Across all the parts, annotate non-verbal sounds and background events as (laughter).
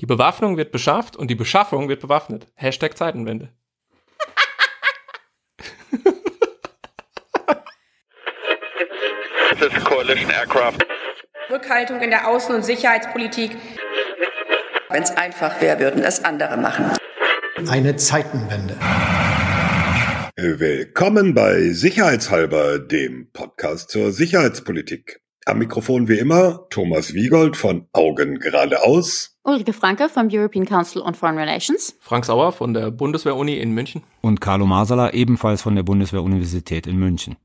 Die Bewaffnung wird beschafft und die Beschaffung wird bewaffnet. Hashtag Zeitenwende. This is Coalition Aircraft. Rückhaltung in der Außen- und Sicherheitspolitik. Wenn es einfach wäre, würden es andere machen. Eine Zeitenwende. Willkommen bei Sicherheitshalber, dem Podcast zur Sicherheitspolitik. Am Mikrofon wie immer Thomas Wiegold von Augen geradeaus Ulrike Franke vom European Council on Foreign Relations. Frank Sauer von der Bundeswehr-Uni in München. Und Carlo Marsala ebenfalls von der Bundeswehr-Universität in München.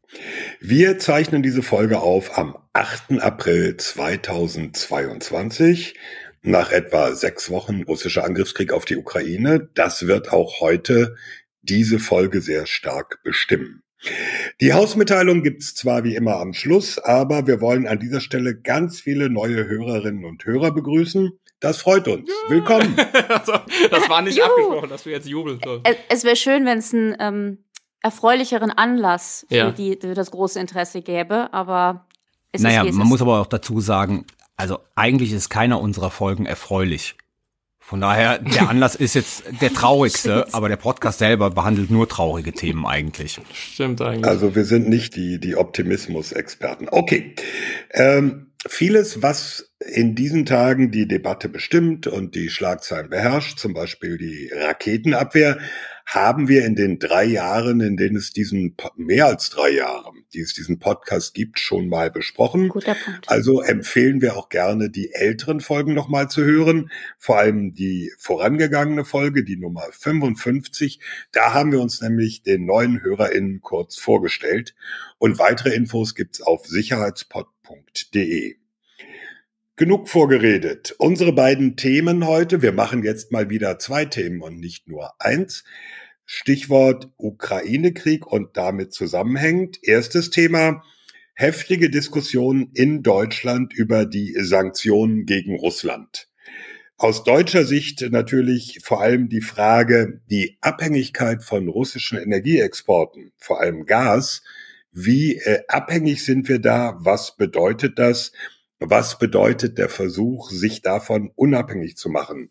Wir zeichnen diese Folge auf am 8. April 2022 nach etwa sechs Wochen russischer Angriffskrieg auf die Ukraine. Das wird auch heute diese Folge sehr stark bestimmen. Die Hausmitteilung gibt's zwar wie immer am Schluss, aber wir wollen an dieser Stelle ganz viele neue Hörerinnen und Hörer begrüßen. Das freut uns. Ja. Willkommen. (laughs) also, das war nicht Juhu. abgesprochen, dass du jetzt jubelst. Es, es wäre schön, wenn es einen ähm, erfreulicheren Anlass für, ja. die, für das große Interesse gäbe, aber es naja, ist, man muss aber auch dazu sagen, also eigentlich ist keiner unserer Folgen erfreulich. Von daher, der Anlass ist jetzt der traurigste, (laughs) aber der Podcast selber behandelt nur traurige Themen eigentlich. Stimmt eigentlich. Also wir sind nicht die, die Optimismus-Experten. Okay. Ähm, vieles, was in diesen Tagen die Debatte bestimmt und die Schlagzeilen beherrscht, zum Beispiel die Raketenabwehr, haben wir in den drei Jahren, in denen es diesen, mehr als drei Jahre, die es diesen Podcast gibt, schon mal besprochen. Guter Punkt. Also empfehlen wir auch gerne, die älteren Folgen nochmal zu hören. Vor allem die vorangegangene Folge, die Nummer 55. Da haben wir uns nämlich den neuen HörerInnen kurz vorgestellt. Und weitere Infos gibt's auf sicherheitspod.de. Genug vorgeredet. Unsere beiden Themen heute, wir machen jetzt mal wieder zwei Themen und nicht nur eins. Stichwort Ukraine-Krieg und damit zusammenhängend. Erstes Thema, heftige Diskussionen in Deutschland über die Sanktionen gegen Russland. Aus deutscher Sicht natürlich vor allem die Frage, die Abhängigkeit von russischen Energieexporten, vor allem Gas. Wie äh, abhängig sind wir da? Was bedeutet das? Was bedeutet der Versuch, sich davon unabhängig zu machen?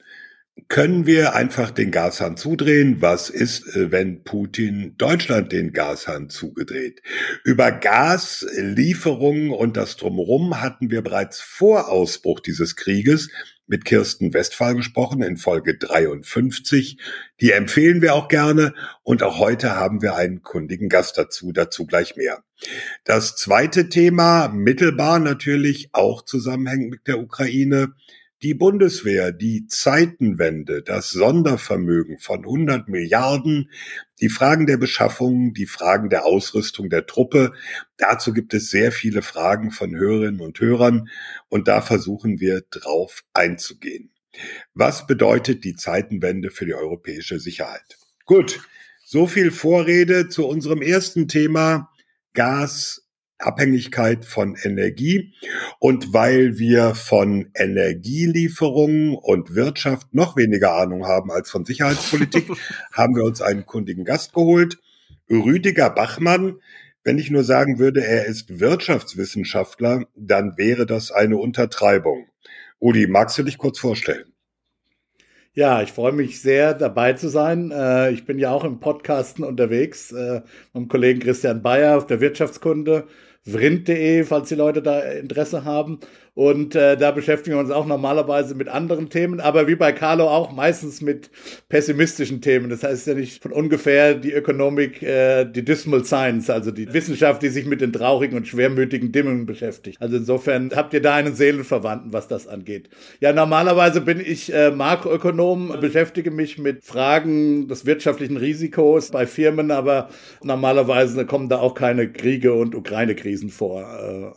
Können wir einfach den Gashahn zudrehen? Was ist, äh, wenn Putin Deutschland den Gashahn zugedreht? Über Gaslieferungen und das Drumherum hatten wir bereits vor Ausbruch dieses Krieges mit Kirsten Westphal gesprochen in Folge 53. Die empfehlen wir auch gerne und auch heute haben wir einen kundigen Gast dazu, dazu gleich mehr. Das zweite Thema, mittelbar natürlich auch zusammenhängend mit der Ukraine, die Bundeswehr, die Zeitenwende, das Sondervermögen von 100 Milliarden, die Fragen der Beschaffung, die Fragen der Ausrüstung der Truppe. Dazu gibt es sehr viele Fragen von Hörerinnen und Hörern und da versuchen wir drauf einzugehen. Was bedeutet die Zeitenwende für die europäische Sicherheit? Gut, so viel Vorrede zu unserem ersten Thema Gas Abhängigkeit von Energie und weil wir von Energielieferungen und Wirtschaft noch weniger Ahnung haben als von Sicherheitspolitik, (laughs) haben wir uns einen kundigen Gast geholt, Rüdiger Bachmann. Wenn ich nur sagen würde, er ist Wirtschaftswissenschaftler, dann wäre das eine Untertreibung. Uli, magst du dich kurz vorstellen? Ja, ich freue mich sehr, dabei zu sein. Äh, ich bin ja auch im Podcasten unterwegs, äh, mit dem Kollegen Christian Bayer auf der Wirtschaftskunde vrind.de, falls die Leute da Interesse haben. Und äh, da beschäftigen wir uns auch normalerweise mit anderen Themen, aber wie bei Carlo auch meistens mit pessimistischen Themen. Das heißt ja nicht von ungefähr die Ökonomik, äh, die Dismal Science, also die Wissenschaft, die sich mit den traurigen und schwermütigen Dimmungen beschäftigt. Also insofern habt ihr da einen Seelenverwandten, was das angeht. Ja, normalerweise bin ich äh, Makroökonom, beschäftige mich mit Fragen des wirtschaftlichen Risikos bei Firmen, aber normalerweise kommen da auch keine Kriege und Ukraine-Krisen vor.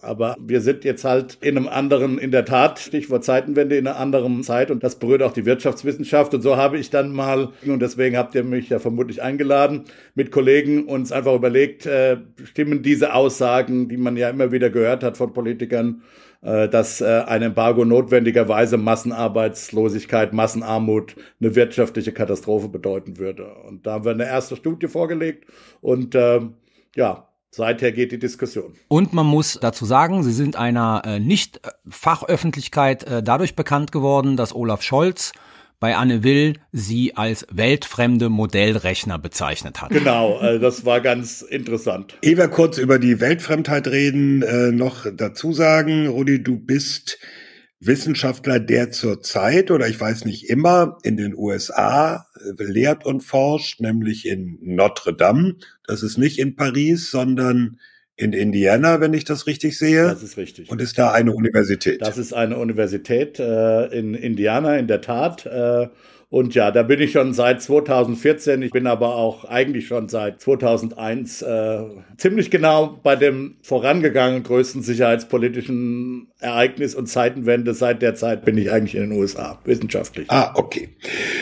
Äh, aber wir sind jetzt halt in einem anderen, in der Tat, Stichwort Zeitenwende, in einer anderen Zeit und das berührt auch die Wirtschaftswissenschaft. Und so habe ich dann mal, und deswegen habt ihr mich ja vermutlich eingeladen, mit Kollegen uns einfach überlegt, äh, stimmen diese Aussagen, die man ja immer wieder gehört hat von Politikern, äh, dass äh, ein Embargo notwendigerweise Massenarbeitslosigkeit, Massenarmut, eine wirtschaftliche Katastrophe bedeuten würde. Und da haben wir eine erste Studie vorgelegt und äh, ja, Seither geht die Diskussion. Und man muss dazu sagen, sie sind einer äh, Nicht-Fachöffentlichkeit äh, äh, dadurch bekannt geworden, dass Olaf Scholz bei Anne Will sie als weltfremde Modellrechner bezeichnet hat. Genau, äh, das war ganz interessant. Ehe wir kurz über die Weltfremdheit reden, äh, noch dazu sagen, Rudi, du bist Wissenschaftler, der zurzeit oder ich weiß nicht immer in den USA äh, lehrt und forscht, nämlich in Notre Dame. Das ist nicht in Paris, sondern in Indiana, wenn ich das richtig sehe. Das ist richtig. Und ist da eine Universität? Das ist eine Universität äh, in Indiana, in der Tat. Äh, und ja, da bin ich schon seit 2014. Ich bin aber auch eigentlich schon seit 2001 äh, ziemlich genau bei dem vorangegangenen größten sicherheitspolitischen Ereignis und Zeitenwende. Seit der Zeit bin ich eigentlich in den USA, wissenschaftlich. Ah, okay.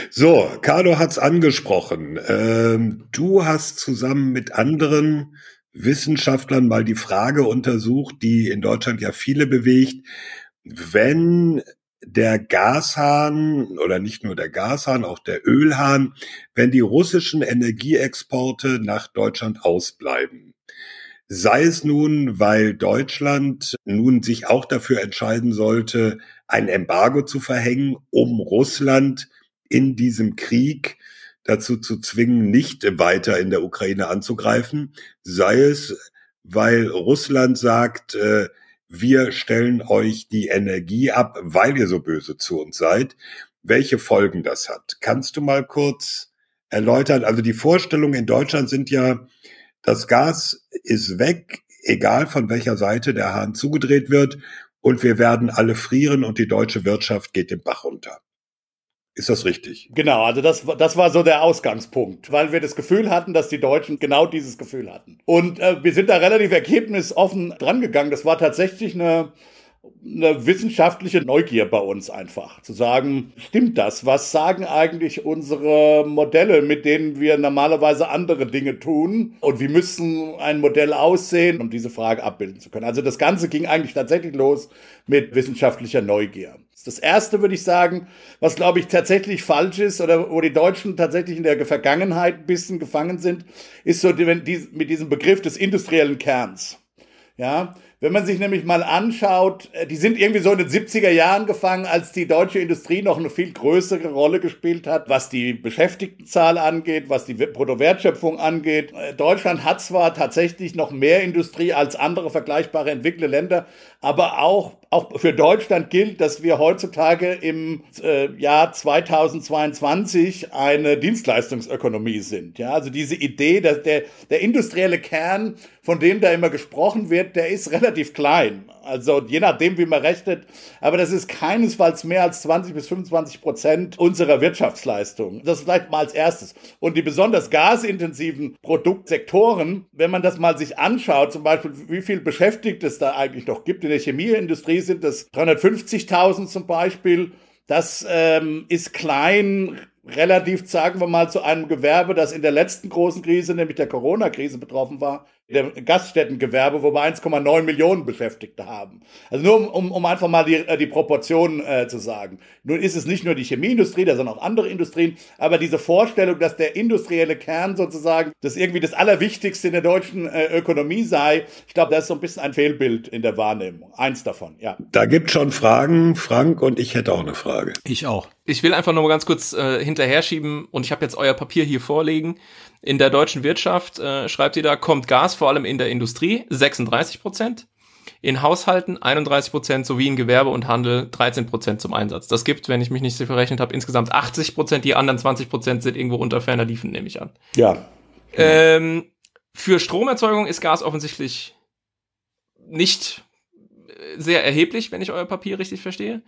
So, Carlo hat's angesprochen. Ähm, du hast zusammen mit anderen Wissenschaftlern mal die Frage untersucht, die in Deutschland ja viele bewegt. Wenn der Gashahn oder nicht nur der Gashahn, auch der Ölhahn, wenn die russischen Energieexporte nach Deutschland ausbleiben. Sei es nun, weil Deutschland nun sich auch dafür entscheiden sollte, ein Embargo zu verhängen, um Russland in diesem Krieg dazu zu zwingen, nicht weiter in der Ukraine anzugreifen, sei es, weil Russland sagt, äh, wir stellen euch die Energie ab, weil ihr so böse zu uns seid, welche Folgen das hat. Kannst du mal kurz erläutern? Also die Vorstellungen in Deutschland sind ja, das Gas ist weg, egal von welcher Seite der Hahn zugedreht wird, und wir werden alle frieren und die deutsche Wirtschaft geht den Bach runter. Ist das richtig? Genau, also das, das war so der Ausgangspunkt, weil wir das Gefühl hatten, dass die Deutschen genau dieses Gefühl hatten. Und äh, wir sind da relativ ergebnisoffen drangegangen. Das war tatsächlich eine, eine wissenschaftliche Neugier bei uns einfach. Zu sagen, stimmt das? Was sagen eigentlich unsere Modelle, mit denen wir normalerweise andere Dinge tun? Und wie müssen ein Modell aussehen, um diese Frage abbilden zu können? Also das Ganze ging eigentlich tatsächlich los mit wissenschaftlicher Neugier. Das erste würde ich sagen, was glaube ich tatsächlich falsch ist oder wo die Deutschen tatsächlich in der Vergangenheit ein bisschen gefangen sind, ist so die, mit diesem Begriff des industriellen Kerns. Ja, wenn man sich nämlich mal anschaut, äh, die sind irgendwie so in den 70er Jahren gefangen, als die deutsche Industrie noch eine viel größere Rolle gespielt hat, was die Beschäftigtenzahl angeht, was die Bruttowertschöpfung angeht. Äh, Deutschland hat zwar tatsächlich noch mehr Industrie als andere vergleichbare entwickelte Länder, aber auch auch für Deutschland gilt, dass wir heutzutage im äh, Jahr 2022 eine Dienstleistungsökonomie sind. Ja, also diese Idee, dass der, der industrielle Kern, von dem da immer gesprochen wird, der ist relativ klein. Also je nachdem, wie man rechnet. Aber das ist keinesfalls mehr als 20 bis 25 Prozent unserer Wirtschaftsleistung. Das vielleicht mal als erstes. Und die besonders gasintensiven Produktsektoren, wenn man das mal sich anschaut, zum Beispiel, wie viel Beschäftigte es da eigentlich noch gibt. In der Chemieindustrie sind das 350.000 zum Beispiel. Das ähm, ist klein relativ, sagen wir mal, zu einem Gewerbe, das in der letzten großen Krise, nämlich der Corona-Krise betroffen war, der Gaststättengewerbe, wo wir 1,9 Millionen Beschäftigte haben. Also nur um, um einfach mal die, äh, die Proportionen äh, zu sagen. Nun ist es nicht nur die Chemieindustrie, da sind auch andere Industrien, aber diese Vorstellung, dass der industrielle Kern sozusagen das irgendwie das Allerwichtigste in der deutschen äh, Ökonomie sei, ich glaube, das ist so ein bisschen ein Fehlbild in der Wahrnehmung. Eins davon, ja. Da gibt schon Fragen, Frank, und ich hätte auch eine Frage. Ich auch. Ich will einfach nur mal ganz kurz äh, hinterher schieben und ich habe jetzt euer Papier hier vorlegen. In der deutschen Wirtschaft, äh, schreibt ihr da, kommt Gas vor allem in der Industrie 36 Prozent, in Haushalten 31 Prozent sowie in Gewerbe und Handel 13 Prozent zum Einsatz. Das gibt, wenn ich mich nicht so verrechnet habe, insgesamt 80 Prozent. Die anderen 20 Prozent sind irgendwo unter ferner Liefen, nehme ich an. Ja. Ähm, für Stromerzeugung ist Gas offensichtlich nicht äh, sehr erheblich, wenn ich euer Papier richtig verstehe.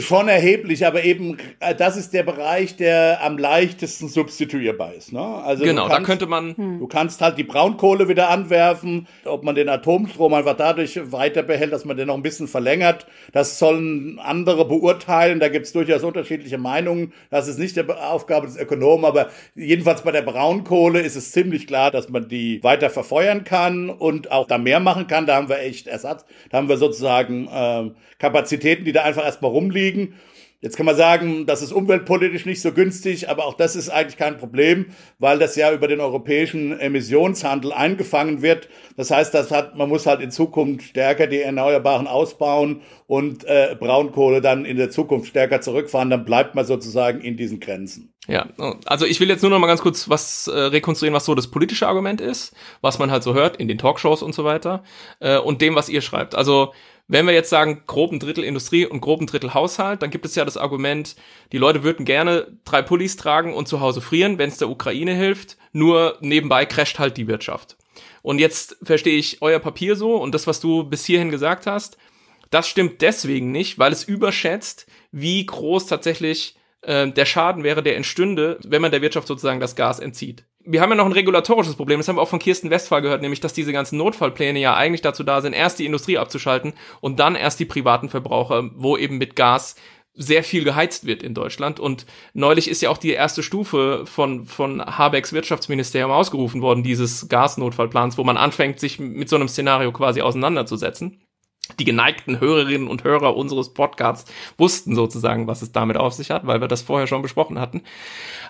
Schon erheblich, aber eben, äh, das ist der Bereich, der am leichtesten substituierbar ist. Ne? Also genau, kannst, da könnte man. Hm. Du kannst halt die Braunkohle wieder anwerfen, ob man den Atomstrom einfach dadurch weiter behält, dass man den noch ein bisschen verlängert. Das sollen andere beurteilen. Da gibt es durchaus unterschiedliche Meinungen. Das ist nicht der Aufgabe des Ökonomen, aber jedenfalls bei der Braunkohle ist es ziemlich klar, dass man die weiter verfeuern kann und auch da mehr machen kann. Da haben wir echt Ersatz. Da haben wir sozusagen äh, Kapazitäten, die da einfach erstmal rum rumliegen. Jetzt kann man sagen, das ist umweltpolitisch nicht so günstig, aber auch das ist eigentlich kein Problem, weil das ja über den europäischen Emissionshandel eingefangen wird. Das heißt, das hat, man muss halt in Zukunft stärker die Erneuerbaren ausbauen und äh, Braunkohle dann in der Zukunft stärker zurückfahren. Dann bleibt man sozusagen in diesen Grenzen. Ja, also ich will jetzt nur noch mal ganz kurz was äh, rekonstruieren, was so das politische Argument ist, was man halt so hört in den Talkshows und so weiter äh, und dem, was ihr schreibt. Also wenn wir jetzt sagen, groben Drittel Industrie und groben Drittel Haushalt, dann gibt es ja das Argument, die Leute würden gerne drei Pullis tragen und zu Hause frieren, wenn es der Ukraine hilft, nur nebenbei crasht halt die Wirtschaft. Und jetzt verstehe ich euer Papier so und das, was du bis hierhin gesagt hast, das stimmt deswegen nicht, weil es überschätzt, wie groß tatsächlich äh, der Schaden wäre, der entstünde, wenn man der Wirtschaft sozusagen das Gas entzieht wir haben ja noch ein regulatorisches Problem, das haben wir auch von Kirsten Westphal gehört, nämlich, dass diese ganzen Notfallpläne ja eigentlich dazu da sind, erst die Industrie abzuschalten und dann erst die privaten Verbraucher, wo eben mit Gas sehr viel geheizt wird in Deutschland. Und neulich ist ja auch die erste Stufe von, von Habecks Wirtschaftsministerium ausgerufen worden, dieses Gasnotfallplans, wo man anfängt, sich mit so einem Szenario quasi auseinanderzusetzen die geneigten Hörerinnen und Hörer unseres Podcasts wussten sozusagen, was es damit auf sich hat, weil wir das vorher schon besprochen hatten.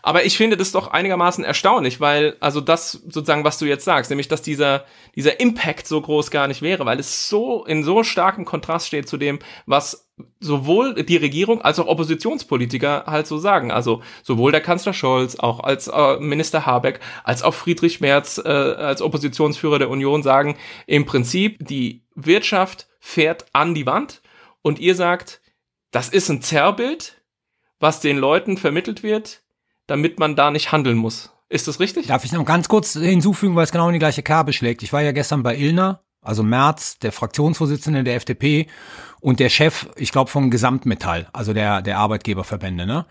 Aber ich finde das doch einigermaßen erstaunlich, weil also das sozusagen, was du jetzt sagst, nämlich dass dieser dieser Impact so groß gar nicht wäre, weil es so in so starkem Kontrast steht zu dem, was sowohl die Regierung als auch Oppositionspolitiker halt so sagen. Also sowohl der Kanzler Scholz, auch als äh, Minister Habeck, als auch Friedrich Merz äh, als Oppositionsführer der Union sagen, im Prinzip die Wirtschaft fährt an die Wand und ihr sagt, das ist ein Zerrbild, was den Leuten vermittelt wird, damit man da nicht handeln muss. Ist das richtig? Darf ich noch ganz kurz hinzufügen, weil es genau in die gleiche Kerbe schlägt. Ich war ja gestern bei Illner, also Merz, der Fraktionsvorsitzende der FDP und der Chef, ich glaube, vom Gesamtmetall, also der, der Arbeitgeberverbände, ne?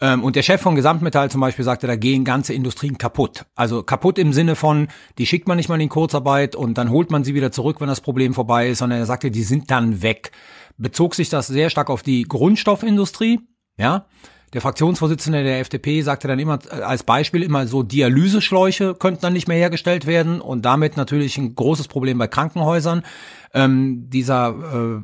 Ähm, und der Chef von Gesamtmetall zum Beispiel sagte, da gehen ganze Industrien kaputt. Also kaputt im Sinne von, die schickt man nicht mal in Kurzarbeit und dann holt man sie wieder zurück, wenn das Problem vorbei ist, sondern er sagte, die sind dann weg. Bezog sich das sehr stark auf die Grundstoffindustrie, ja, der Fraktionsvorsitzende der FDP sagte dann immer äh, als Beispiel immer so Dialyseschläuche könnten dann nicht mehr hergestellt werden und damit natürlich ein großes Problem bei Krankenhäusern. Ähm, dieser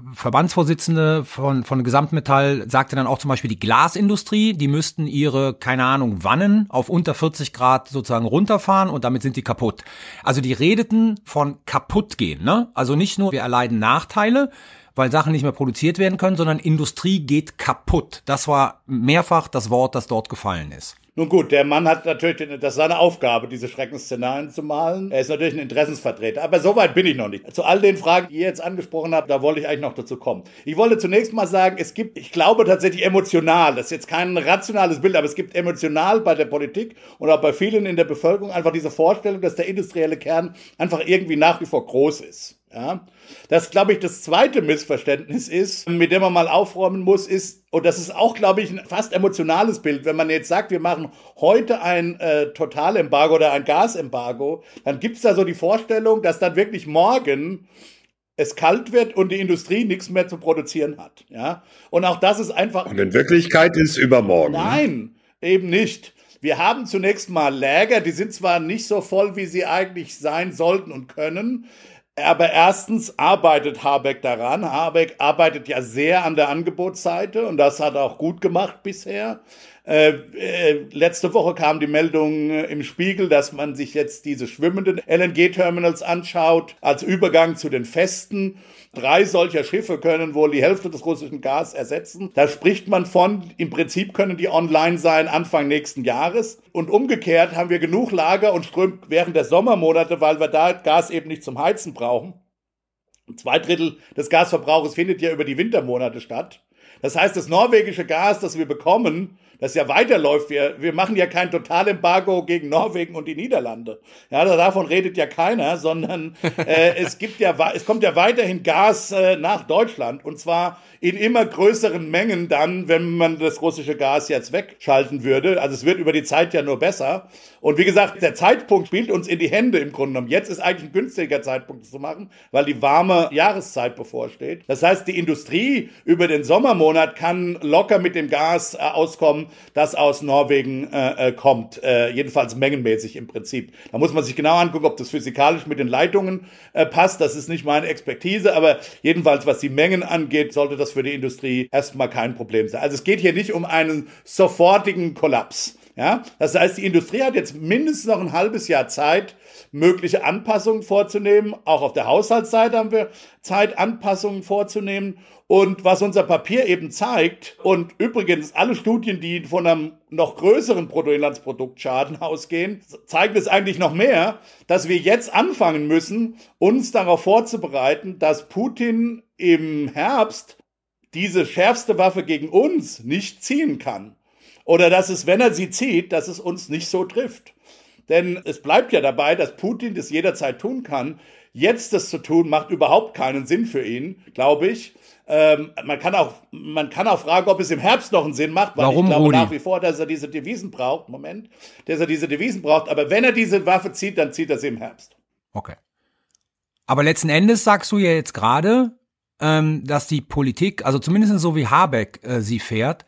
äh, Verbandsvorsitzende von, von Gesamtmetall sagte dann auch zum Beispiel die Glasindustrie, die müssten ihre, keine Ahnung, Wannen auf unter 40 Grad sozusagen runterfahren und damit sind die kaputt. Also die redeten von kaputt gehen, ne? Also nicht nur wir erleiden Nachteile, weil Sachen nicht mehr produziert werden können, sondern Industrie geht kaputt. Das war mehrfach das Wort, das dort gefallen ist. Nun gut, der Mann hat natürlich, das ist seine Aufgabe, diese Schreckensszenarien zu malen. Er ist natürlich ein Interessensvertreter, aber so weit bin ich noch nicht. Zu all den Fragen, die ihr jetzt angesprochen habt, da wollte ich eigentlich noch dazu kommen. Ich wollte zunächst mal sagen, es gibt, ich glaube tatsächlich emotional, das ist jetzt kein rationales Bild, aber es gibt emotional bei der Politik und auch bei vielen in der Bevölkerung einfach diese Vorstellung, dass der industrielle Kern einfach irgendwie nach wie vor groß ist. Ja? Das, glaube ich, das zweite Missverständnis ist, mit dem man mal aufräumen muss, ist, und das ist auch, glaube ich, ein fast emotionales Bild, wenn man jetzt sagt, wir machen heute ein äh, Totalembargo oder ein Gasembargo, dann gibt es da so die Vorstellung, dass dann wirklich morgen es kalt wird und die Industrie nichts mehr zu produzieren hat. Ja? Und auch das ist einfach. Und in Wirklichkeit ist übermorgen. Ne? Nein, eben nicht. Wir haben zunächst mal Läger, die sind zwar nicht so voll, wie sie eigentlich sein sollten und können, aber erstens arbeitet Habeck daran. Habeck arbeitet ja sehr an der Angebotsseite und das hat er auch gut gemacht bisher. Äh, äh, letzte Woche kam die Meldung äh, im Spiegel, dass man sich jetzt diese schwimmenden LNG-Terminals anschaut als Übergang zu den festen. Drei solcher Schiffe können wohl die Hälfte des russischen Gas ersetzen. Da spricht man von, im Prinzip können die online sein Anfang nächsten Jahres. Und umgekehrt haben wir genug Lager und Ström während der Sommermonate, weil wir da Gas eben nicht zum Heizen brauchen. Zwei Drittel des Gasverbrauches findet ja über die Wintermonate statt. Das heißt, das norwegische Gas, das wir bekommen, das ja weiterläuft. Wir, wir machen ja kein Totalembargo gegen Norwegen und die Niederlande. Ja, davon redet ja keiner, sondern äh, (laughs) es gibt ja, es kommt ja weiterhin Gas äh, nach Deutschland und zwar in immer größeren Mengen dann, wenn man das russische Gas jetzt wegschalten würde. Also es wird über die Zeit ja nur besser. Und wie gesagt, der Zeitpunkt spielt uns in die Hände im Grunde genommen. Jetzt ist eigentlich ein günstiger Zeitpunkt zu machen, weil die warme Jahreszeit bevorsteht. Das heißt, die Industrie über den Sommermonat kann locker mit dem Gas äh, auskommen, das aus Norwegen äh, äh, kommt, äh, jedenfalls mengenmäßig im Prinzip. Da muss man sich genau angucken, ob das physikalisch mit den Leitungen äh, passt. Das ist nicht meine Expertise, aber jedenfalls, was die Mengen angeht, sollte das für die Industrie erstmal kein Problem sein. Also es geht hier nicht um einen sofortigen Kollaps. Ja, das heißt, die Industrie hat jetzt mindestens noch ein halbes Jahr Zeit, mögliche Anpassungen vorzunehmen. Auch auf der Haushaltsseite haben wir Zeit, Anpassungen vorzunehmen. Und was unser Papier eben zeigt, und übrigens alle Studien, die von einem noch größeren Bruttoinlandsproduktschaden ausgehen, zeigen es eigentlich noch mehr, dass wir jetzt anfangen müssen, uns darauf vorzubereiten, dass Putin im Herbst diese schärfste Waffe gegen uns nicht ziehen kann. Oder dass es, wenn er sie zieht, dass es uns nicht so trifft. Denn es bleibt ja dabei, dass Putin das jederzeit tun kann. Jetzt das zu tun, macht überhaupt keinen Sinn für ihn, glaube ich. Ähm, man, kann auch, man kann auch fragen, ob es im Herbst noch einen Sinn macht, weil Warum, ich glaube Rudi? nach wie vor, dass er diese Devisen braucht. Moment, dass er diese Devisen braucht. Aber wenn er diese Waffe zieht, dann zieht er sie im Herbst. Okay. Aber letzten Endes sagst du ja jetzt gerade, ähm, dass die Politik, also zumindest so wie Habeck äh, sie fährt,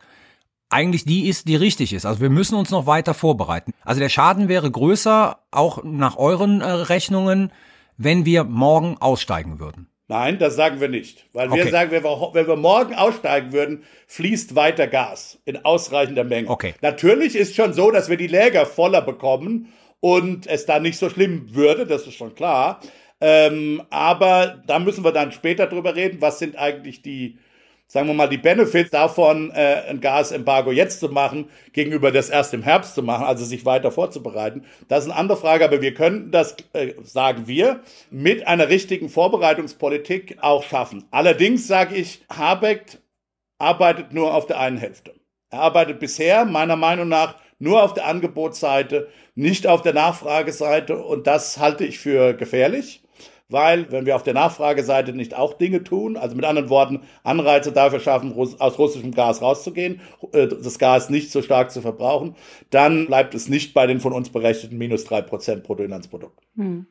eigentlich die ist, die richtig ist. Also wir müssen uns noch weiter vorbereiten. Also der Schaden wäre größer, auch nach euren äh, Rechnungen, wenn wir morgen aussteigen würden. Nein, das sagen wir nicht. Weil okay. wir sagen, wenn wir, wenn wir, morgen aussteigen würden, fließt weiter Gas in ausreichender Menge. Okay. Natürlich ist schon so, dass wir die Läger voller bekommen und es da nicht so schlimm würde, das ist schon klar. Ähm, aber da müssen wir dann später drüber reden, was sind eigentlich die sagen wir mal, die Benefits davon, äh, ein Gasembargo jetzt zu machen, gegenüber das erst im Herbst zu machen, also sich weiter vorzubereiten, das ist eine andere Frage, aber wir könnten das, äh, sagen wir, mit einer richtigen Vorbereitungspolitik auch schaffen. Allerdings sage ich, Habeck arbeitet nur auf der einen Hälfte. Er arbeitet bisher meiner Meinung nach nur auf der Angebotsseite, nicht auf der Nachfrageseite und das halte ich für gefährlich weil wenn wir auf der Nachfrageseite nicht auch Dinge tun, also mit anderen Worten Anreize dafür schaffen, aus russischem Gas rauszugehen, äh, das Gas nicht so stark zu verbrauchen, dann bleibt es nicht bei den von uns berechneten minus drei Prozent Bruttoinlandsprodukt. Hm.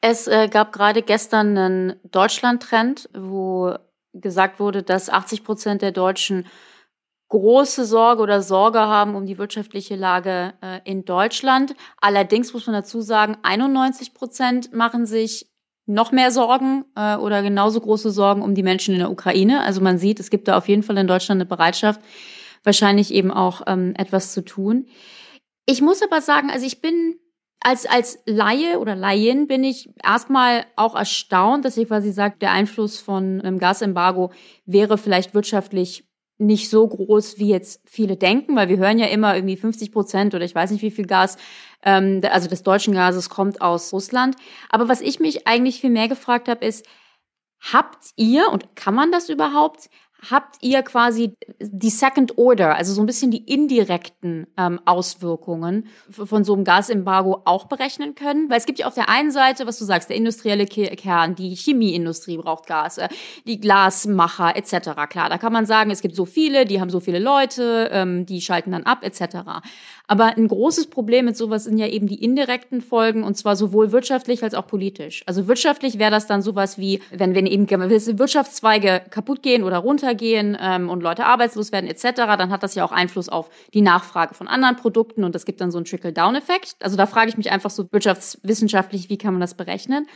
Es äh, gab gerade gestern einen Deutschland-Trend, wo gesagt wurde, dass 80 Prozent der Deutschen große Sorge oder Sorge haben um die wirtschaftliche Lage äh, in Deutschland. Allerdings muss man dazu sagen, 91 Prozent machen sich noch mehr Sorgen äh, oder genauso große Sorgen um die Menschen in der Ukraine. Also man sieht, es gibt da auf jeden Fall in Deutschland eine Bereitschaft, wahrscheinlich eben auch ähm, etwas zu tun. Ich muss aber sagen, also ich bin als, als Laie oder Laien bin ich erstmal auch erstaunt, dass ich quasi sage, der Einfluss von einem Gasembargo wäre vielleicht wirtschaftlich nicht so groß, wie jetzt viele denken, weil wir hören ja immer irgendwie 50 Prozent oder ich weiß nicht wie viel Gas, ähm, also des deutschen Gases kommt aus Russland. Aber was ich mich eigentlich viel mehr gefragt habe, ist, habt ihr und kann man das überhaupt, habt ihr quasi die Second Order, also so ein bisschen die indirekten ähm, Auswirkungen von so einem Gasembargo auch berechnen können? Weil es gibt ja auf der einen Seite, was du sagst, der industrielle Kern, die Chemieindustrie braucht Gas, die Glasmacher etc. Klar, da kann man sagen, es gibt so viele, die haben so viele Leute, ähm, die schalten dann ab etc. Aber ein großes Problem mit sowas sind ja eben die indirekten Folgen und zwar sowohl wirtschaftlich als auch politisch. Also wirtschaftlich wäre das dann sowas wie, wenn wir eben gewisse Wirtschaftszweige kaputt gehen oder runtergehen ähm, und Leute arbeitslos werden etc., dann hat das ja auch Einfluss auf die Nachfrage von anderen Produkten und es gibt dann so einen Trickle-Down-Effekt. Also da frage ich mich einfach so wirtschaftswissenschaftlich, wie kann man das berechnen?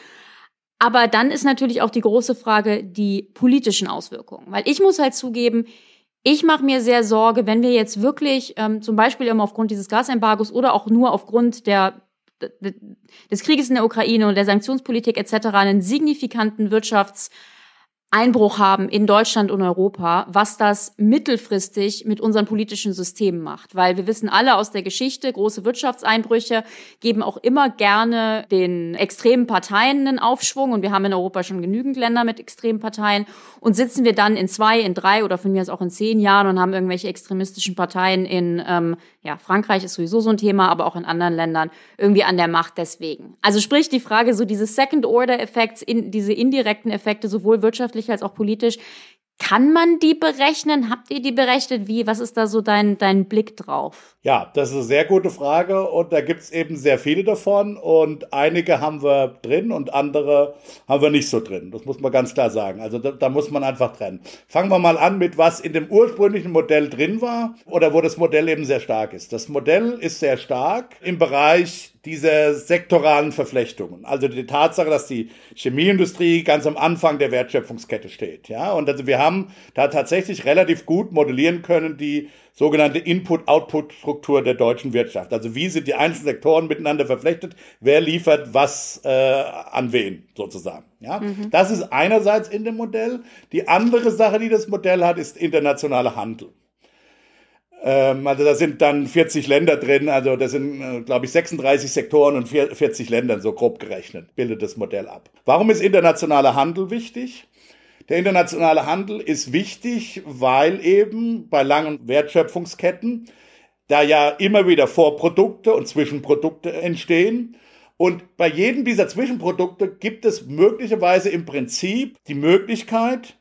Aber dann ist natürlich auch die große Frage die politischen Auswirkungen. Weil ich muss halt zugeben, ich mache mir sehr Sorge, wenn wir jetzt wirklich ähm, zum Beispiel immer aufgrund dieses Gasembargos oder auch nur aufgrund der des Krieges in der Ukraine und der Sanktionspolitik etc. einen signifikanten Wirtschafts- Einbruch haben in Deutschland und Europa, was das mittelfristig mit unseren politischen Systemen macht. Weil wir wissen alle aus der Geschichte, große Wirtschaftseinbrüche geben auch immer gerne den extremen Parteien einen Aufschwung. Und wir haben in Europa schon genügend Länder mit extremen Parteien. Und sitzen wir dann in zwei, in drei oder von mir aus auch in zehn Jahren und haben irgendwelche extremistischen Parteien in ähm, ja, Frankreich ist sowieso so ein Thema, aber auch in anderen Ländern irgendwie an der Macht deswegen. Also sprich die Frage, so dieses Second-Order-Effekts, in, diese indirekten Effekte, sowohl wirtschaftlich als auch politisch, kann man die berechnen? Habt ihr die berechnet? Wie? Was ist da so dein, dein Blick drauf? Ja, das ist eine sehr gute Frage und da gibt es eben sehr viele davon und einige haben wir drin und andere haben wir nicht so drin. Das muss man ganz klar sagen. Also da, da muss man einfach trennen. Fangen wir mal an mit, was in dem ursprünglichen Modell drin war oder wo das Modell eben sehr stark ist. Das Modell ist sehr stark im Bereich dieser sektoralen Verflechtungen. Also die Tatsache, dass die Chemieindustrie ganz am Anfang der Wertschöpfungskette steht. Ja? Und also wir haben da tatsächlich relativ gut modellieren können die sogenannte Input-Output-Struktur der deutschen Wirtschaft. Also wie sind die einzelnen Sektoren miteinander verflechtet, wer liefert was äh, an wen sozusagen. Ja? Mhm. Das ist einerseits in dem Modell. Die andere Sache, die das Modell hat, ist internationaler Handel. Ähm, also da sind dann 40 Länder drin, also das sind, äh, glaube ich, 36 Sektoren und 40 Ländern, so grob gerechnet, bildet das Modell ab. Warum ist internationaler Handel wichtig? Der internationale Handel ist wichtig, weil eben bei langen Wertschöpfungsketten da ja immer wieder Vorprodukte und Zwischenprodukte entstehen. Und bei jedem dieser Zwischenprodukte gibt es möglicherweise im Prinzip die Möglichkeit,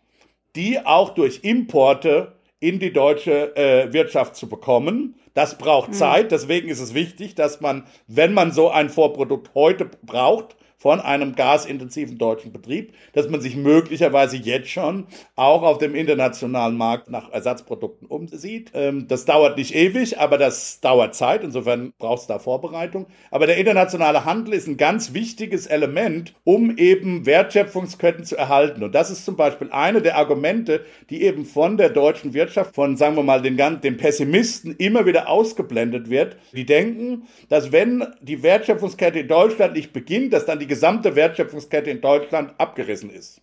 die auch durch Importe in die deutsche äh, Wirtschaft zu bekommen. Das braucht mhm. Zeit, deswegen ist es wichtig, dass man, wenn man so ein Vorprodukt heute braucht, von einem gasintensiven deutschen Betrieb, dass man sich möglicherweise jetzt schon auch auf dem internationalen Markt nach Ersatzprodukten umsieht. Ähm, das dauert nicht ewig, aber das dauert Zeit. Insofern braucht es da Vorbereitung. Aber der internationale Handel ist ein ganz wichtiges Element, um eben Wertschöpfungsketten zu erhalten. Und das ist zum Beispiel eine der Argumente, die eben von der deutschen Wirtschaft, von sagen wir mal den, den Pessimisten immer wieder ausgeblendet wird. Die denken, dass wenn die Wertschöpfungskette in Deutschland nicht beginnt, dass dann die gesamte Wertschöpfungskette in Deutschland abgerissen ist.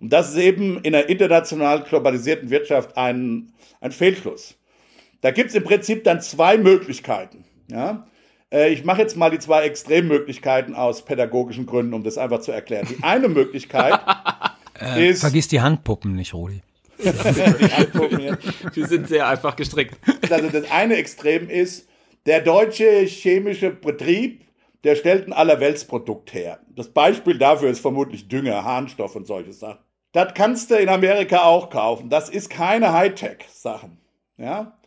Und das ist eben in einer international globalisierten Wirtschaft ein, ein Fehlschluss. Da gibt es im Prinzip dann zwei Möglichkeiten. Ja? Äh, ich mache jetzt mal die zwei Extremmöglichkeiten aus pädagogischen Gründen, um das einfach zu erklären. Die eine Möglichkeit (laughs) äh, ist. Vergiss die Handpuppen nicht, Rudi. (laughs) die Handpuppen hier. Die sind sehr einfach gestrickt. Also das eine Extrem ist, der deutsche chemische Betrieb der stellt ein Allerweltsprodukt her. Das Beispiel dafür ist vermutlich Dünger, Harnstoff und solche Sachen. Das kannst du in Amerika auch kaufen. Das ist keine Hightech-Sachen. Ja?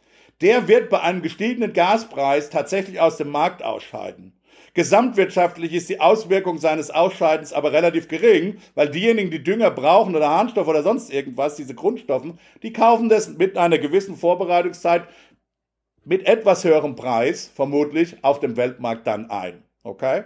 Der wird bei einem gestiegenen Gaspreis tatsächlich aus dem Markt ausscheiden. Gesamtwirtschaftlich ist die Auswirkung seines Ausscheidens aber relativ gering, weil diejenigen, die Dünger brauchen oder Harnstoff oder sonst irgendwas, diese Grundstoffen, die kaufen das mit einer gewissen Vorbereitungszeit mit etwas höherem Preis vermutlich auf dem Weltmarkt dann ein. Okay?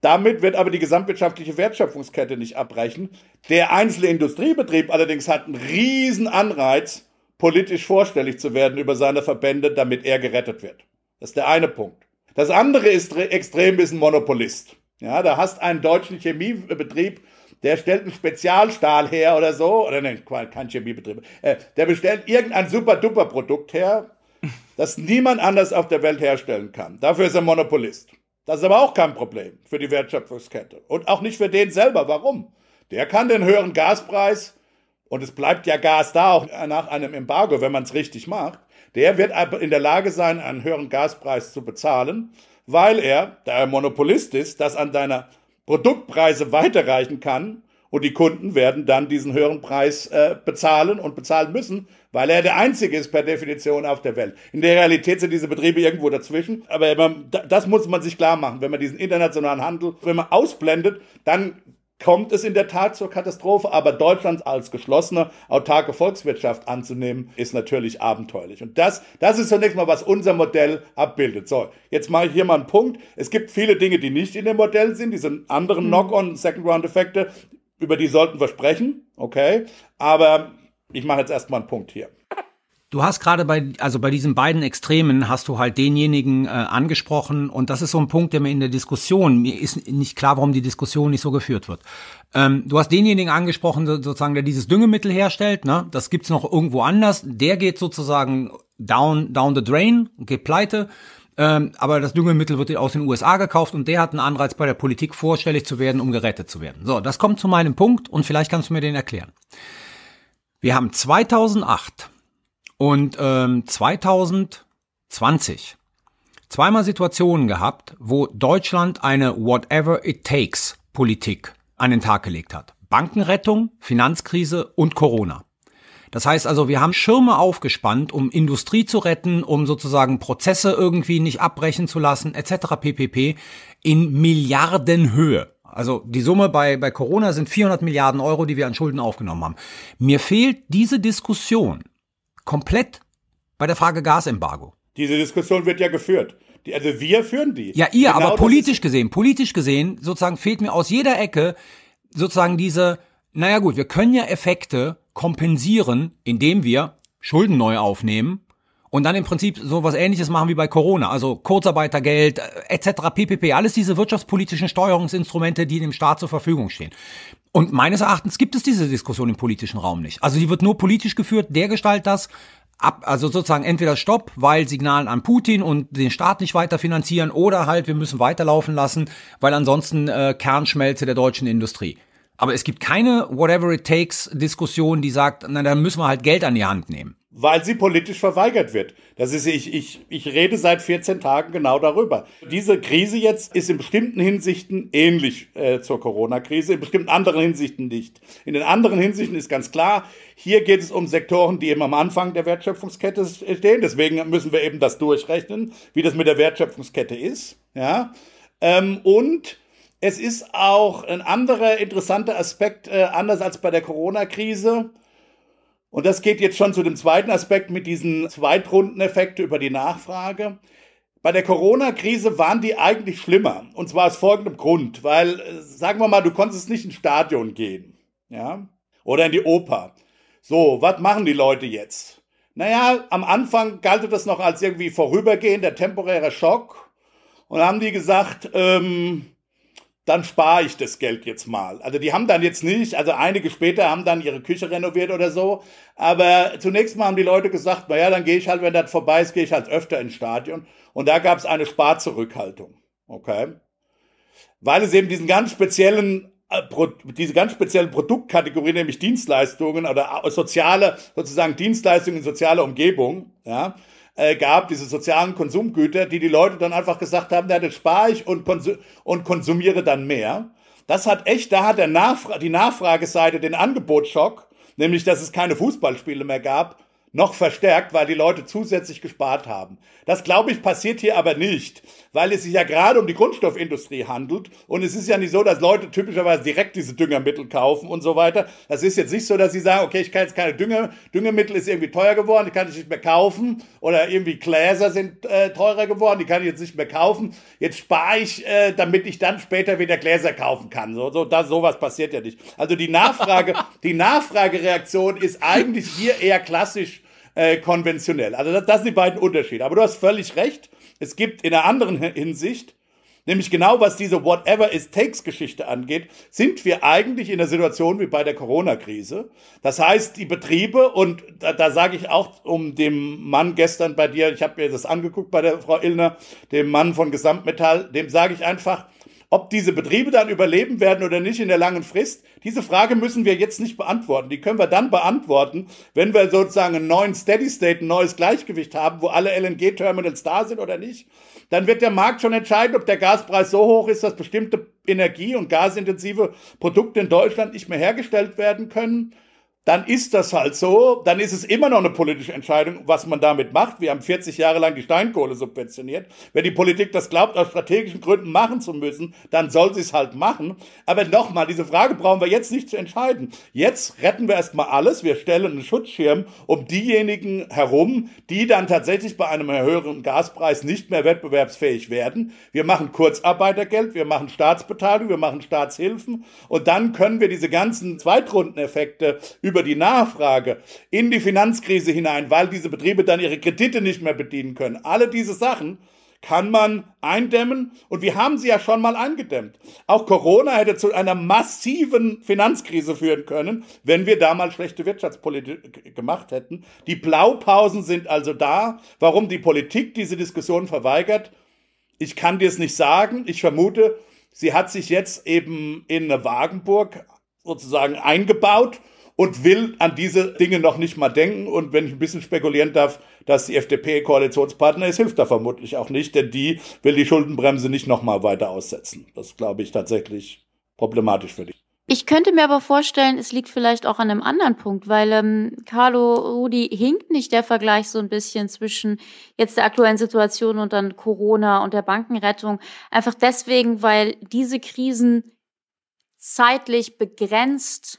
Damit wird aber die gesamtwirtschaftliche Wertschöpfungskette nicht abbrechen. Der einzelne Industriebetrieb allerdings hat einen riesen Anreiz, politisch vorstellig zu werden über seine Verbände, damit er gerettet wird. Das ist der eine Punkt. Das andere ist extrem ist ein Monopolist. Ja, da hast einen deutschen Chemiebetrieb, der stellt einen Spezialstahl her oder so, oder nein, kein Chemiebetrieb, äh, der bestellt irgendein super-duper Produkt her, das niemand anders auf der Welt herstellen kann. Dafür ist er Monopolist. Das ist aber auch kein Problem für die Wertschöpfungskette und auch nicht für den selber. Warum? Der kann den höheren Gaspreis, und es bleibt ja Gas da, auch nach einem Embargo, wenn man es richtig macht, der wird in der Lage sein, einen höheren Gaspreis zu bezahlen, weil er, da er Monopolist ist, das an deiner Produktpreise weiterreichen kann und die Kunden werden dann diesen höheren Preis äh, bezahlen und bezahlen müssen, weil er der Einzige ist per Definition auf der Welt. In der Realität sind diese Betriebe irgendwo dazwischen, aber man, das muss man sich klar machen, wenn man diesen internationalen Handel, wenn man ausblendet, dann kommt es in der Tat zur Katastrophe, aber Deutschland als geschlossene, autarke Volkswirtschaft anzunehmen, ist natürlich abenteuerlich. Und das, das ist zunächst mal, was unser Modell abbildet. So, jetzt mache ich hier mal einen Punkt. Es gibt viele Dinge, die nicht in dem Modell sind, diese anderen mhm. Knock-on-Second-Round-Effekte, über die sollten wir sprechen, okay? Aber ich mache jetzt erstmal einen Punkt hier. Du hast gerade bei, also bei diesen beiden Extremen hast du halt denjenigen äh, angesprochen und das ist so ein Punkt, der mir in der Diskussion, mir ist nicht klar, warum die Diskussion nicht so geführt wird. Ähm, du hast denjenigen angesprochen, sozusagen, der dieses Düngemittel herstellt, ne? das gibt's noch irgendwo anders, der geht sozusagen down, down the drain, geht pleite. Ähm, aber das Düngemittel wird aus den USA gekauft und der hat einen Anreiz, bei der Politik vorstellig zu werden, um gerettet zu werden. So, das kommt zu meinem Punkt und vielleicht kannst du mir den erklären. Wir haben 2008 und ähm, 2020 zweimal Situationen gehabt, wo Deutschland eine Whatever It Takes Politik an den Tag gelegt hat. Bankenrettung, Finanzkrise und Corona. Das heißt also, wir haben Schirme aufgespannt, um Industrie zu retten, um sozusagen Prozesse irgendwie nicht abbrechen zu lassen, etc. ppp. in Milliardenhöhe. Also die Summe bei, bei Corona sind 400 Milliarden Euro, die wir an Schulden aufgenommen haben. Mir fehlt diese Diskussion komplett bei der Frage Gasembargo. Diese Diskussion wird ja geführt. Die, also wir führen die. Ja, ihr, genau aber politisch gesehen, politisch gesehen, sozusagen fehlt mir aus jeder Ecke sozusagen diese, naja gut, wir können ja Effekte kompensieren, indem wir Schulden neu aufnehmen und dann im Prinzip so was ähnliches machen wie bei Corona, also Kurzarbeitergeld äh, etc. ppp, alles diese wirtschaftspolitischen Steuerungsinstrumente, die dem Staat zur Verfügung stehen. Und meines Erachtens gibt es diese Diskussion im politischen Raum nicht. Also die wird nur politisch geführt, der Gestalt das ab, also sozusagen entweder Stopp, weil Signalen an Putin und den Staat nicht weiter finanzieren oder halt wir müssen weiterlaufen lassen, weil ansonsten äh, Kernschmelze der deutschen Industrie. Aber es gibt keine whatever it takes Diskussion, die sagt, na dann müssen wir halt Geld an die Hand nehmen weil sie politisch verweigert wird. Das ist, ich, ich, ich rede seit 14 Tagen genau darüber. Diese Krise jetzt ist in bestimmten Hinsichten ähnlich äh, zur Corona-Krise, in bestimmten anderen Hinsichten nicht. In den anderen Hinsichten ist ganz klar, hier geht es um Sektoren, die eben am Anfang der Wertschöpfungskette äh, stehen. Deswegen müssen wir eben das durchrechnen, wie das mit der Wertschöpfungskette ist. Ja? Ähm, und es ist auch ein anderer interessanter Aspekt, äh, anders als bei der Corona-Krise und das geht jetzt schon zu dem zweiten Aspekt mit diesen Zweitrundeneffekte über die Nachfrage. Bei der Corona-Krise waren die eigentlich schlimmer. Und zwar aus folgendem Grund, weil, äh, sagen wir mal, du konntest nicht ins Stadion gehen. Ja? Oder in die Oper. So, was machen die Leute jetzt? Naja, am Anfang galt das noch als irgendwie vorübergehender temporärer Schock. Und haben die gesagt, ähm, dann spare ich das Geld jetzt mal. Also die haben dann jetzt nicht, also einige später haben dann ihre Küche renoviert oder so, aber zunächst mal haben die Leute gesagt, naja, dann gehe ich halt, wenn das vorbei ist, gehe ich halt öfter ins Stadion. Und da gab es eine Sparzurückhaltung, okay? Weil es eben diesen ganz speziellen, äh, diese ganz speziellen Produktkategorien, nämlich Dienstleistungen oder äh, soziale, sozusagen Dienstleistungen in sozialer Umgebung, ja, äh, gab, diese sozialen Konsumgüter, die die Leute dann einfach gesagt haben, na, das spare ich und, konsum und konsumiere dann mehr. Das hat echt, da hat der Nachfra die Nachfrageseite den Angebotsschock, nämlich dass es keine Fußballspiele mehr gab, noch verstärkt, weil die Leute zusätzlich gespart haben. Das glaube ich passiert hier aber nicht weil es sich ja gerade um die Grundstoffindustrie handelt. Und es ist ja nicht so, dass Leute typischerweise direkt diese Düngermittel kaufen und so weiter. Das ist jetzt nicht so, dass sie sagen, okay, ich kann jetzt keine Dünger, Düngermittel ist irgendwie teuer geworden, die kann ich nicht mehr kaufen. Oder irgendwie Gläser sind äh, teurer geworden, die kann ich jetzt nicht mehr kaufen. Jetzt spare ich, äh, damit ich dann später wieder Gläser kaufen kann. So, so, das, sowas passiert ja nicht. Also die Nachfrage, (laughs) die Nachfragereaktion ist eigentlich hier eher klassisch äh, konventionell. Also das, das sind die beiden Unterschiede. Aber du hast völlig recht. Es gibt in einer anderen Hinsicht, nämlich genau was diese Whatever it takes Geschichte angeht, sind wir eigentlich in der Situation wie bei der Corona-Krise. Das heißt, die Betriebe, und da, da sage ich auch um dem Mann gestern bei dir, ich habe mir das angeguckt bei der Frau Illner, dem Mann von Gesamtmetall, dem sage ich einfach, ob diese Betriebe dann überleben werden oder nicht in der langen Frist, diese Frage müssen wir jetzt nicht beantworten. Die können wir dann beantworten, wenn wir sozusagen einen neuen Steady State, ein neues Gleichgewicht haben, wo alle LNG-Terminals da sind oder nicht. Dann wird der Markt schon entscheiden, ob der Gaspreis so hoch ist, dass bestimmte energie- und gasintensive Produkte in Deutschland nicht mehr hergestellt werden können dann ist das halt so, dann ist es immer noch eine politische Entscheidung, was man damit macht. Wir haben 40 Jahre lang die Steinkohle subventioniert. Wenn die Politik das glaubt, aus strategischen Gründen machen zu müssen, dann soll sie es halt machen. Aber nochmal, diese Frage brauchen wir jetzt nicht zu entscheiden. Jetzt retten wir erstmal alles. Wir stellen einen Schutzschirm um diejenigen herum, die dann tatsächlich bei einem höheren Gaspreis nicht mehr wettbewerbsfähig werden. Wir machen Kurzarbeitergeld, wir machen Staatsbeteiligung, wir machen Staatshilfen und dann können wir diese ganzen Zweitrundeneffekte über die Nachfrage in die Finanzkrise hinein, weil diese Betriebe dann ihre Kredite nicht mehr bedienen können. Alle diese Sachen kann man eindämmen und wir haben sie ja schon mal eingedämmt. Auch Corona hätte zu einer massiven Finanzkrise führen können, wenn wir damals schlechte Wirtschaftspolitik gemacht hätten. Die Blaupausen sind also da. Warum die Politik diese Diskussion verweigert, ich kann dir es nicht sagen. Ich vermute, sie hat sich jetzt eben in eine Wagenburg sozusagen eingebaut und will an diese Dinge noch nicht mal denken. Und wenn ich ein bisschen spekulieren darf, dass die FDP Koalitionspartner ist, hilft da vermutlich auch nicht, denn die will die Schuldenbremse nicht nochmal weiter aussetzen. Das glaube ich tatsächlich problematisch für dich. Ich könnte mir aber vorstellen, es liegt vielleicht auch an einem anderen Punkt, weil ähm, Carlo Rudi hinkt nicht der Vergleich so ein bisschen zwischen jetzt der aktuellen Situation und dann Corona und der Bankenrettung. Einfach deswegen, weil diese Krisen zeitlich begrenzt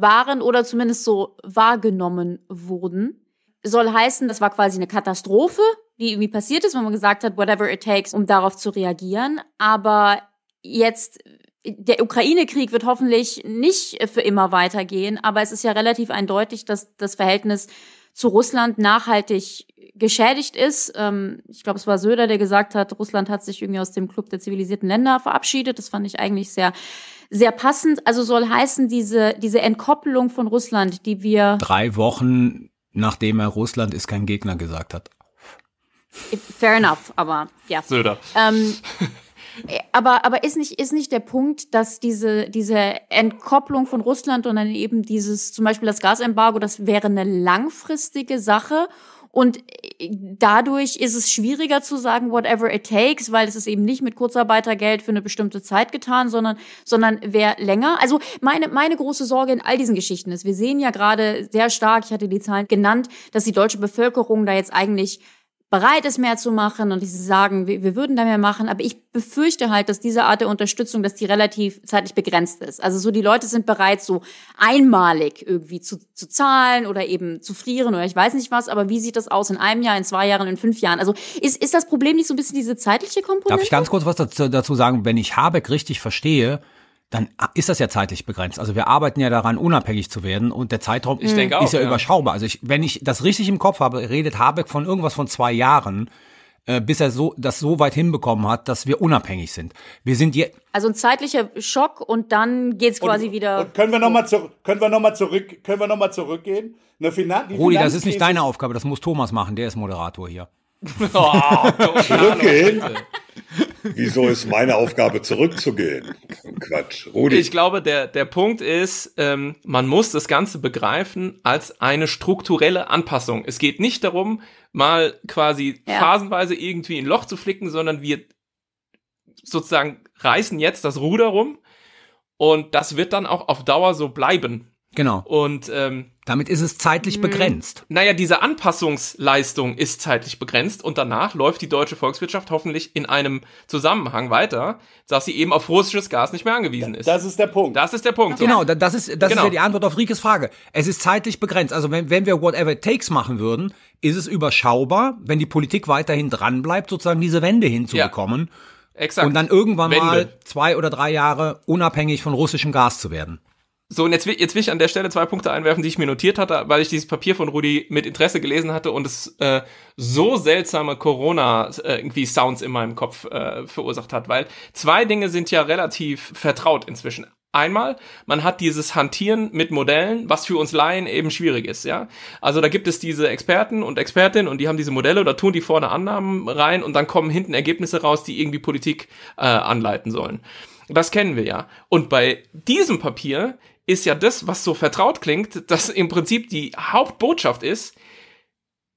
waren oder zumindest so wahrgenommen wurden. Soll heißen, das war quasi eine Katastrophe, die irgendwie passiert ist, wenn man gesagt hat, whatever it takes, um darauf zu reagieren. Aber jetzt, der Ukraine-Krieg wird hoffentlich nicht für immer weitergehen, aber es ist ja relativ eindeutig, dass das Verhältnis zu Russland nachhaltig geschädigt ist. Ähm, ich glaube, es war Söder, der gesagt hat, Russland hat sich irgendwie aus dem Club der zivilisierten Länder verabschiedet. Das fand ich eigentlich sehr sehr passend. Also soll heißen, diese, diese Entkoppelung von Russland, die wir. Drei Wochen, nachdem er Russland ist kein Gegner gesagt hat. Fair enough, aber ja. Söder. Ähm, aber, aber ist nicht, ist nicht der Punkt, dass diese, diese Entkopplung von Russland und dann eben dieses, zum Beispiel das Gasembargo, das wäre eine langfristige Sache und äh, dadurch ist es schwieriger zu sagen, whatever it takes, weil es ist eben nicht mit Kurzarbeitergeld für eine bestimmte Zeit getan, sondern, sondern wer länger. Also meine, meine große Sorge in all diesen Geschichten ist, wir sehen ja gerade sehr stark, ich hatte die Zahlen genannt, dass die deutsche Bevölkerung da jetzt eigentlich bereit ist, mehr zu machen und die sagen, wir, wir würden da mehr machen. Aber ich befürchte halt, dass diese Art der Unterstützung, dass die relativ zeitlich begrenzt ist. Also so die Leute sind bereit, so einmalig irgendwie zu, zu zahlen oder eben zu frieren oder ich weiß nicht was. Aber wie sieht das aus in einem Jahr, in zwei Jahren, in fünf Jahren? Also ist, ist das Problem nicht so ein bisschen diese zeitliche Komponente? Darf ich ganz kurz was dazu, dazu sagen? Wenn ich Habeck richtig verstehe, dann ist das ja zeitlich begrenzt. Also wir arbeiten ja daran, unabhängig zu werden und der Zeitraum ich ist auch, ja, ja, überschaubar. Also ich, wenn ich das richtig im Kopf habe, redet Habeck von irgendwas von zwei Jahren, äh, bis er so, das so weit hinbekommen hat, dass wir unabhängig sind. Wir sind jetzt also ein zeitlicher Schock und dann geht's quasi und, wieder. Und können wir nochmal zurück, können wir nochmal zurück, können wir nochmal zurückgehen? Eine Rudi, das ist nicht deine Aufgabe, das muss Thomas machen, der ist Moderator hier. Oh, Zurückgehen? Wieso ist meine Aufgabe zurückzugehen? Quatsch. Rudi. Ich glaube, der, der Punkt ist, ähm, man muss das Ganze begreifen als eine strukturelle Anpassung. Es geht nicht darum, mal quasi ja. phasenweise irgendwie ein Loch zu flicken, sondern wir sozusagen reißen jetzt das Ruder rum und das wird dann auch auf Dauer so bleiben. Genau. Und ähm, damit ist es zeitlich hm. begrenzt. Naja, diese Anpassungsleistung ist zeitlich begrenzt und danach läuft die deutsche Volkswirtschaft hoffentlich in einem Zusammenhang weiter, dass sie eben auf russisches Gas nicht mehr angewiesen ist. Das ist der Punkt. Das ist der Punkt. Genau, das ist, das genau. ist ja die Antwort auf Rikes Frage. Es ist zeitlich begrenzt. Also wenn, wenn wir whatever it takes machen würden, ist es überschaubar, wenn die Politik weiterhin dran bleibt, sozusagen diese Wende hinzubekommen. Ja. Exakt. Und dann irgendwann Wende. mal zwei oder drei Jahre unabhängig von russischem Gas zu werden. So, und jetzt, will, jetzt will ich an der Stelle zwei Punkte einwerfen, die ich mir notiert hatte, weil ich dieses Papier von Rudi mit Interesse gelesen hatte und es äh, so seltsame Corona-Sounds äh, irgendwie in meinem Kopf äh, verursacht hat. Weil zwei Dinge sind ja relativ vertraut inzwischen. Einmal, man hat dieses Hantieren mit Modellen, was für uns Laien eben schwierig ist, ja. Also da gibt es diese Experten und Expertinnen und die haben diese Modelle oder tun die vorne Annahmen rein und dann kommen hinten Ergebnisse raus, die irgendwie Politik äh, anleiten sollen. Das kennen wir ja. Und bei diesem Papier ist ja das, was so vertraut klingt, dass im Prinzip die Hauptbotschaft ist,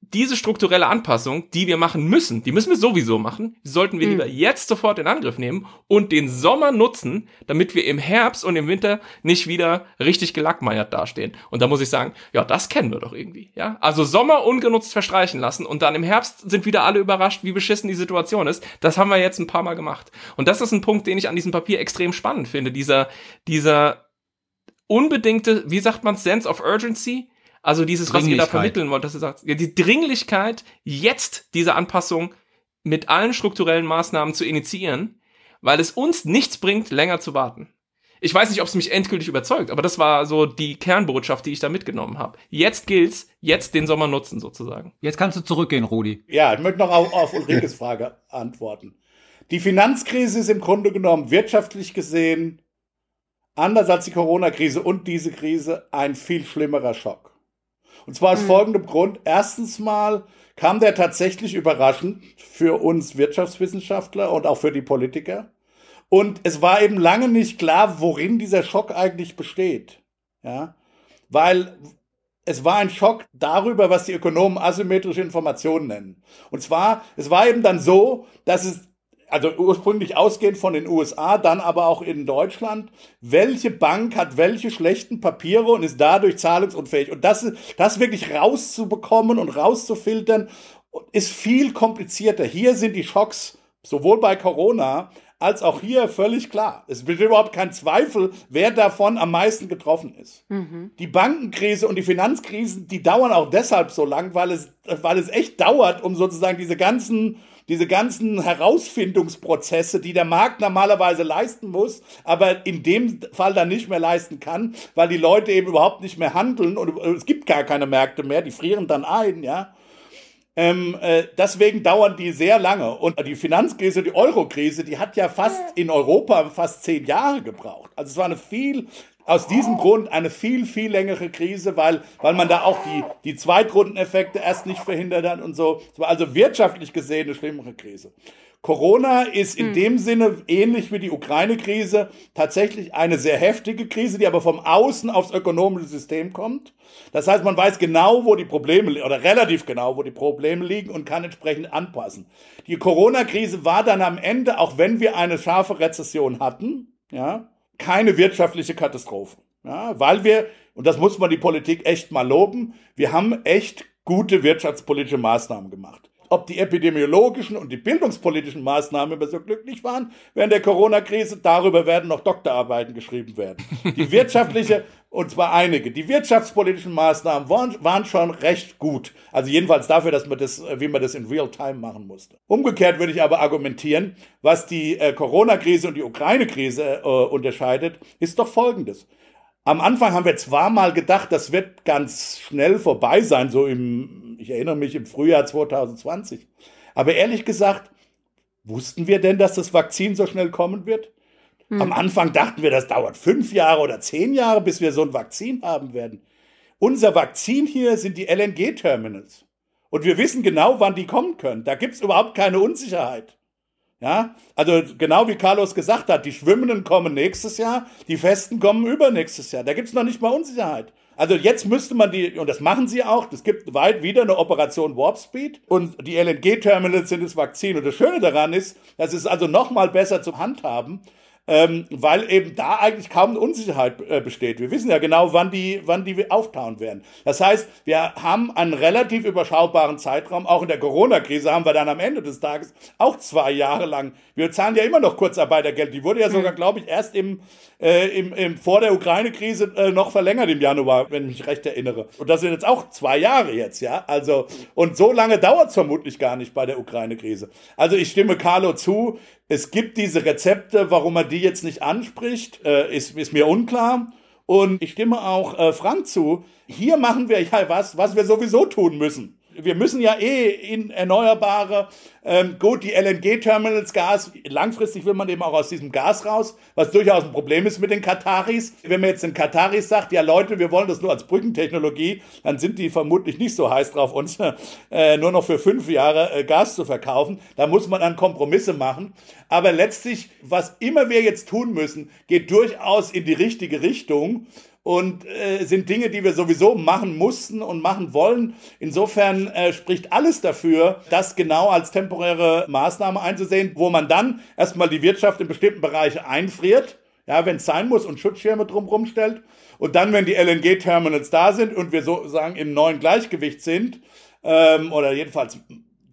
diese strukturelle Anpassung, die wir machen müssen, die müssen wir sowieso machen, sollten wir mhm. lieber jetzt sofort in Angriff nehmen und den Sommer nutzen, damit wir im Herbst und im Winter nicht wieder richtig gelackmeiert dastehen. Und da muss ich sagen, ja, das kennen wir doch irgendwie, ja? Also Sommer ungenutzt verstreichen lassen und dann im Herbst sind wieder alle überrascht, wie beschissen die Situation ist. Das haben wir jetzt ein paar Mal gemacht. Und das ist ein Punkt, den ich an diesem Papier extrem spannend finde, dieser, dieser unbedingte, wie sagt man, Sense of Urgency, also dieses, was ihr da vermitteln wollt, dass ihr sagt, die Dringlichkeit, jetzt diese Anpassung mit allen strukturellen Maßnahmen zu initiieren, weil es uns nichts bringt, länger zu warten. Ich weiß nicht, ob es mich endgültig überzeugt, aber das war so die Kernbotschaft, die ich da mitgenommen habe. Jetzt gilt's, jetzt den Sommer nutzen sozusagen. Jetzt kannst du zurückgehen, Rudi. Ja, ich möchte noch auf, auf Ulrikes (laughs) Frage antworten. Die Finanzkrise ist im Grunde genommen wirtschaftlich gesehen anders als die Corona-Krise und diese Krise ein viel schlimmerer Schock. Und zwar aus mhm. folgendem Grund. Erstens mal kam der tatsächlich überraschend für uns Wirtschaftswissenschaftler und auch für die Politiker. Und es war eben lange nicht klar, worin dieser Schock eigentlich besteht. Ja, weil es war ein Schock darüber, was die Ökonomen asymmetrische Informationen nennen. Und zwar, es war eben dann so, dass es also ursprünglich ausgehend von den USA, dann aber auch in Deutschland, welche Bank hat welche schlechten Papiere und ist dadurch zahlungsunfähig. Und das, das wirklich rauszubekommen und rauszufiltern, ist viel komplizierter. Hier sind die Schocks sowohl bei Corona als auch hier völlig klar. Es besteht überhaupt kein Zweifel, wer davon am meisten getroffen ist. Mhm. Die Bankenkrise und die Finanzkrisen, die dauern auch deshalb so lang, weil es, weil es echt dauert, um sozusagen diese ganzen diese ganzen Herausfindungsprozesse, die der Markt normalerweise leisten muss, aber in dem Fall dann nicht mehr leisten kann, weil die Leute eben überhaupt nicht mehr handeln und es gibt gar keine Märkte mehr, die frieren dann ein, ja. Ähm, äh, deswegen dauern die sehr lange. Und die Finanzkrise, die Euro-Krise, die hat ja fast in Europa fast zehn Jahre gebraucht. Also es war eine viel aus diesem Grund eine viel, viel längere Krise, weil, weil man da auch die, die Zweitrundeneffekte erst nicht verhindert hat und so. Es war also wirtschaftlich gesehen eine schlimmere Krise. Corona ist in mhm. dem Sinne ähnlich wie die Ukraine-Krise tatsächlich eine sehr heftige Krise, die aber vom Außen aufs ökonomische System kommt. Das heißt, man weiß genau, wo die Probleme oder relativ genau, wo die Probleme liegen und kann entsprechend anpassen. Die Corona-Krise war dann am Ende, auch wenn wir eine scharfe Rezession hatten, ja, keine wirtschaftliche Katastrophe. Ja, weil wir, und das muss man die Politik echt mal loben, wir haben echt gute wirtschaftspolitische Maßnahmen gemacht ob die epidemiologischen und die bildungspolitischen Maßnahmen immer so glücklich waren während der Corona-Krise. Darüber werden noch Doktorarbeiten geschrieben werden. Die wirtschaftliche, (laughs) und zwar einige, die wirtschaftspolitischen Maßnahmen waren, waren schon recht gut. Also jedenfalls dafür, dass man das, wie man das in real time machen musste. Umgekehrt würde ich aber argumentieren, was die äh, Corona-Krise und die Ukraine-Krise äh, unterscheidet, ist doch folgendes. Am Anfang haben wir zwar mal gedacht, das wird ganz schnell vorbei sein, so im, ich erinnere mich, im Frühjahr 2020. Aber ehrlich gesagt, wussten wir denn, dass das Vakzin so schnell kommen wird? Hm. Am Anfang dachten wir, das dauert fünf Jahre oder zehn Jahre, bis wir so ein Vakzin haben werden. Unser Vakzin hier sind die LNG-Terminals. Und wir wissen genau, wann die kommen können. Da gibt es überhaupt keine Unsicherheit. Ja, also genau wie Carlos gesagt hat, die Schwimmenden kommen nächstes Jahr, die Festen kommen übernächstes Jahr. Da gibt es noch nicht mal Unsicherheit. Also jetzt müsste man die, und das machen sie auch, es gibt weit wieder eine Operation Warp Speed und die LNG-Terminals sind das Vakzin. Und das Schöne daran ist, das ist also noch mal besser zu Handhaben, ähm, weil eben da eigentlich kaum Unsicherheit äh, besteht. Wir wissen ja genau, wann die, wann die auftauen werden. Das heißt, wir haben einen relativ überschaubaren Zeitraum. Auch in der Corona-Krise haben wir dann am Ende des Tages auch zwei Jahre lang. Wir zahlen ja immer noch Kurzarbeitergeld. Die wurde ja sogar, mhm. glaube ich, erst im, äh, im, im vor der Ukraine-Krise äh, noch verlängert im Januar, wenn ich mich recht erinnere. Und das sind jetzt auch zwei Jahre jetzt, ja. Also und so lange dauert es vermutlich gar nicht bei der Ukraine-Krise. Also ich stimme Carlo zu es gibt diese Rezepte, warum er die jetzt nicht anspricht, äh, ist, ist mir unklar. Und ich stimme auch äh, Frank zu. Hier machen wir (laughs) ja was, was wir sowieso tun müssen wir müssen ja eh in erneuerbare, ähm, gut, die LNG-Terminals, Gas, langfristig will man eben auch aus diesem Gas raus, was durchaus ein Problem ist mit den Kataris. Wenn man jetzt den Kataris sagt, ja Leute, wir wollen das nur als Brückentechnologie, dann sind die vermutlich nicht so heiß drauf, uns äh, nur noch für fünf Jahre äh, Gas zu verkaufen. Da muss man dann Kompromisse machen. Aber letztlich, was immer wir jetzt tun müssen, geht durchaus in die richtige Richtung und äh, sind Dinge, die wir sowieso machen mussten und machen wollen. Insofern äh, spricht alles dafür, das genau als temporäre Maßnahme einzusehen, wo man dann erstmal die Wirtschaft in bestimmten Bereichen einfriert, ja, wenn es sein muss und Schutzschirme drumherum stellt. Und dann, wenn die LNG-Terminals da sind und wir sozusagen im neuen Gleichgewicht sind, ähm, oder jedenfalls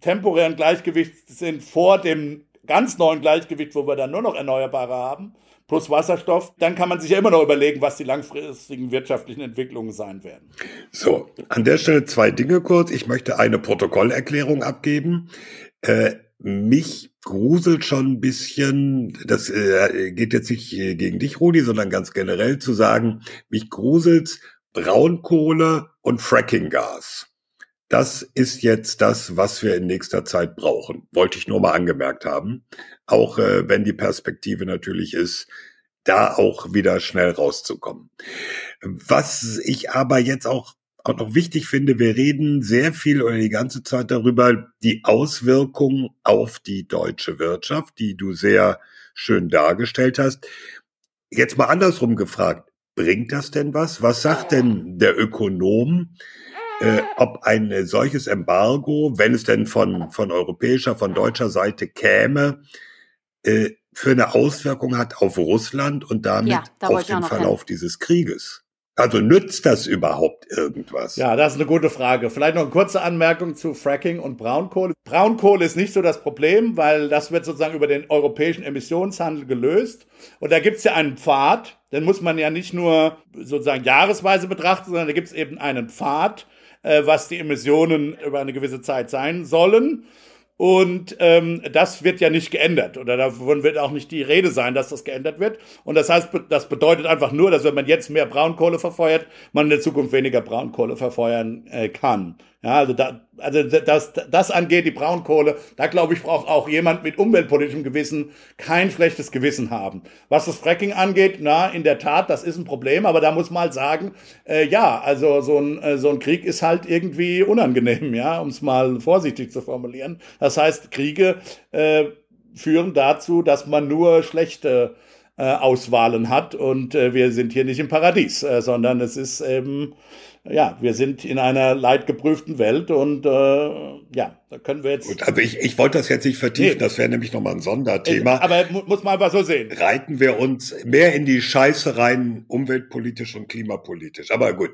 temporären Gleichgewicht sind vor dem ganz neuen Gleichgewicht, wo wir dann nur noch Erneuerbare haben, plus Wasserstoff, dann kann man sich ja immer noch überlegen, was die langfristigen wirtschaftlichen Entwicklungen sein werden. So, an der Stelle zwei Dinge kurz. Ich möchte eine Protokollerklärung abgeben. Äh, mich gruselt schon ein bisschen, das äh, geht jetzt nicht äh, gegen dich, Rudi, sondern ganz generell zu sagen, mich gruselt Braunkohle und Frackinggas. Das ist jetzt das, was wir in nächster Zeit brauchen. Wollte ich nur mal angemerkt haben. Auch äh, wenn die Perspektive natürlich ist, da auch wieder schnell rauszukommen. Was ich aber jetzt auch, auch noch wichtig finde, wir reden sehr viel oder die ganze Zeit darüber, die Auswirkungen auf die deutsche Wirtschaft, die du sehr schön dargestellt hast. Jetzt mal andersrum gefragt, bringt das denn was? Was sagt denn der Ökonom? äh, ob ein solches Embargo, wenn es denn von, von europäischer, von deutscher Seite käme, äh, für eine Auswirkung hat auf Russland und damit ja, da auf den Verlauf hin. dieses Krieges. Also nützt das überhaupt irgendwas? Ja, das ist eine gute Frage. Vielleicht noch eine kurze Anmerkung zu Fracking und Braunkohle. Braunkohle ist nicht so das Problem, weil das wird sozusagen über den europäischen Emissionshandel gelöst. Und da gibt's ja einen Pfad, den muss man ja nicht nur sozusagen jahresweise betrachten, sondern da gibt's eben einen Pfad, äh, was die Emissionen über eine gewisse Zeit sein sollen. Und ähm, das wird ja nicht geändert oder davon wird auch nicht die Rede sein, dass das geändert wird. Und das heißt, das bedeutet einfach nur, dass wenn man jetzt mehr Braunkohle verfeuert, man in der Zukunft weniger Braunkohle verfeuern äh, kann. Ja, also, da, also das, das angeht, die Braunkohle, da glaube ich, braucht auch jemand mit umweltpolitischem Gewissen kein schlechtes Gewissen haben. Was das Fracking angeht, na, in der Tat, das ist ein Problem, aber da muss man halt sagen, äh, ja, also so ein, äh, so ein Krieg ist halt irgendwie unangenehm, ja, um es mal vorsichtig zu formulieren. Das heißt, Kriege äh, führen dazu, dass man nur schlechte äh, Auswahlen hat und äh, wir sind hier nicht im Paradies, äh, sondern es ist eben ja, wir sind in einer leidgeprüften Welt und äh, ja, da können wir jetzt. Gut, also ich, ich wollte das jetzt nicht vertiefen, nee. das wäre nämlich nochmal ein Sonderthema. Ich, äh, aber muss man einfach so sehen. Reiten wir uns mehr in die Scheiße rein, umweltpolitisch und klimapolitisch. Aber gut.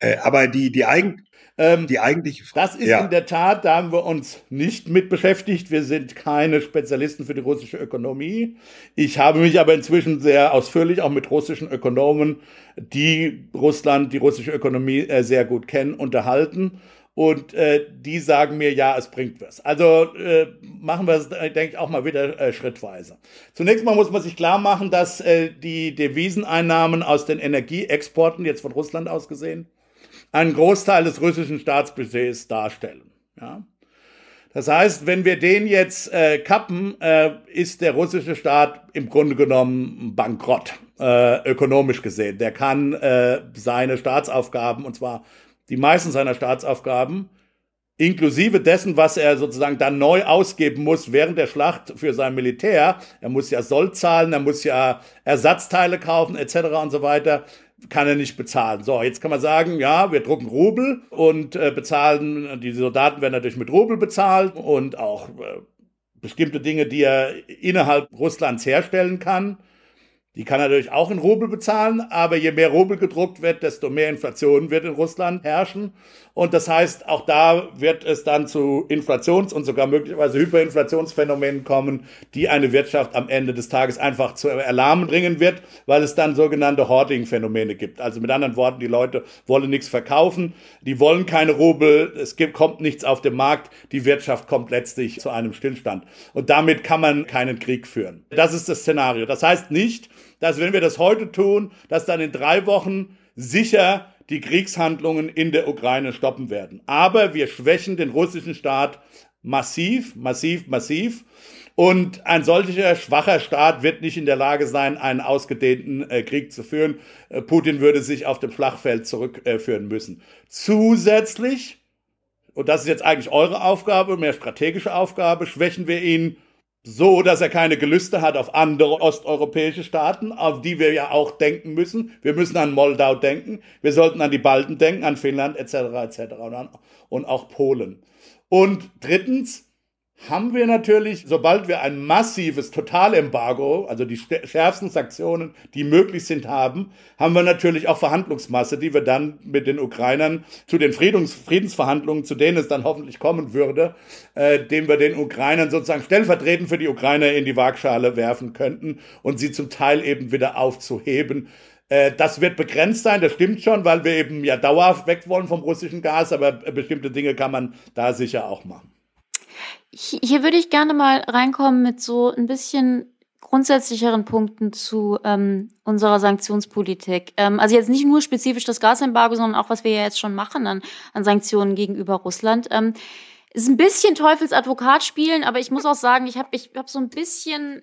Äh, aber die, die Eigen ähm, die eigentliche Frage. Das ist ja. in der Tat, da haben wir uns nicht mit beschäftigt. Wir sind keine Spezialisten für die russische Ökonomie. Ich habe mich aber inzwischen sehr ausführlich auch mit russischen Ökonomen, die Russland, die russische Ökonomie äh, sehr gut kennen, unterhalten. Und äh, die sagen mir, ja, es bringt was. Also äh, machen wir es, äh, denke ich, auch mal wieder äh, schrittweise. Zunächst mal muss man sich klar machen, dass äh, die Deviseneinnahmen aus den Energieexporten, jetzt von Russland aus gesehen, einen Großteil des russischen Staatsbudgets darstellen. Ja? Das heißt, wenn wir den jetzt äh, kappen, äh, ist der russische Staat im Grunde genommen bankrott, äh, ökonomisch gesehen. Der kann äh, seine Staatsaufgaben, und zwar die meisten seiner Staatsaufgaben, inklusive dessen, was er sozusagen dann neu ausgeben muss während der Schlacht für sein Militär. Er muss ja Soll zahlen, er muss ja Ersatzteile kaufen etc. und so weiter kann er nicht bezahlen. So, jetzt kann man sagen, ja, wir drucken Rubel und äh, bezahlen, die Soldaten werden natürlich mit Rubel bezahlt und auch äh, bestimmte Dinge, die er innerhalb Russlands herstellen kann, die kann natürlich auch in Rubel bezahlen, aber je mehr Rubel gedruckt wird, desto mehr Inflation wird in Russland herrschen. Und das heißt, auch da wird es dann zu Inflations- und sogar möglicherweise Hyperinflationsphänomenen kommen, die eine Wirtschaft am Ende des Tages einfach zu Erlahmen bringen wird, weil es dann sogenannte Hoarding-Phänomene gibt. Also mit anderen Worten, die Leute wollen nichts verkaufen, die wollen keine Rubel, es gibt, kommt nichts auf dem Markt, die Wirtschaft kommt letztlich zu einem Stillstand. Und damit kann man keinen Krieg führen. Das ist das Szenario. Das heißt nicht, dass wenn wir das heute tun, dass dann in drei Wochen sicher die Kriegshandlungen in der Ukraine stoppen werden. Aber wir schwächen den russischen Staat massiv, massiv, massiv. Und ein solcher schwacher Staat wird nicht in der Lage sein, einen ausgedehnten äh, Krieg zu führen. Äh, Putin würde sich auf dem Flachfeld zurückführen äh, müssen. Zusätzlich, und das ist jetzt eigentlich eure Aufgabe, mehr strategische Aufgabe, schwächen wir ihn so, dass er keine Gelüste hat auf andere osteuropäische Staaten, auf die wir ja auch denken müssen. Wir müssen an Moldau denken, wir sollten an die Balten denken, an Finnland etc. etc. und, an, und auch Polen. Und drittens, haben wir natürlich, sobald wir ein massives Totalembargo, also die schärfsten Sanktionen, die möglich sind, haben, haben wir natürlich auch Verhandlungsmasse, die wir dann mit den Ukrainern zu den Friedens Friedensverhandlungen, zu denen es dann hoffentlich kommen würde, äh, dem wir den Ukrainern sozusagen stellvertretend für die Ukrainer in die Waagschale werfen könnten und sie zum Teil eben wieder aufzuheben äh, das wird begrenzt sein, das stimmt schon, weil wir eben ja dauerhaft weg wollen vom russischen Gas, aber äh, bestimmte Dinge kann man da sicher auch machen. Hier würde ich gerne mal reinkommen mit so ein bisschen grundsätzlicheren Punkten zu ähm, unserer Sanktionspolitik. Ähm, also jetzt nicht nur spezifisch das Gasembargo, sondern auch, was wir ja jetzt schon machen an, an Sanktionen gegenüber Russland. Ähm, ist ein bisschen Teufelsadvokat spielen, aber ich muss auch sagen, ich habe ich hab so ein bisschen,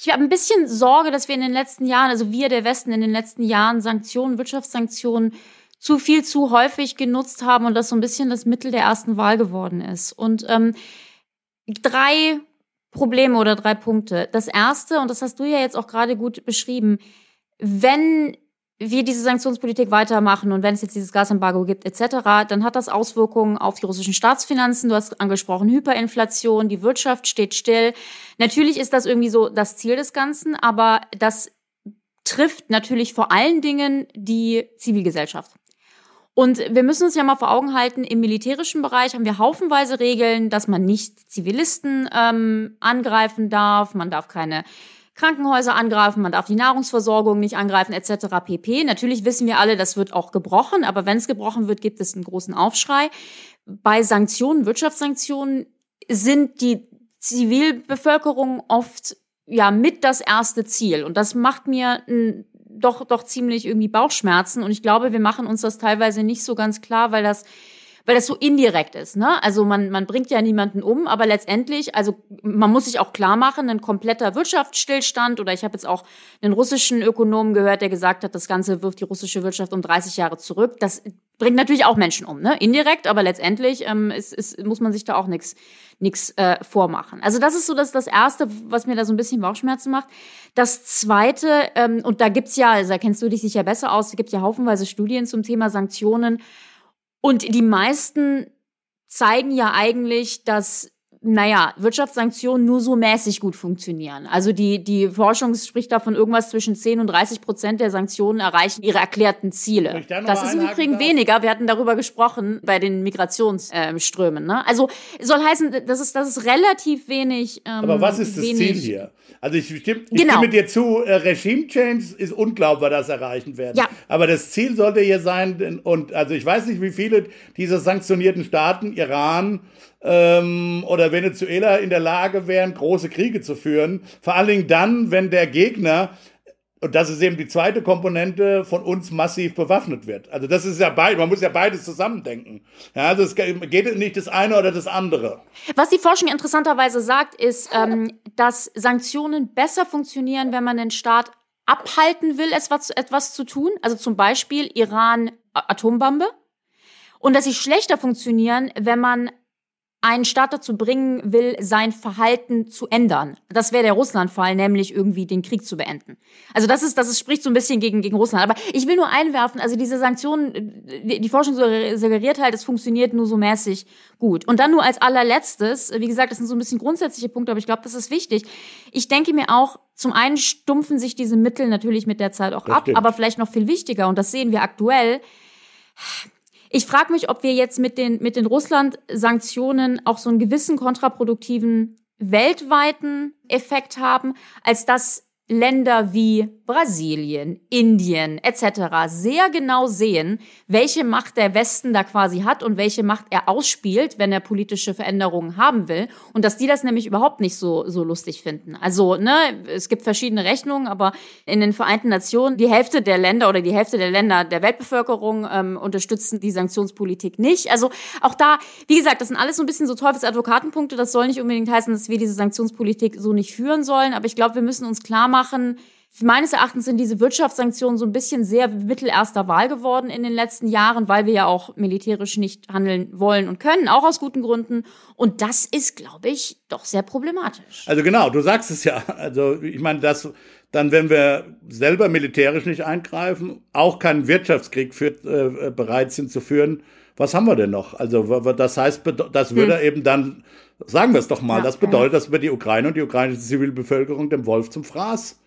ich habe ein bisschen Sorge, dass wir in den letzten Jahren, also wir der Westen in den letzten Jahren Sanktionen, Wirtschaftssanktionen zu viel zu häufig genutzt haben und das so ein bisschen das Mittel der ersten Wahl geworden ist. Und ähm, drei Probleme oder drei Punkte. Das erste, und das hast du ja jetzt auch gerade gut beschrieben, wenn wir diese Sanktionspolitik weitermachen und wenn es jetzt dieses Gasembargo gibt etc., dann hat das Auswirkungen auf die russischen Staatsfinanzen. Du hast angesprochen Hyperinflation, die Wirtschaft steht still. Natürlich ist das irgendwie so das Ziel des Ganzen, aber das trifft natürlich vor allen Dingen die Zivilgesellschaft. Und wir müssen uns ja mal vor Augen halten, im militärischen Bereich haben wir haufenweise Regeln, dass man nicht Zivilisten ähm, angreifen darf, man darf keine Krankenhäuser angreifen, man darf die Nahrungsversorgung nicht angreifen, etc. pp. Natürlich wissen wir alle, das wird auch gebrochen, aber wenn es gebrochen wird, gibt es einen großen Aufschrei. Bei Sanktionen, Wirtschaftssanktionen sind die Zivilbevölkerung oft ja mit das erste Ziel. Und das macht mir ein doch, doch ziemlich irgendwie Bauchschmerzen. Und ich glaube, wir machen uns das teilweise nicht so ganz klar, weil das weil das so indirekt ist. Ne? Also man, man bringt ja niemanden um, aber letztendlich, also man muss sich auch klar machen, ein kompletter Wirtschaftsstillstand oder ich habe jetzt auch einen russischen Ökonomen gehört, der gesagt hat, das Ganze wirft die russische Wirtschaft um 30 Jahre zurück. Das bringt natürlich auch Menschen um, ne? indirekt, aber letztendlich ähm, ist, ist, muss man sich da auch nichts nichts äh, vormachen. Also das ist so das, das Erste, was mir da so ein bisschen Bauchschmerzen macht. Das Zweite, ähm, und da gibt's ja, also da kennst du dich sicher besser aus, es gibt ja haufenweise Studien zum Thema Sanktionen, und die meisten zeigen ja eigentlich, dass naja, Wirtschaftssanktionen nur so mäßig gut funktionieren. Also die, die Forschung spricht davon, irgendwas zwischen 10 und 30 Prozent der Sanktionen erreichen ihre erklärten Ziele. Das ist im Übrigen weniger. Wir hatten darüber gesprochen bei den Migrationsströmen. Äh, ne? Also soll heißen, das ist, das ist relativ wenig. Ähm, Aber was ist das Ziel hier? Also ich, stimme, ich genau. mit dir zu, äh, Regime-Change ist unglaubbar, das erreichen werden. Ja. Aber das Ziel sollte hier sein, und also ich weiß nicht, wie viele dieser sanktionierten Staaten, Iran, ähm, oder Venezuela in der Lage wären, große Kriege zu führen. Vor allen Dingen dann, wenn der Gegner und das ist eben die zweite Komponente, von uns massiv bewaffnet wird. Also das ist ja beides, man muss ja beides zusammendenken. Ja, also es geht nicht das eine oder das andere. Was die Forschung interessanterweise sagt, ist, ähm, dass Sanktionen besser funktionieren, wenn man den Staat abhalten will, etwas, etwas zu tun. Also zum Beispiel Iran Atombombe. Und dass sie schlechter funktionieren, wenn man einen Staat dazu bringen will, sein Verhalten zu ändern. Das wäre der Russland-Fall, nämlich irgendwie den Krieg zu beenden. Also das ist, das ist, spricht so ein bisschen gegen, gegen Russland. Aber ich will nur einwerfen, also diese Sanktionen, die Forschung suggeriert halt, es funktioniert nur so mäßig gut. Und dann nur als allerletztes, wie gesagt, das sind so ein bisschen grundsätzliche Punkte, aber ich glaube, das ist wichtig. Ich denke mir auch, zum einen stumpfen sich diese Mittel natürlich mit der Zeit auch das ab, stimmt. aber vielleicht noch viel wichtiger, und das sehen wir aktuell, ich frage mich, ob wir jetzt mit den, mit den Russland-Sanktionen auch so einen gewissen kontraproduktiven weltweiten Effekt haben, als dass Länder wie Brasilien, Indien etc. sehr genau sehen, welche Macht der Westen da quasi hat und welche Macht er ausspielt, wenn er politische Veränderungen haben will. Und dass die das nämlich überhaupt nicht so, so lustig finden. Also, ne, es gibt verschiedene Rechnungen, aber in den Vereinten Nationen, die Hälfte der Länder oder die Hälfte der Länder der Weltbevölkerung ähm, unterstützen die Sanktionspolitik nicht. Also auch da, wie gesagt, das sind alles so ein bisschen so Teufelsadvokatenpunkte. Das soll nicht unbedingt heißen, dass wir diese Sanktionspolitik so nicht führen sollen. Aber ich glaube, wir müssen uns klar machen. Meines Erachtens sind diese Wirtschaftssanktionen so ein bisschen sehr mittelerster Wahl geworden in den letzten Jahren, weil wir ja auch militärisch nicht handeln wollen und können, auch aus guten Gründen. Und das ist, glaube ich, doch sehr problematisch. Also genau, du sagst es ja. Also ich meine, dass dann, wenn wir selber militärisch nicht eingreifen, auch keinen Wirtschaftskrieg für, äh, bereit sind zu führen, was haben wir denn noch? Also das heißt, das hm. würde hm. eben dann Sagen wir es doch mal. Ja, das bedeutet, dass wir die Ukraine und die ukrainische Zivilbevölkerung dem Wolf zum Fraß.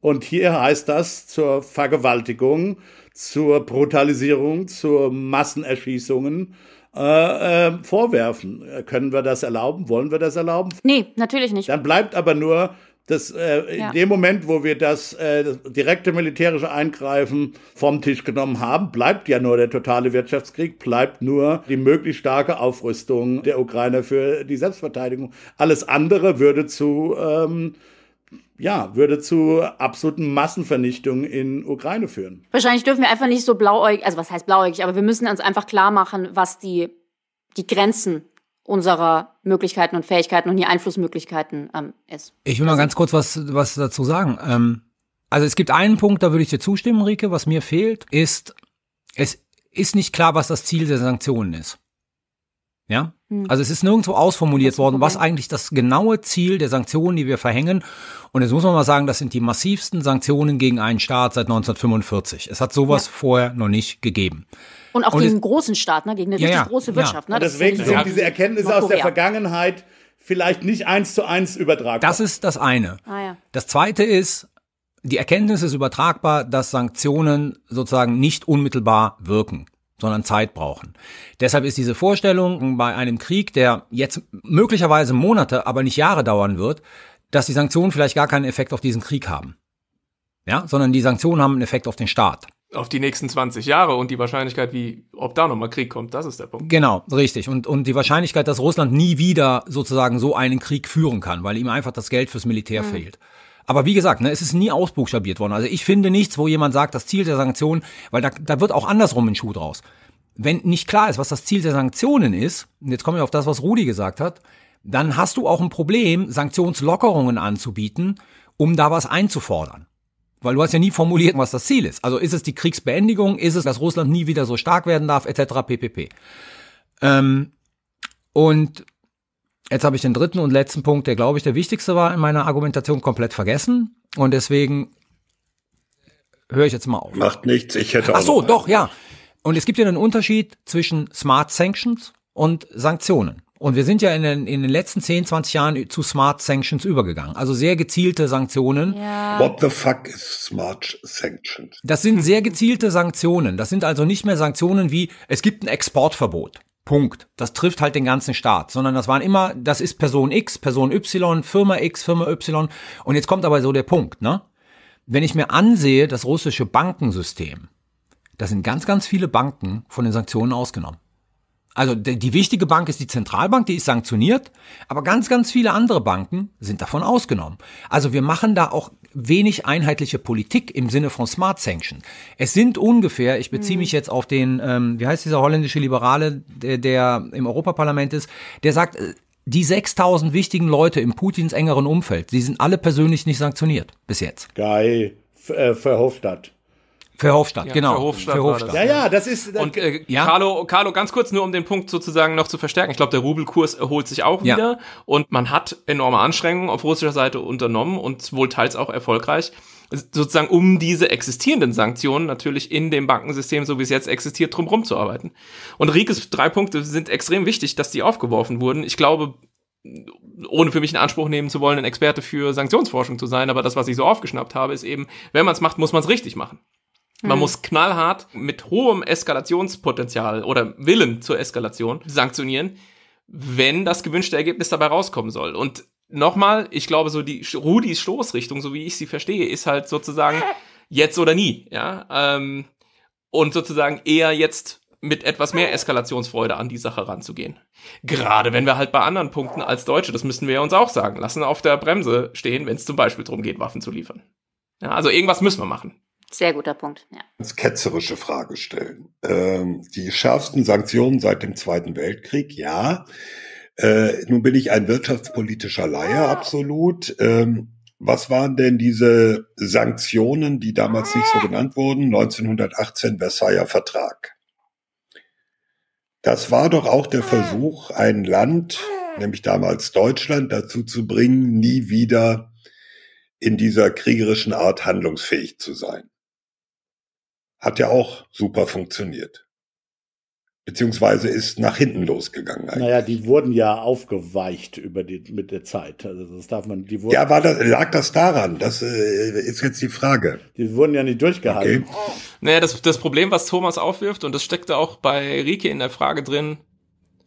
Und hier heißt das zur Vergewaltigung, zur Brutalisierung, zur Massenerschießungen äh, äh, vorwerfen. Können wir das erlauben? Wollen wir das erlauben? Nee, natürlich nicht. Dann bleibt aber nur das, äh, ja. In dem Moment, wo wir das, äh, das direkte militärische Eingreifen vom Tisch genommen haben, bleibt ja nur der totale Wirtschaftskrieg, bleibt nur die möglichst starke Aufrüstung der Ukrainer für die Selbstverteidigung. Alles andere würde zu, ähm, ja, würde zu absoluten Massenvernichtungen in Ukraine führen. Wahrscheinlich dürfen wir einfach nicht so blauäugig, also was heißt blauäugig, aber wir müssen uns einfach klar machen, was die, die Grenzen unserer Möglichkeiten und Fähigkeiten und die Einflussmöglichkeiten ähm, ist. Ich will mal ganz kurz was, was dazu sagen. Ähm, also es gibt einen Punkt, da würde ich dir zustimmen, Rike, was mir fehlt, ist, es ist nicht klar, was das Ziel der Sanktionen ist. Ja? Hm. Also es ist nirgendwo ausformuliert worden, was eigentlich das genaue Ziel der Sanktionen, die wir verhängen. Und jetzt muss man mal sagen, das sind die massivsten Sanktionen gegen einen Staat seit 1945. Es hat sowas ja. vorher noch nicht gegeben. Und auch und gegen einen großen Staat, ne? gegen eine ja, richtig ja, große Wirtschaft. Ne? deswegen sind diese Erkenntnisse aus der Vergangenheit vielleicht nicht eins zu eins übertragbar. Das ist das eine. Ah, ja. das zweite ist, die Erkenntnis ist übertragbar, dass Sanktionen sozusagen nicht unmittelbar wirken sondern Zeit brauchen. Deshalb ist diese Vorstellung bei einem Krieg, der jetzt möglicherweise Monate, aber nicht Jahre dauern wird, dass die Sanktionen vielleicht gar keinen Effekt auf diesen Krieg haben. Ja, sondern die Sanktionen haben einen Effekt auf den Staat auf die nächsten 20 Jahre und die Wahrscheinlichkeit, wie ob da nochmal Krieg kommt, das ist der Punkt. Genau, richtig. Und, und die Wahrscheinlichkeit, dass Russland nie wieder sozusagen so einen Krieg führen kann, weil ihm einfach das Geld fürs Militär mhm. fehlt. Aber wie gesagt, ne, es ist nie ausbuchstabiert worden. Also ich finde nichts, wo jemand sagt, das Ziel der Sanktionen, weil da, da wird auch andersrum ein Schuh draus. Wenn nicht klar ist, was das Ziel der Sanktionen ist, und jetzt komme ich auf das, was Rudi gesagt hat, dann hast du auch ein Problem, Sanktionslockerungen anzubieten, um da was einzufordern. Weil du hast ja nie formuliert, was das Ziel ist. Also ist es die Kriegsbeendigung, ist es, dass Russland nie wieder so stark werden darf, etc. ppp. Ähm, und jetzt habe ich den dritten und letzten Punkt, der, glaube ich, der wichtigste war in meiner Argumentation, komplett vergessen. Und deswegen höre ich jetzt mal auf. Macht nichts, ich hätte auch. Ach so, doch, ja. Und es gibt ja einen Unterschied zwischen Smart Sanctions und Sanktionen. Und wir sind ja in den, in den letzten 10, 20 Jahren zu Smart Sanctions übergegangen. Also sehr gezielte Sanktionen. Ja. What the fuck is Smart Sanctions? Das sind sehr gezielte Sanktionen. Das sind also nicht mehr Sanktionen wie, es gibt ein Exportverbot. Punkt. Das trifft halt den ganzen Staat, sondern das waren immer, das ist Person X, Person Y, Firma X, Firma Y. Und jetzt kommt aber so der Punkt, ne? Wenn ich mir ansehe, das russische Bankensystem, da sind ganz, ganz viele Banken von den Sanktionen ausgenommen. Also die wichtige Bank ist die Zentralbank, die ist sanktioniert, aber ganz, ganz viele andere Banken sind davon ausgenommen. Also wir machen da auch wenig einheitliche Politik im Sinne von Smart Sanction. Es sind ungefähr, ich beziehe mhm. mich jetzt auf den, ähm, wie heißt dieser holländische Liberale, der, der im Europaparlament ist, der sagt, äh, die 6000 wichtigen Leute im Putins engeren Umfeld, die sind alle persönlich nicht sanktioniert bis jetzt. Geil, äh, Verhofstadt. Für Hofstadt, ja, genau. Für Hofstadt. Für Hofstadt. Ja, ja, das ist. Das und äh, ja? Carlo, Carlo, ganz kurz nur, um den Punkt sozusagen noch zu verstärken. Ich glaube, der Rubelkurs erholt sich auch ja. wieder und man hat enorme Anstrengungen auf russischer Seite unternommen und wohl teils auch erfolgreich sozusagen um diese existierenden Sanktionen natürlich in dem Bankensystem, so wie es jetzt existiert, drumherum zu arbeiten. Und Rikes drei Punkte sind extrem wichtig, dass die aufgeworfen wurden. Ich glaube, ohne für mich in Anspruch nehmen zu wollen, ein Experte für Sanktionsforschung zu sein, aber das, was ich so aufgeschnappt habe, ist eben, wenn man es macht, muss man es richtig machen. Man mhm. muss knallhart mit hohem Eskalationspotenzial oder Willen zur Eskalation sanktionieren, wenn das gewünschte Ergebnis dabei rauskommen soll. Und nochmal, ich glaube, so die Rudis Stoßrichtung, so wie ich sie verstehe, ist halt sozusagen (laughs) jetzt oder nie, ja. Ähm, und sozusagen eher jetzt mit etwas mehr Eskalationsfreude an die Sache ranzugehen. Gerade wenn wir halt bei anderen Punkten als Deutsche, das müssen wir uns auch sagen lassen, auf der Bremse stehen, wenn es zum Beispiel darum geht, Waffen zu liefern. Ja, also irgendwas müssen wir machen. Sehr guter Punkt, ja. Als ketzerische Frage stellen. Ähm, die schärfsten Sanktionen seit dem Zweiten Weltkrieg, ja. Äh, nun bin ich ein wirtschaftspolitischer Laie, absolut. Ähm, was waren denn diese Sanktionen, die damals nicht so genannt wurden? 1918 Versailler Vertrag. Das war doch auch der Versuch, ein Land, nämlich damals Deutschland, dazu zu bringen, nie wieder in dieser kriegerischen Art handlungsfähig zu sein hat ja auch super funktioniert. Beziehungsweise ist nach hinten losgegangen. Eigentlich. Naja, die wurden ja aufgeweicht über die, mit der Zeit. Also das darf man, die wurden. Ja, war das, lag das daran? Das äh, ist jetzt die Frage. Die wurden ja nicht durchgehalten. Okay. Naja, das, das Problem, was Thomas aufwirft, und das steckte auch bei Rike in der Frage drin,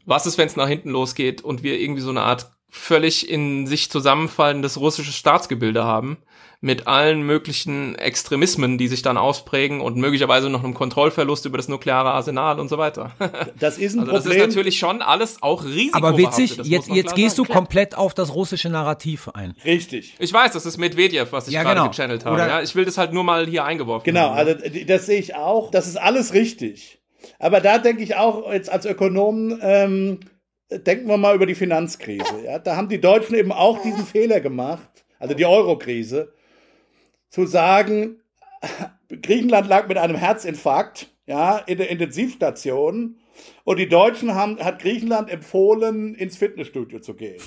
was ist, wenn es nach hinten losgeht und wir irgendwie so eine Art völlig in sich zusammenfallendes russisches Staatsgebilde haben? mit allen möglichen Extremismen, die sich dann ausprägen und möglicherweise noch einem Kontrollverlust über das nukleare Arsenal und so weiter. (laughs) Das ist ein also Problem. Das ist natürlich schon alles auch riesig. Aber witzig, jetzt, jetzt gehst sagen. du komplett auf das russische Narrativ ein. Richtig. Ich weiß, das ist Medvedev, was ich ja, gerade genau. gechannelt habe. ja, ich will das halt nur mal hier eingeworfen Genau, haben. also das sehe ich auch. Das ist alles richtig. Aber da denke ich auch jetzt als Ökonomen, ähm, denken wir mal über die Finanzkrise. Ja? Da haben die Deutschen eben auch diesen Fehler gemacht, also die Eurokrise, zu sagen, Griechenland lag mit einem Herzinfarkt ja, in der Intensivstation und die Deutschen haben, hat Griechenland empfohlen, ins Fitnessstudio zu gehen.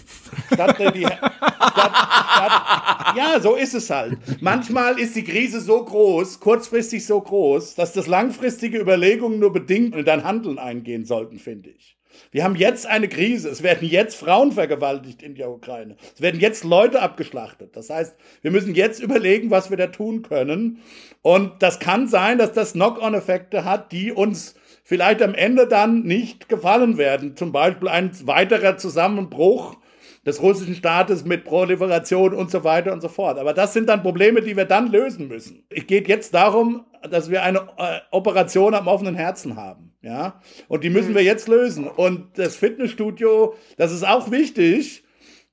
Statt, die, statt, statt, ja, so ist es halt. Manchmal ist die Krise so groß, kurzfristig so groß, dass das langfristige Überlegungen nur bedingt in dein Handeln eingehen sollten, finde ich. Wir haben jetzt eine Krise. Es werden jetzt Frauen vergewaltigt in der Ukraine. Es werden jetzt Leute abgeschlachtet. Das heißt, wir müssen jetzt überlegen, was wir da tun können. Und das kann sein, dass das Knock-on-Effekte hat, die uns vielleicht am Ende dann nicht gefallen werden. Zum Beispiel ein weiterer Zusammenbruch des russischen Staates mit Proliferation und so weiter und so fort. Aber das sind dann Probleme, die wir dann lösen müssen. Es geht jetzt darum, dass wir eine äh, Operation am offenen Herzen haben. Ja, und die hm. müssen wir jetzt lösen. Und das Fitnessstudio, das ist auch wichtig,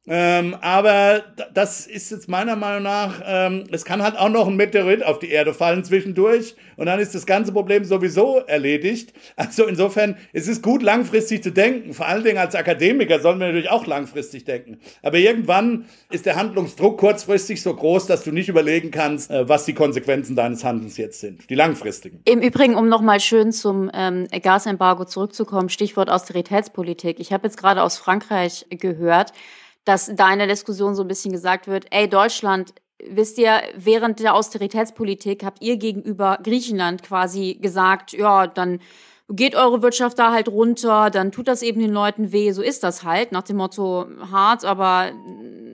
ähm, aber das ist jetzt meiner Meinung nach, ähm, es kann halt auch noch ein Meteorit auf die Erde fallen zwischendurch und dann ist das ganze Problem sowieso erledigt. Also insofern, es ist gut langfristig zu denken. Vor allen Dingen als Akademiker sollen wir natürlich auch langfristig denken. Aber irgendwann ist der Handlungsdruck kurzfristig so groß, dass du nicht überlegen kannst, äh, was die Konsequenzen deines Handelns jetzt sind, die langfristigen. Im Übrigen, um nochmal schön zum ähm, Gasembargo zurückzukommen, Stichwort Austeritätspolitik. Ich habe jetzt gerade aus Frankreich gehört, dass da in der Diskussion so ein bisschen gesagt wird, ey, Deutschland, wisst ihr, während der Austeritätspolitik habt ihr gegenüber Griechenland quasi gesagt, ja, dann geht eure Wirtschaft da halt runter, dann tut das eben den Leuten weh, so ist das halt, nach dem Motto hart, aber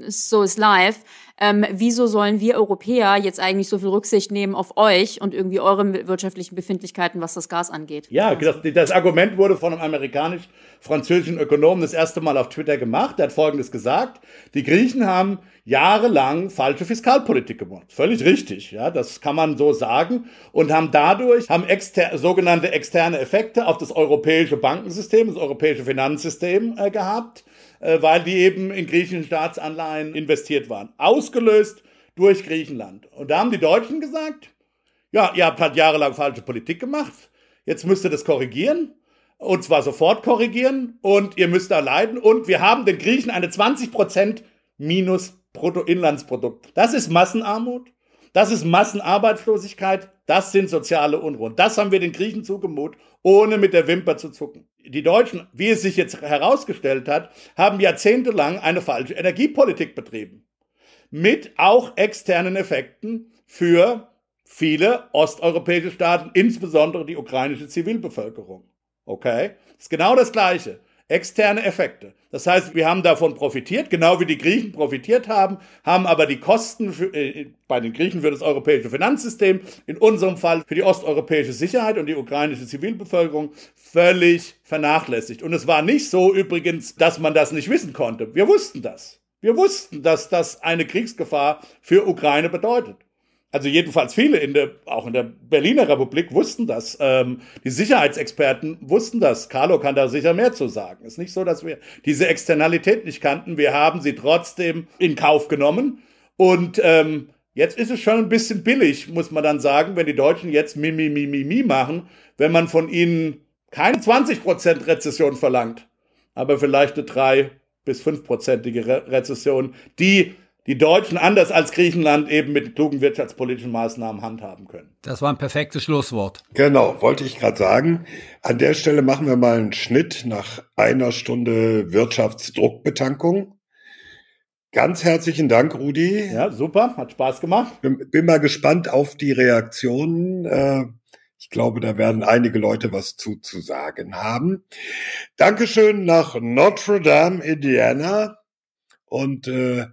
so ist life ähm, wieso sollen wir Europäer jetzt eigentlich so viel Rücksicht nehmen auf euch und irgendwie eure wirtschaftlichen Befindlichkeiten, was das Gas angeht? Ja, das, genau. also das Argument wurde von einem amerikanisch-französischen Ökonomen das erste Mal auf Twitter gemacht. Der hat Folgendes gesagt. Die Griechen haben jahrelang falsche Fiskalpolitik gemacht. Völlig richtig, ja, das kann man so sagen. Und haben dadurch haben exter sogenannte externe Effekte auf das europäische Bankensystem, das europäische Finanzsystem äh, gehabt. Äh, weil die eben in griechischen Staatsanleihen investiert waren. Ausgelöst durch Griechenland. Und da haben die Deutschen gesagt, ja, ihr habt halt jahrelang falsche Politik gemacht, jetzt müsst ihr das korrigieren. Und zwar sofort korrigieren und ihr müsst da leiden. Und wir haben den Griechen eine 20% minus Bruttoinlandsprodukt. Das ist Massenarmut, das ist Massenarbeitslosigkeit, das sind soziale Unruhen. Das haben wir den Griechen zugemut, ohne mit der Wimper zu zucken die Deutschen, wie es sich jetzt herausgestellt hat, haben jahrzehntelang eine falsche Energiepolitik betrieben. Mit auch externen Effekten für viele osteuropäische Staaten, insbesondere die ukrainische Zivilbevölkerung. Okay? Das ist genau das Gleiche externe Effekte. Das heißt, wir haben davon profitiert, genau wie die Griechen profitiert haben, haben aber die Kosten für, äh, bei den Griechen für das europäische Finanzsystem, in unserem Fall für die osteuropäische Sicherheit und die ukrainische Zivilbevölkerung völlig vernachlässigt. Und es war nicht so übrigens, dass man das nicht wissen konnte. Wir wussten das. Wir wussten, dass das eine Kriegsgefahr für Ukraine bedeutet also jedenfalls viele in der, auch in der Berliner Republik wussten das. Ähm, die Sicherheitsexperten wussten das. Carlo kann da sicher mehr zu sagen. Ist nicht so, dass wir diese Externalität nicht kannten. Wir haben sie trotzdem in Kauf genommen. Und ähm, jetzt ist es schon ein bisschen billig, muss man dann sagen, wenn die Deutschen jetzt Mimi, Mimi, Mimi machen, wenn man von ihnen keine 20% Rezession verlangt, aber vielleicht eine 3 bis 5%ige Re Rezession, die die Deutschen anders als Griechenland eben mit klugen wirtschaftspolitischen Maßnahmen handhaben können. Das war ein perfektes Schlusswort. Genau, wollte ich gerade sagen. An der Stelle machen wir mal einen Schnitt nach einer Stunde Wirtschaftsdruckbetankung. Ganz herzlichen Dank, Rudi. Ja, super, hat Spaß gemacht. Bin, bin mal gespannt auf die Reaktionen. Äh, ich glaube, da werden einige Leute was zuzusagen haben. Dankeschön nach Notre Dame, Indiana. Und äh,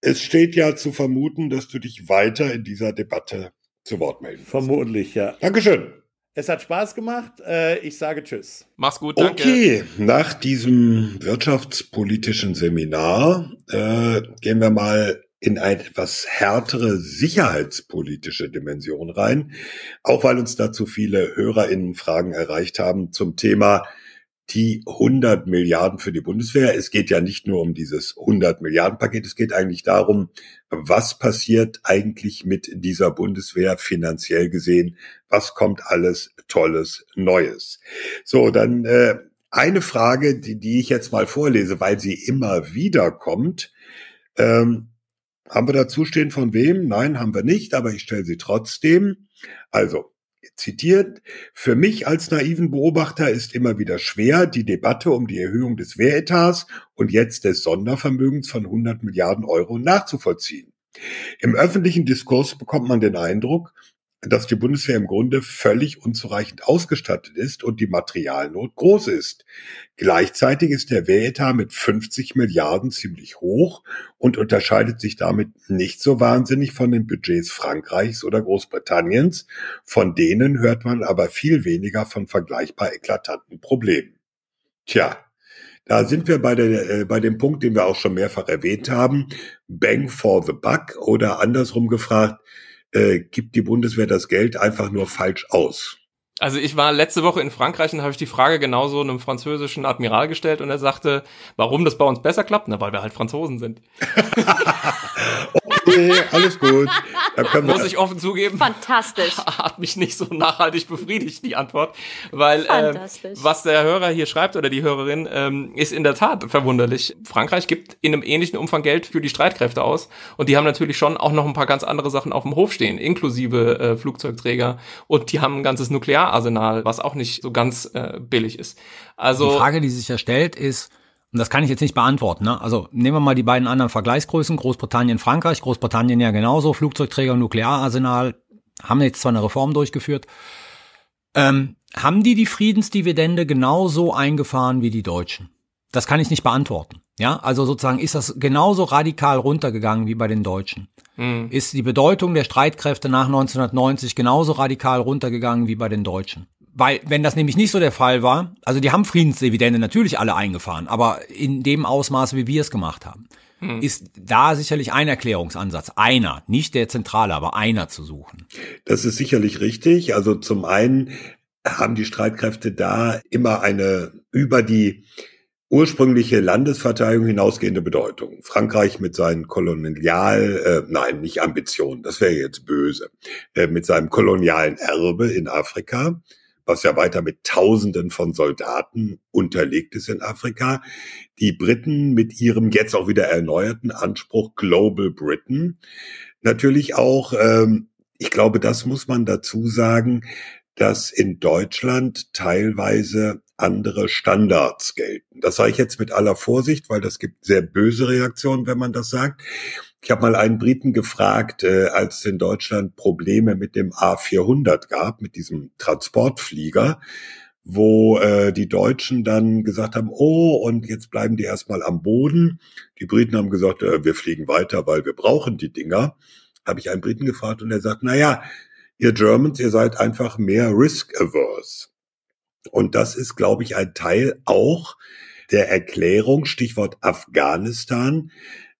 es steht ja zu vermuten, dass du dich weiter in dieser Debatte zu Wort melden wirst. Vermutlich, ja. Dankeschön. Es hat Spaß gemacht. Äh, ich sage Tschüss. Mach's gut. Danke. Okay, nach diesem wirtschaftspolitischen Seminar äh, gehen wir mal in eine etwas härtere sicherheitspolitische Dimension rein, auch weil uns dazu viele Hörerinnen Fragen erreicht haben zum Thema die 100 Milliarden für die Bundeswehr. Es geht ja nicht nur um dieses 100 Milliarden Paket, es geht eigentlich darum, was passiert eigentlich mit dieser Bundeswehr finanziell gesehen, was kommt alles Tolles Neues. So, dann äh, eine Frage, die, die ich jetzt mal vorlese, weil sie immer wieder kommt. Ähm, haben wir dazu stehen von wem? Nein, haben wir nicht, aber ich stelle sie trotzdem. Also, zitiert, für mich als naiven Beobachter ist immer wieder schwer, die Debatte um die Erhöhung des Wehretats und jetzt des Sondervermögens von 100 Milliarden Euro nachzuvollziehen. Im öffentlichen Diskurs bekommt man den Eindruck, dass die Bundeswehr im Grunde völlig unzureichend ausgestattet ist und die Materialnot groß ist. Gleichzeitig ist der Wehretat mit 50 Milliarden ziemlich hoch und unterscheidet sich damit nicht so wahnsinnig von den Budgets Frankreichs oder Großbritanniens. Von denen hört man aber viel weniger von vergleichbar eklatanten Problemen. Tja, da sind wir bei, der, äh, bei dem Punkt, den wir auch schon mehrfach erwähnt haben. Bang for the buck oder andersrum gefragt, äh, gibt die Bundeswehr das Geld einfach nur falsch aus. Also ich war letzte Woche in Frankreich und habe ich die Frage genauso einem französischen Admiral gestellt und er sagte, warum das bei uns besser klappt? Na, weil wir halt Franzosen sind. (laughs) okay, alles gut. Muss ich offen zugeben. Fantastisch. (laughs) Hat mich nicht so nachhaltig befriedigt, die Antwort. Weil äh, was der Hörer hier schreibt oder die Hörerin, ähm, ist in der Tat verwunderlich. Frankreich gibt in einem ähnlichen Umfang Geld für die Streitkräfte aus und die haben natürlich schon auch noch ein paar ganz andere Sachen auf dem Hof stehen, inklusive äh, Flugzeugträger und die haben ein ganzes Nuklear Nukleararsenal, was auch nicht so ganz äh, billig ist. Also die Frage, die sich ja stellt, ist, und das kann ich jetzt nicht beantworten. Ne? Also nehmen wir mal die beiden anderen Vergleichsgrößen, Großbritannien, Frankreich. Großbritannien ja genauso, Flugzeugträger und Nukleararsenal haben jetzt zwar eine Reform durchgeführt. Ähm, haben die die Friedensdividende genauso eingefahren wie die Deutschen? Das kann ich nicht beantworten. Ja, also sozusagen ist das genauso radikal runtergegangen wie bei den Deutschen. Mhm. Ist die Bedeutung der Streitkräfte nach 1990 genauso radikal runtergegangen wie bei den Deutschen. Weil, wenn das nämlich nicht so der Fall war, also die haben Friedensdividende natürlich alle eingefahren, aber in dem Ausmaß, wie wir es gemacht haben, mhm. ist da sicherlich ein Erklärungsansatz, einer, nicht der zentrale, aber einer zu suchen. Das ist sicherlich richtig. Also zum einen haben die Streitkräfte da immer eine über die ursprüngliche Landesverteidigung hinausgehende Bedeutung. Frankreich mit seinen Kolonial, äh, nein, nicht Ambitionen, das wäre jetzt böse, äh, mit seinem kolonialen Erbe in Afrika, was ja weiter mit Tausenden von Soldaten unterlegt ist in Afrika. Die Briten mit ihrem jetzt auch wieder erneuerten Anspruch Global Britain. Natürlich auch, ähm, ich glaube, das muss man dazu sagen, dass in Deutschland teilweise andere Standards gelten. Das sage ich jetzt mit aller Vorsicht, weil das gibt sehr böse Reaktionen, wenn man das sagt. Ich habe mal einen Briten gefragt, äh, als es in Deutschland Probleme mit dem A400 gab, mit diesem Transportflieger, wo äh, die Deutschen dann gesagt haben, oh, und jetzt bleiben die erstmal am Boden. Die Briten haben gesagt, äh, wir fliegen weiter, weil wir brauchen die Dinger. Habe ich einen Briten gefragt und er sagt, na ja, ihr Germans, ihr seid einfach mehr risk-averse. Und das ist, glaube ich, ein Teil auch der Erklärung, Stichwort Afghanistan.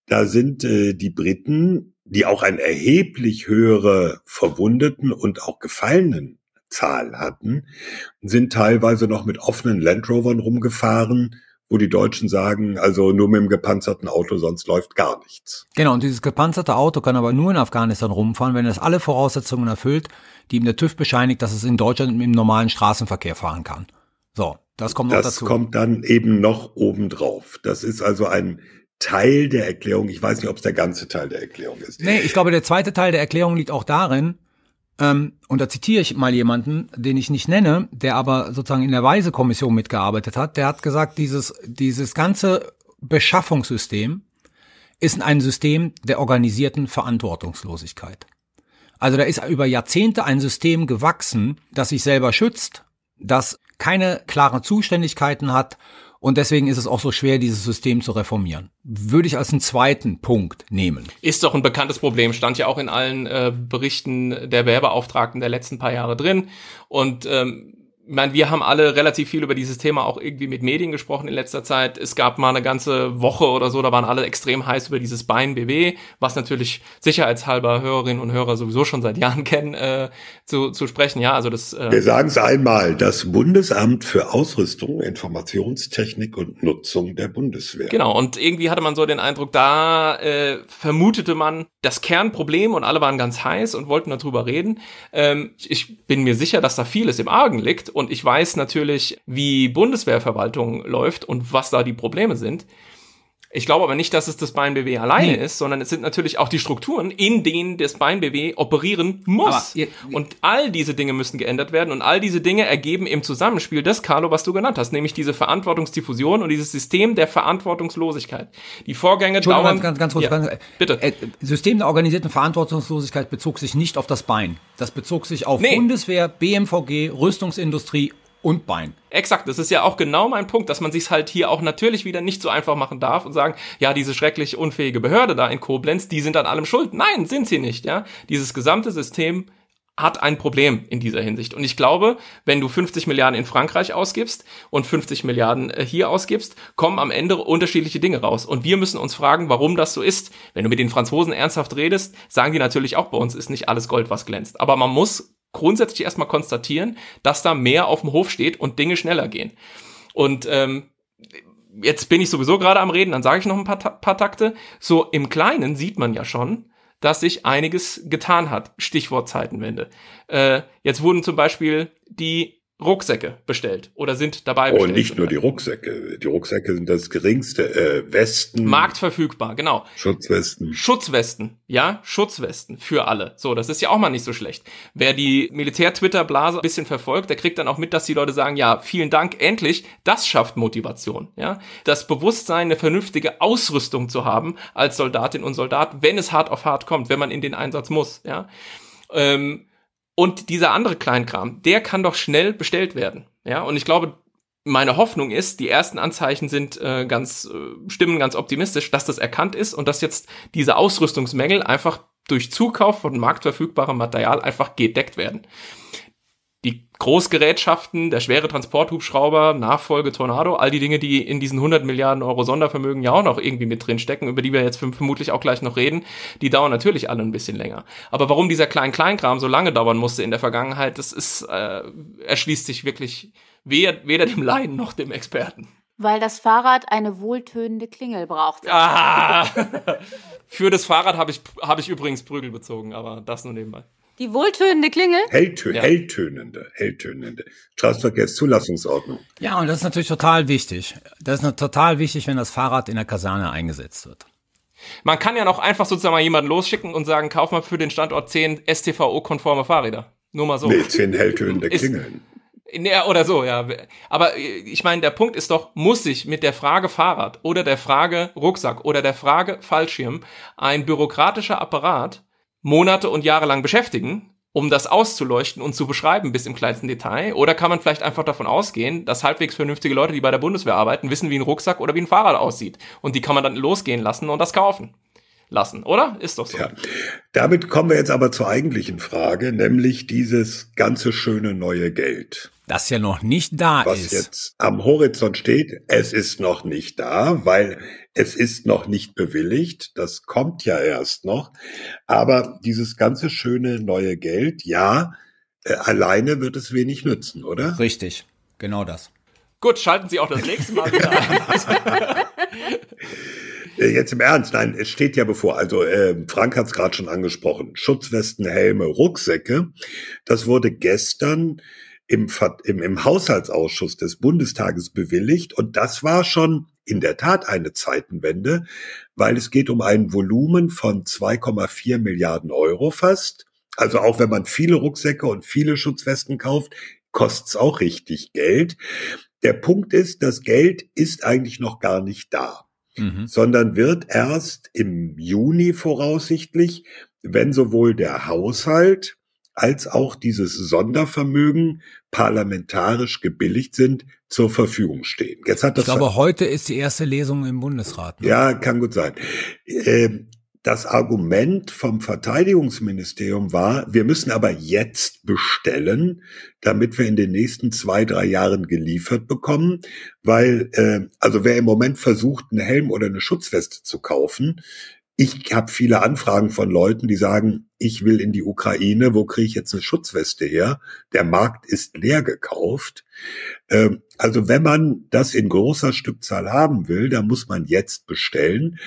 Da sind äh, die Briten, die auch eine erheblich höhere Verwundeten und auch Gefallenen Zahl hatten, sind teilweise noch mit offenen Landrovern rumgefahren, wo die Deutschen sagen, also nur mit dem gepanzerten Auto, sonst läuft gar nichts. Genau, und dieses gepanzerte Auto kann aber nur in Afghanistan rumfahren, wenn es alle Voraussetzungen erfüllt, die ihm der TÜV bescheinigt, dass es in Deutschland im normalen Straßenverkehr fahren kann. So, das kommt noch dazu. Das kommt dann eben noch obendrauf. Das ist also ein Teil der Erklärung. Ich weiß nicht, ob es der ganze Teil der Erklärung ist. Nee, ich glaube, der zweite Teil der Erklärung liegt auch darin, ähm, und da zitiere ich mal jemanden, den ich nicht nenne, der aber sozusagen in der Weise-Kommission mitgearbeitet hat. Der hat gesagt, dieses, dieses ganze Beschaffungssystem ist ein System der organisierten Verantwortungslosigkeit. Also da ist über Jahrzehnte ein System gewachsen, das sich selber schützt, das keine klaren Zuständigkeiten hat und deswegen ist es auch so schwer, dieses System zu reformieren. Würde ich als einen zweiten Punkt nehmen. Ist doch ein bekanntes Problem, stand ja auch in allen äh, Berichten der Werbeauftragten der letzten paar Jahre drin. Und ähm, ich meine, wir haben alle relativ viel über dieses Thema auch irgendwie mit Medien gesprochen in letzter Zeit. Es gab mal eine ganze Woche oder so, da waren alle extrem heiß über dieses Bein BW, was natürlich sicherheitshalber Hörerinnen und Hörer sowieso schon seit Jahren (laughs) kennen, äh, zu, zu sprechen. Ja, also das. Äh wir sagen es einmal: Das Bundesamt für Ausrüstung, Informationstechnik und Nutzung der Bundeswehr. Genau. Und irgendwie hatte man so den Eindruck, da äh, vermutete man das Kernproblem und alle waren ganz heiß und wollten darüber reden. Ähm, ich bin mir sicher, dass da vieles im Argen liegt und ich weiß natürlich, wie Bundeswehrverwaltung läuft und was da die Probleme sind. Ich glaube aber nicht, dass es das Bein BW alleine nee. ist, sondern es sind natürlich auch die Strukturen, in denen das Bein BW operieren muss. Ihr, und all diese Dinge müssen geändert werden und all diese Dinge ergeben im Zusammenspiel das, Carlo, was du genannt hast, nämlich diese Verantwortungsdiffusion und dieses System der Verantwortungslosigkeit. Die Vorgänge dauern... Ganz, ganz kurz, ja, ganz, bitte. Äh, System der organisierten Verantwortungslosigkeit bezog sich nicht auf das Bein. Das bezog sich auf nee. Bundeswehr, BMVG, Rüstungsindustrie und Bein. Exakt, das ist ja auch genau mein Punkt, dass man sich halt hier auch natürlich wieder nicht so einfach machen darf und sagen, ja, diese schrecklich unfähige Behörde da in Koblenz, die sind an allem schuld. Nein, sind sie nicht, ja. Dieses gesamte System hat ein Problem in dieser Hinsicht. Und ich glaube, wenn du 50 Milliarden in Frankreich ausgibst und 50 Milliarden äh, hier ausgibst, kommen am Ende unterschiedliche Dinge raus. Und wir müssen uns fragen, warum das so ist. Wenn du mit den Franzosen ernsthaft redest, sagen die natürlich auch bei uns ist nicht alles Gold, was glänzt. Aber man muss grundsätzlich erstmal konstatieren, dass da mehr auf dem Hof steht und Dinge schneller gehen. Und ähm, jetzt bin ich sowieso gerade am Reden, dann sage ich noch ein paar, paar Takte. So im Kleinen sieht man ja schon, dass sich einiges getan hat. Stichwort Zeitenwende. Äh, jetzt wurden zum Beispiel die Rucksäcke bestellt oder sind dabei bestellt. Und nicht nur die Rucksäcke. Die Rucksäcke sind das geringste. Äh, Westen. Marktverfügbar, genau. Schutzwesten. Schutzwesten, ja, Schutzwesten für alle. So, das ist ja auch mal nicht so schlecht. Wer die Militär-Twitter-Blase ein bisschen verfolgt, der kriegt dann auch mit, dass die Leute sagen, ja, vielen Dank, endlich, das schafft Motivation. Ja, Das Bewusstsein, eine vernünftige Ausrüstung zu haben als Soldatin und Soldat, wenn es hart auf hart kommt, wenn man in den Einsatz muss. Ja. Ähm, und dieser andere Kleinkram, der kann doch schnell bestellt werden. Ja, und ich glaube, meine Hoffnung ist, die ersten Anzeichen sind äh, ganz äh, stimmen ganz optimistisch, dass das erkannt ist und dass jetzt diese Ausrüstungsmängel einfach durch Zukauf von marktverfügbarem Material einfach gedeckt werden die Großgerätschaften, der schwere Transporthubschrauber, Nachfolge Tornado, all die Dinge, die in diesen 100 Milliarden Euro Sondervermögen ja auch noch irgendwie mit drin stecken, über die wir jetzt vermutlich auch gleich noch reden, die dauern natürlich alle ein bisschen länger. Aber warum dieser kleinen Kleinkram so lange dauern musste in der Vergangenheit, das ist äh, erschließt sich wirklich weder, weder dem Laien noch dem Experten. Weil das Fahrrad eine wohltönende Klingel braucht. Ah! (laughs) Für das Fahrrad habe ich, hab ich übrigens Prügel bezogen, aber das nur nebenbei. Die wohltönende Klingel? Helltö ja. Helltönende, helltönende. Straßenverkehrszulassungsordnung. Ja, und das ist natürlich total wichtig. Das ist total wichtig, wenn das Fahrrad in der Kaserne eingesetzt wird. Man kann ja noch einfach sozusagen mal jemanden losschicken und sagen, kauf mal für den Standort 10 STVO-konforme Fahrräder. Nur mal so. Nee, 10 helltönende Klingeln. Ja, oder so, ja. Aber äh, ich meine, der Punkt ist doch, muss ich mit der Frage Fahrrad oder der Frage Rucksack oder der Frage Fallschirm ein bürokratischer Apparat Monate und Jahre lang beschäftigen, um das auszuleuchten und zu beschreiben bis im kleinsten Detail? Oder kann man vielleicht einfach davon ausgehen, dass halbwegs vernünftige Leute, die bei der Bundeswehr arbeiten, wissen, wie ein Rucksack oder wie ein Fahrrad aussieht? Und die kann man dann losgehen lassen und das kaufen lassen, oder? Ist doch so. Ja. Damit kommen wir jetzt aber zur eigentlichen Frage, nämlich dieses ganze schöne neue Geld. Das ja noch nicht da was ist. Was jetzt am Horizont steht, es ist noch nicht da, weil es ist noch nicht bewilligt. Das kommt ja erst noch. Aber dieses ganze schöne neue Geld, ja, äh, alleine wird es wenig nützen, oder? Richtig, genau das. Gut, schalten Sie auch das nächste Mal wieder (laughs) ein. Äh, jetzt im Ernst, nein, es steht ja bevor. Also äh, Frank hat es gerade schon angesprochen. Schutzwesten, Helme, Rucksäcke. Das wurde gestern im, im, im Haushaltsausschuss des Bundestages bewilligt. Und das war schon in der Tat eine Zeitenwende, weil es geht um ein Volumen von 2,4 Milliarden Euro fast. Also auch wenn man viele Rucksäcke und viele Schutzwesten kauft, kostet's auch richtig Geld. Der Punkt ist, das Geld ist eigentlich noch gar nicht da. Mhm. sondern wird erst im Juni voraussichtlich, wenn sowohl der Haushalt als auch dieses Sondervermögen parlamentarisch gebilligt sind, zur Verfügung stehen. Jetzt hat das ich glaube, heute ist die erste Lesung im Bundesrat. Ne? Ja, kann gut sein. Ähm, das Argument vom Verteidigungsministerium war, wir müssen aber jetzt bestellen, damit wir in den nächsten zwei, drei Jahren geliefert bekommen, weil äh, also wer im Moment versucht, einen Helm oder eine Schutzweste zu kaufen, ich habe viele Anfragen von Leuten, die sagen, ich will in die Ukraine, wo kriege ich jetzt eine Schutzweste her? Der Markt ist leer gekauft. Ähm, also wenn man das in großer Stückzahl haben will, dann muss man jetzt bestellen.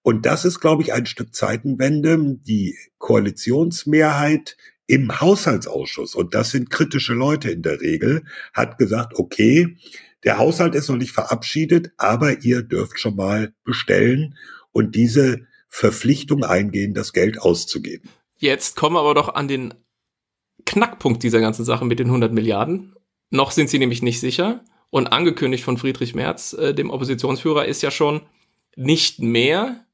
Und das ist, glaube ich, ein Stück Zeitenwende. Die Koalitionsmehrheit im Haushaltsausschuss, und das sind kritische Leute in der Regel, hat gesagt, okay, der Haushalt ist noch nicht verabschiedet, aber ihr dürft schon mal bestellen und diese Verpflichtung eingehen, das Geld auszugeben. Jetzt kommen wir aber doch an den Knackpunkt dieser ganzen Sache mit den 100 Milliarden. Noch sind sie nämlich nicht sicher. Und angekündigt von Friedrich Merz, äh, dem Oppositionsführer, ist ja schon nicht mehr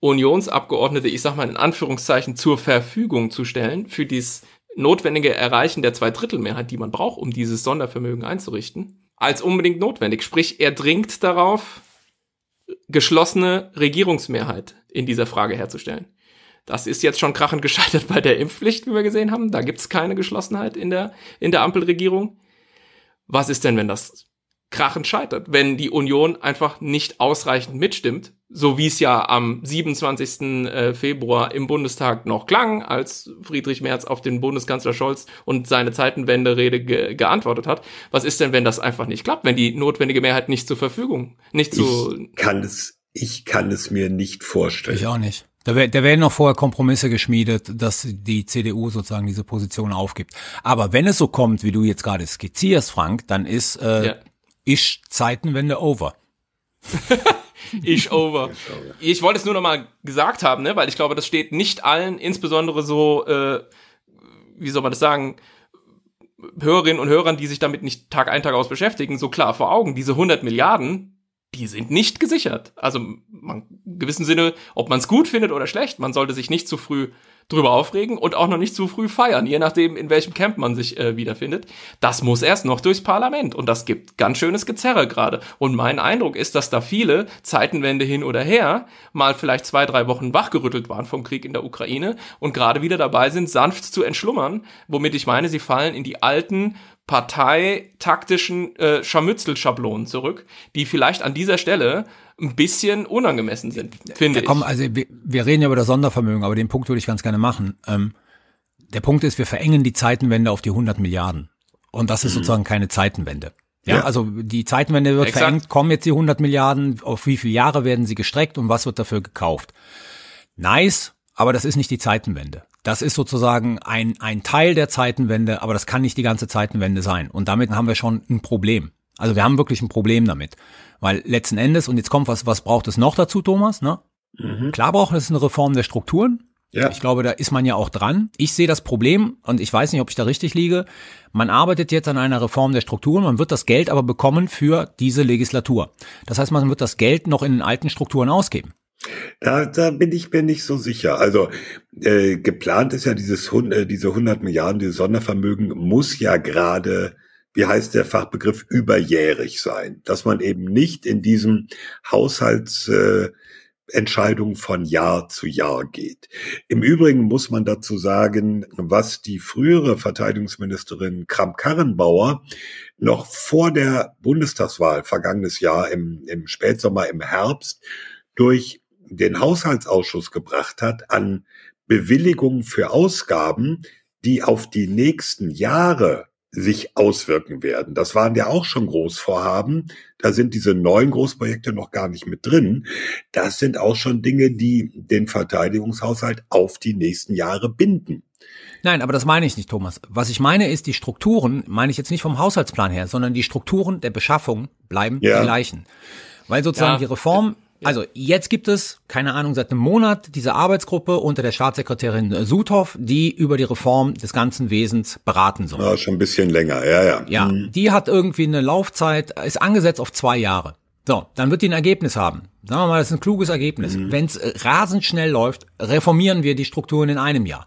Unionsabgeordnete, ich sag mal in Anführungszeichen, zur Verfügung zu stellen für dieses notwendige Erreichen der Zweidrittelmehrheit, die man braucht, um dieses Sondervermögen einzurichten, als unbedingt notwendig. Sprich, er dringt darauf, äh, geschlossene Regierungsmehrheit in dieser Frage herzustellen. Das ist jetzt schon krachend gescheitert bei der Impfpflicht, wie wir gesehen haben. Da gibt's keine Geschlossenheit in der, in der Ampelregierung. Was ist denn, wenn das krachend scheitert, wenn die Union einfach nicht ausreichend mitstimmt, so wie es ja am 27. Äh, Februar im Bundestag noch klang, als Friedrich Merz auf den Bundeskanzler Scholz und seine Zeitenwende-Rede ge geantwortet hat. Was ist denn, wenn das einfach nicht klappt, wenn die notwendige Mehrheit nicht zur Verfügung, nicht zu... Ich kann es ich kann es mir nicht vorstellen. Ich auch nicht. Da, da werden noch vorher Kompromisse geschmiedet, dass die CDU sozusagen diese Position aufgibt. Aber wenn es so kommt, wie du jetzt gerade skizzierst, Frank, dann ist äh, ja. ich Zeitenwende over. (laughs) ich over. Ich wollte es nur noch mal gesagt haben, ne? weil ich glaube, das steht nicht allen, insbesondere so, äh, wie soll man das sagen, Hörerinnen und Hörern, die sich damit nicht Tag ein, Tag aus beschäftigen, so klar vor Augen. Diese 100 Milliarden, die sind nicht gesichert. Also man, im gewissen Sinne, ob man es gut findet oder schlecht, man sollte sich nicht zu früh drüber aufregen und auch noch nicht zu früh feiern, je nachdem, in welchem Camp man sich äh, wiederfindet. Das muss erst noch durchs Parlament und das gibt ganz schönes Gezerre gerade. Und mein Eindruck ist, dass da viele Zeitenwende hin oder her mal vielleicht zwei, drei Wochen wachgerüttelt waren vom Krieg in der Ukraine und gerade wieder dabei sind, sanft zu entschlummern, womit ich meine, sie fallen in die alten parteitaktischen äh, Scharmützelschablonen zurück, die vielleicht an dieser Stelle ein bisschen unangemessen sind, finde ja, komm, ich. Also wir, wir reden ja über das Sondervermögen, aber den Punkt würde ich ganz gerne machen. Ähm, der Punkt ist, wir verengen die Zeitenwende auf die 100 Milliarden. Und das ist mhm. sozusagen keine Zeitenwende. Ja, ja, also die Zeitenwende wird Exakt. verengt. Kommen jetzt die 100 Milliarden? Auf wie viele Jahre werden sie gestreckt und was wird dafür gekauft? Nice, aber das ist nicht die Zeitenwende. Das ist sozusagen ein, ein Teil der Zeitenwende, aber das kann nicht die ganze Zeitenwende sein. Und damit haben wir schon ein Problem. Also wir haben wirklich ein Problem damit. Weil letzten Endes, und jetzt kommt was, was braucht es noch dazu, Thomas? Ne? Mhm. Klar braucht es eine Reform der Strukturen. Ja. Ich glaube, da ist man ja auch dran. Ich sehe das Problem, und ich weiß nicht, ob ich da richtig liege, man arbeitet jetzt an einer Reform der Strukturen, man wird das Geld aber bekommen für diese Legislatur. Das heißt, man wird das Geld noch in den alten Strukturen ausgeben. Da, da bin ich mir nicht so sicher. Also äh, geplant ist ja dieses äh, diese 100 Milliarden, dieses Sondervermögen muss ja gerade, wie heißt der Fachbegriff, überjährig sein, dass man eben nicht in diesem Haushalts äh, Entscheidung von Jahr zu Jahr geht. Im Übrigen muss man dazu sagen, was die frühere Verteidigungsministerin Kramp-Karrenbauer noch vor der Bundestagswahl vergangenes Jahr im, im Spätsommer, im Herbst durch den Haushaltsausschuss gebracht hat an Bewilligungen für Ausgaben, die auf die nächsten Jahre sich auswirken werden. Das waren ja auch schon Großvorhaben. Da sind diese neuen Großprojekte noch gar nicht mit drin. Das sind auch schon Dinge, die den Verteidigungshaushalt auf die nächsten Jahre binden. Nein, aber das meine ich nicht, Thomas. Was ich meine ist, die Strukturen, meine ich jetzt nicht vom Haushaltsplan her, sondern die Strukturen der Beschaffung bleiben ja. die gleichen. Weil sozusagen ja. die Reform also jetzt gibt es, keine Ahnung, seit einem Monat diese Arbeitsgruppe unter der Staatssekretärin Suthoff, die über die Reform des ganzen Wesens beraten soll. Ja, schon ein bisschen länger, ja, ja. Ja, mhm. die hat irgendwie eine Laufzeit, ist angesetzt auf zwei Jahre. So, dann wird die ein Ergebnis haben. Sagen wir mal, das ist ein kluges Ergebnis. Mhm. Wenn es äh, rasend schnell läuft, reformieren wir die Strukturen in einem Jahr.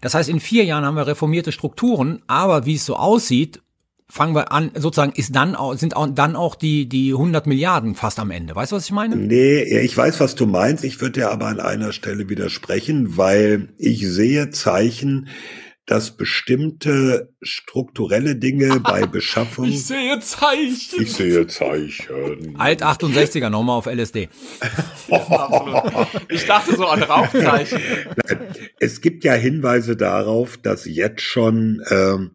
Das heißt, in vier Jahren haben wir reformierte Strukturen, aber wie es so aussieht, fangen wir an, sozusagen ist dann auch, sind auch, dann auch die, die 100 Milliarden fast am Ende. Weißt du, was ich meine? Nee, ich weiß, was du meinst. Ich würde dir aber an einer Stelle widersprechen, weil ich sehe Zeichen, dass bestimmte strukturelle Dinge (laughs) bei Beschaffung. Ich sehe Zeichen. Ich sehe Zeichen. Alt 68er nochmal auf LSD. (laughs) ich dachte so an Rauchzeichen. es gibt ja Hinweise darauf, dass jetzt schon ähm,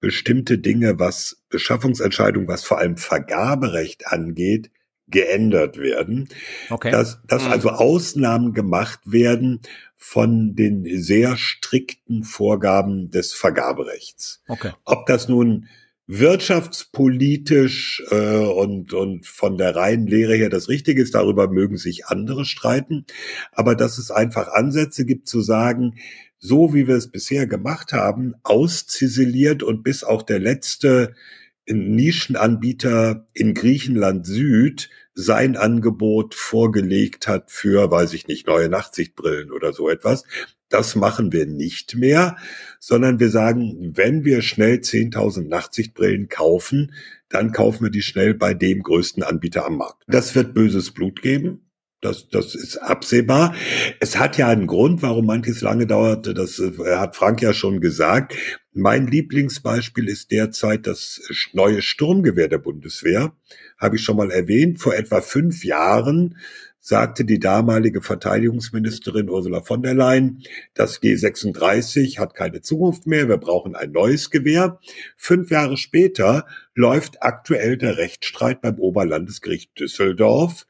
bestimmte Dinge, was Beschaffungsentscheidungen, was vor allem Vergaberecht angeht, geändert werden. Okay. Dass, dass hm. also Ausnahmen gemacht werden von den sehr strikten Vorgaben des Vergaberechts. Okay. Ob das nun wirtschaftspolitisch äh, und, und von der reinen Lehre her das Richtige ist, darüber mögen sich andere streiten. Aber dass es einfach Ansätze gibt zu sagen, so wie wir es bisher gemacht haben, ausziseliert und bis auch der letzte Nischenanbieter in Griechenland Süd sein Angebot vorgelegt hat für, weiß ich nicht, neue Nachtsichtbrillen oder so etwas. Das machen wir nicht mehr, sondern wir sagen, wenn wir schnell 10.000 Nachtsichtbrillen kaufen, dann kaufen wir die schnell bei dem größten Anbieter am Markt. Das wird böses Blut geben. Das, das ist absehbar. Es hat ja einen Grund, warum manches lange dauerte. Das äh, hat Frank ja schon gesagt. Mein Lieblingsbeispiel ist derzeit das neue Sturmgewehr der Bundeswehr. Habe ich schon mal erwähnt. Vor etwa fünf Jahren sagte die damalige Verteidigungsministerin Ursula von der Leyen, das G36 hat keine Zukunft mehr, wir brauchen ein neues Gewehr. Fünf Jahre später läuft aktuell der Rechtsstreit beim Oberlandesgericht Düsseldorf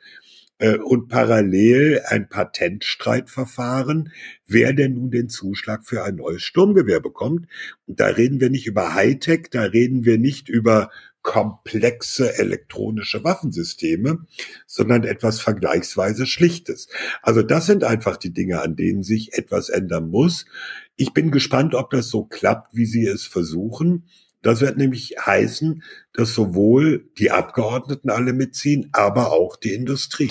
äh, und parallel ein Patentstreitverfahren, wer denn nun den Zuschlag für ein neues Sturmgewehr bekommt. Und da reden wir nicht über Hightech, da reden wir nicht über komplexe elektronische Waffensysteme, sondern etwas vergleichsweise Schlichtes. Also das sind einfach die Dinge, an denen sich etwas ändern muss. Ich bin gespannt, ob das so klappt, wie Sie es versuchen. Das wird nämlich heißen, dass sowohl die Abgeordneten alle mitziehen, aber auch die Industrie.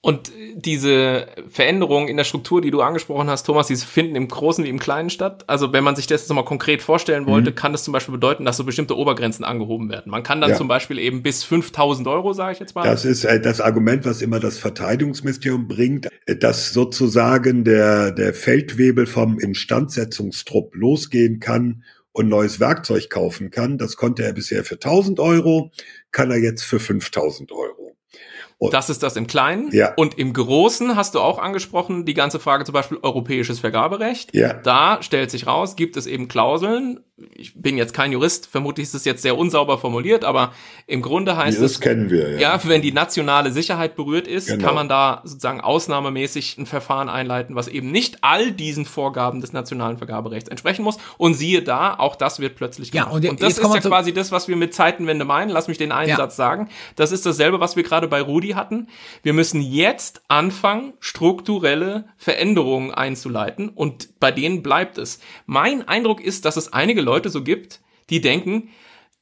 Und diese Veränderungen in der Struktur, die du angesprochen hast, Thomas, die finden im Großen wie im Kleinen statt. Also wenn man sich das jetzt nochmal konkret vorstellen wollte, mhm. kann das zum Beispiel bedeuten, dass so bestimmte Obergrenzen angehoben werden. Man kann dann ja. zum Beispiel eben bis 5000 Euro, sage ich jetzt mal. Das ist äh, das Argument, was immer das Verteidigungsministerium bringt, äh, dass sozusagen der, der Feldwebel vom Instandsetzungstrupp losgehen kann und neues Werkzeug kaufen kann. Das konnte er bisher für 1000 Euro, kann er jetzt für 5000 Euro. Und das ist das im Kleinen. Ja. Und im Großen hast du auch angesprochen, die ganze Frage zum Beispiel europäisches Vergaberecht. Ja. Da stellt sich raus, gibt es eben Klauseln, ich bin jetzt kein Jurist, vermutlich ist es jetzt sehr unsauber formuliert, aber im Grunde heißt Dieses es, kennen wir, ja. ja. wenn die nationale Sicherheit berührt ist, genau. kann man da sozusagen ausnahmemäßig ein Verfahren einleiten, was eben nicht all diesen Vorgaben des nationalen Vergaberechts entsprechen muss. Und siehe da, auch das wird plötzlich gemacht. Ja, und, und das ist ja quasi das, was wir mit Zeitenwende meinen. Lass mich den einen ja. Satz sagen. Das ist dasselbe, was wir gerade bei Rudi hatten. Wir müssen jetzt anfangen, strukturelle Veränderungen einzuleiten und bei denen bleibt es. Mein Eindruck ist, dass es einige Leute so gibt, die denken,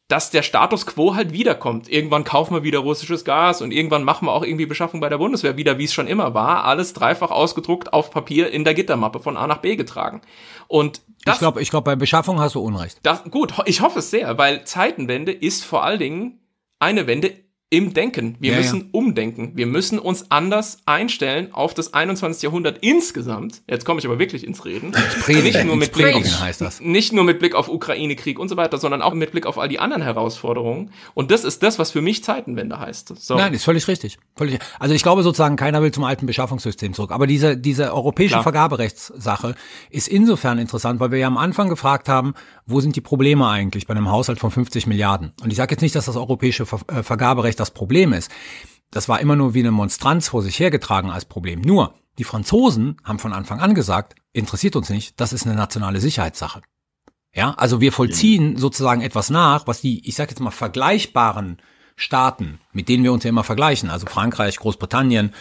dass der Status quo halt wiederkommt. Irgendwann kaufen wir wieder russisches Gas und irgendwann machen wir auch irgendwie Beschaffung bei der Bundeswehr wieder, wie es schon immer war. Alles dreifach ausgedruckt auf Papier in der Gittermappe von A nach B getragen. Und das, ich glaube, ich glaube, bei Beschaffung hast du Unrecht. Das, gut, ich hoffe es sehr, weil Zeitenwende ist vor allen Dingen eine Wende im Denken. Wir ja, müssen ja. umdenken. Wir müssen uns anders einstellen auf das 21. Jahrhundert insgesamt. Jetzt komme ich aber wirklich ins Reden. nicht nur mit Blick, auf, nicht nur mit Blick auf Ukraine Krieg und so weiter, sondern auch mit Blick auf all die anderen Herausforderungen. Und das ist das, was für mich Zeitenwende heißt. So. Nein, ist völlig richtig. Völlig. Also ich glaube sozusagen, keiner will zum alten Beschaffungssystem zurück. Aber diese diese europäische Klar. Vergaberechtssache ist insofern interessant, weil wir ja am Anfang gefragt haben, wo sind die Probleme eigentlich bei einem Haushalt von 50 Milliarden? Und ich sage jetzt nicht, dass das europäische Ver äh, Vergaberecht das Problem ist. Das war immer nur wie eine Monstranz vor sich hergetragen als Problem. Nur, die Franzosen haben von Anfang an gesagt, interessiert uns nicht, das ist eine nationale Sicherheitssache. Ja, also wir vollziehen genau. sozusagen etwas nach, was die, ich sag jetzt mal, vergleichbaren Staaten, mit denen wir uns ja immer vergleichen, also Frankreich, Großbritannien,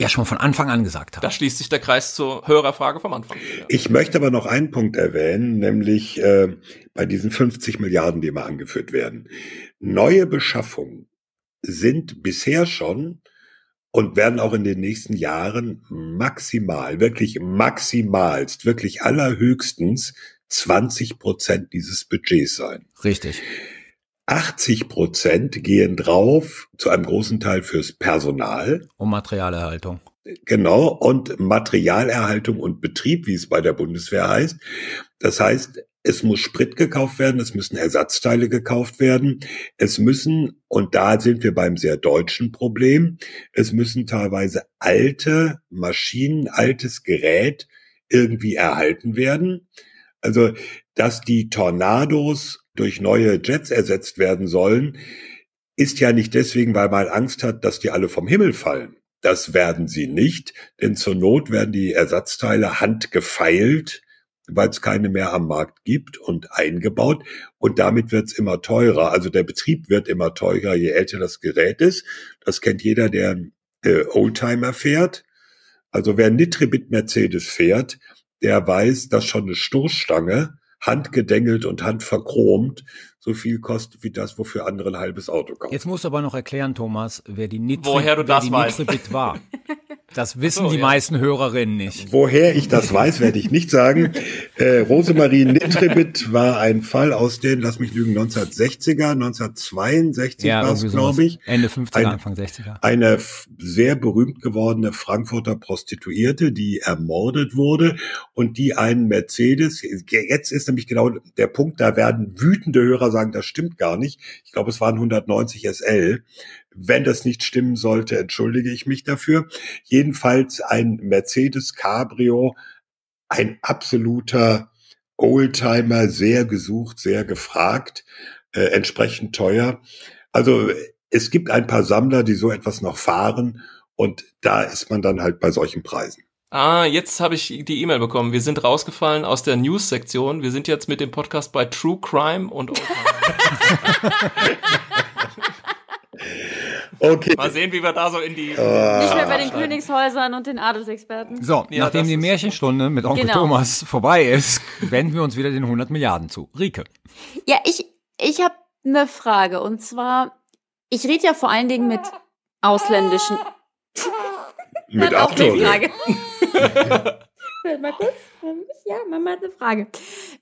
ja schon von Anfang an gesagt haben. Da schließt sich der Kreis zur Hörerfrage vom Anfang. Ja. Ich möchte aber noch einen Punkt erwähnen, nämlich äh, bei diesen 50 Milliarden, die immer angeführt werden. Neue Beschaffung sind bisher schon und werden auch in den nächsten Jahren maximal, wirklich maximalst, wirklich allerhöchstens 20 Prozent dieses Budgets sein. Richtig. 80 Prozent gehen drauf, zu einem großen Teil fürs Personal. Und Materialerhaltung. Genau, und Materialerhaltung und Betrieb, wie es bei der Bundeswehr heißt. Das heißt, es muss Sprit gekauft werden, es müssen Ersatzteile gekauft werden, es müssen, und da sind wir beim sehr deutschen Problem, es müssen teilweise alte Maschinen, altes Gerät irgendwie erhalten werden. Also, dass die Tornados durch neue Jets ersetzt werden sollen, ist ja nicht deswegen, weil man Angst hat, dass die alle vom Himmel fallen. Das werden sie nicht, denn zur Not werden die Ersatzteile handgefeilt weil es keine mehr am Markt gibt und eingebaut. Und damit wird es immer teurer. Also der Betrieb wird immer teurer, je älter das Gerät ist. Das kennt jeder, der äh, Oldtimer fährt. Also wer Nitribit Mercedes fährt, der weiß, dass schon eine Stoßstange handgedengelt und handverchromt so viel kostet wie das, wofür andere ein halbes Auto kaufen. Jetzt musst du aber noch erklären, Thomas, wer die Nitze, Woher du das weißt. Bit war. (laughs) Das wissen so, die ja. meisten Hörerinnen nicht. Woher ich das weiß, werde ich nicht sagen. (laughs) Äh, Rosemarie Nitribit war ein Fall aus den, lass mich lügen, 1960er, 1962 ja, war es, glaube ich. Ende 50er, ein, Anfang 60er. Eine sehr berühmt gewordene Frankfurter Prostituierte, die ermordet wurde und die einen Mercedes, jetzt ist nämlich genau der Punkt, da werden wütende Hörer sagen, das stimmt gar nicht. Ich glaube, es waren 190 SL. Wenn das nicht stimmen sollte, entschuldige ich mich dafür. Jedenfalls ein Mercedes Cabrio, ein absoluter Oldtimer, sehr gesucht, sehr gefragt, äh, entsprechend teuer. Also es gibt ein paar Sammler, die so etwas noch fahren und da ist man dann halt bei solchen Preisen. Ah, jetzt habe ich die E-Mail bekommen. Wir sind rausgefallen aus der News-Sektion. Wir sind jetzt mit dem Podcast bei True Crime und (laughs) Okay. Mal sehen, wie wir da so in die. Uh, nicht mehr bei den Königshäusern und den Adelsexperten. So, ja, nachdem die Märchenstunde mit Onkel genau. Thomas vorbei ist, (laughs) wenden wir uns wieder den 100 Milliarden zu. Rike. Ja, ich, ich habe eine Frage. Und zwar, ich rede ja vor allen Dingen mit ausländischen. Mit Achtung. Frage. (laughs) Ähm, ja, Mama hat eine Frage.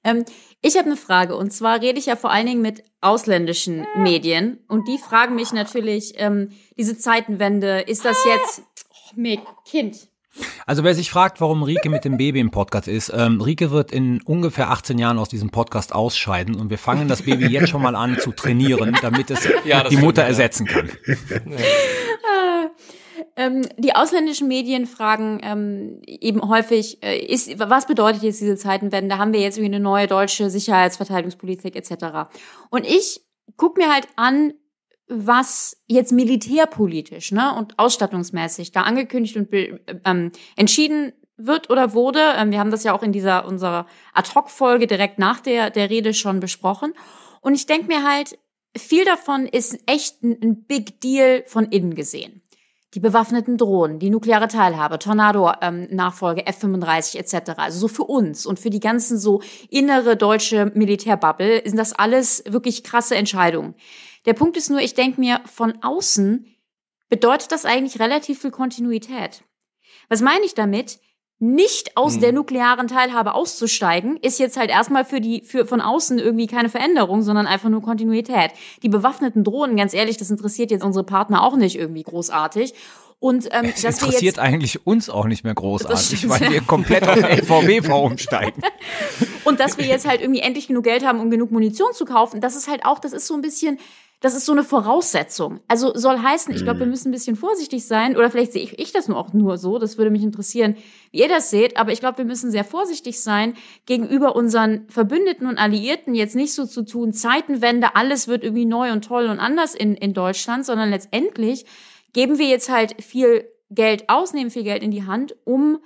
Ähm, ich habe eine Frage und zwar rede ich ja vor allen Dingen mit ausländischen Medien und die fragen mich natürlich, ähm, diese Zeitenwende, ist das jetzt... Ah. Oh, mein Kind, also wer sich fragt, warum Rike mit dem Baby im Podcast ist, ähm, Rike wird in ungefähr 18 Jahren aus diesem Podcast ausscheiden und wir fangen das Baby jetzt schon mal an zu trainieren, damit es ja, die Mutter ersetzen kann. Ja. Ah. Ähm, die ausländischen Medien fragen ähm, eben häufig, äh, ist, was bedeutet jetzt diese Zeitenwende? Haben wir jetzt irgendwie eine neue deutsche Sicherheitsverteidigungspolitik etc.? Und ich guck mir halt an, was jetzt militärpolitisch ne, und ausstattungsmäßig da angekündigt und ähm, entschieden wird oder wurde. Ähm, wir haben das ja auch in dieser unserer Ad-Hoc-Folge direkt nach der, der Rede schon besprochen. Und ich denke mir halt, viel davon ist echt ein Big Deal von innen gesehen die bewaffneten Drohnen, die nukleare Teilhabe, Tornado-Nachfolge, ähm, F-35 etc. Also so für uns und für die ganzen so innere deutsche Militärbubble sind das alles wirklich krasse Entscheidungen. Der Punkt ist nur, ich denke mir, von außen bedeutet das eigentlich relativ viel Kontinuität. Was meine ich damit? nicht aus mhm. der nuklearen Teilhabe auszusteigen, ist jetzt halt erstmal für die für von außen irgendwie keine Veränderung, sondern einfach nur Kontinuität. Die bewaffneten Drohnen, ganz ehrlich, das interessiert jetzt unsere Partner auch nicht irgendwie großartig. Und ähm, es dass interessiert wir jetzt, eigentlich uns auch nicht mehr großartig, weil wir komplett auf LVBV (laughs) umsteigen. Und dass wir jetzt halt irgendwie endlich genug Geld haben, um genug Munition zu kaufen, das ist halt auch, das ist so ein bisschen das ist so eine Voraussetzung. Also soll heißen, ich glaube, wir mhm. müssen ein bisschen vorsichtig sein, oder vielleicht sehe ich, ich das nur auch nur so, das würde mich interessieren, wie ihr das seht, aber ich glaube, wir müssen sehr vorsichtig sein, gegenüber unseren Verbündeten und Alliierten jetzt nicht so zu tun, Zeitenwende, alles wird irgendwie neu und toll und anders in, in Deutschland, sondern letztendlich geben wir jetzt halt viel Geld aus, nehmen viel Geld in die Hand, um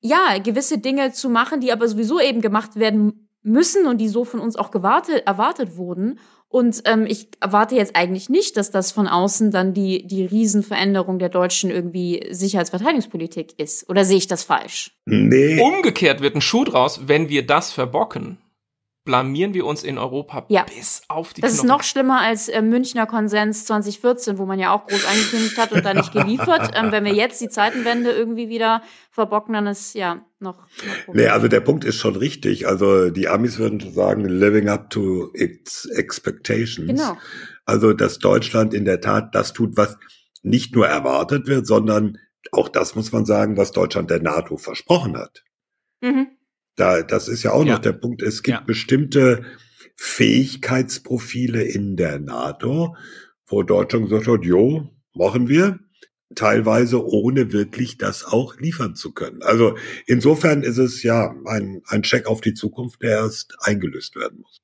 ja, gewisse Dinge zu machen, die aber sowieso eben gemacht werden müssen und die so von uns auch gewartet, erwartet wurden. Und ähm, ich erwarte jetzt eigentlich nicht, dass das von außen dann die, die Riesenveränderung der deutschen irgendwie Sicherheitsverteidigungspolitik ist. Oder sehe ich das falsch? Nee. Umgekehrt wird ein Schuh draus, wenn wir das verbocken blamieren wir uns in Europa ja. bis auf die Das Knochen. ist noch schlimmer als äh, Münchner Konsens 2014, wo man ja auch groß angekündigt hat und da nicht geliefert. (laughs) Ähm, wenn wir jetzt die Zeitenwende irgendwie wieder verbocken, dann ist ja noch. noch nee, also der Punkt ist schon richtig. Also die Amis würden sagen, living up to its expectations. Genau. Also, dass Deutschland in der Tat das tut, was nicht nur erwartet wird, sondern auch das muss man sagen, was Deutschland der NATO versprochen hat. Mhm. Da, das ist ja auch ja. noch der Punkt. Es gibt ja. bestimmte Fähigkeitsprofile in der NATO, wo Deutschland gesagt hat, jo, machen wir, teilweise ohne wirklich das auch liefern zu können. Also insofern ist es ja ein, ein Check auf die Zukunft, der erst eingelöst werden muss.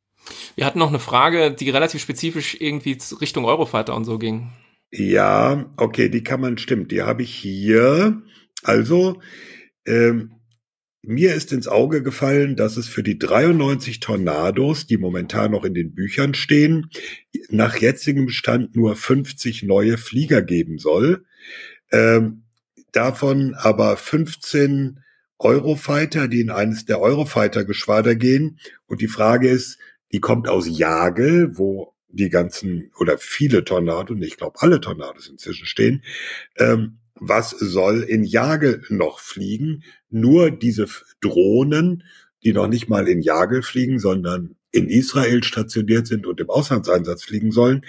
Wir hatten noch eine Frage, die relativ spezifisch irgendwie Richtung Eurofighter und so ging. Ja, okay, die kann man, stimmt, die habe ich hier. Also, ähm, mir ist ins Auge gefallen, dass es für die 93 Tornados, die momentan noch in den Büchern stehen, nach jetzigem Stand nur 50 neue Flieger geben soll. Ähm, davon aber 15 Eurofighter, die in eines der Eurofighter-Geschwader gehen. Und die Frage ist, die kommt aus Jagel, wo die ganzen oder viele Tornados, ich glaube alle Tornados inzwischen stehen. Ähm, was soll in Jagel noch fliegen? Nur diese Drohnen, die noch nicht mal in Jagel fliegen, sondern in Israel stationiert sind und im Auslandseinsatz fliegen sollen,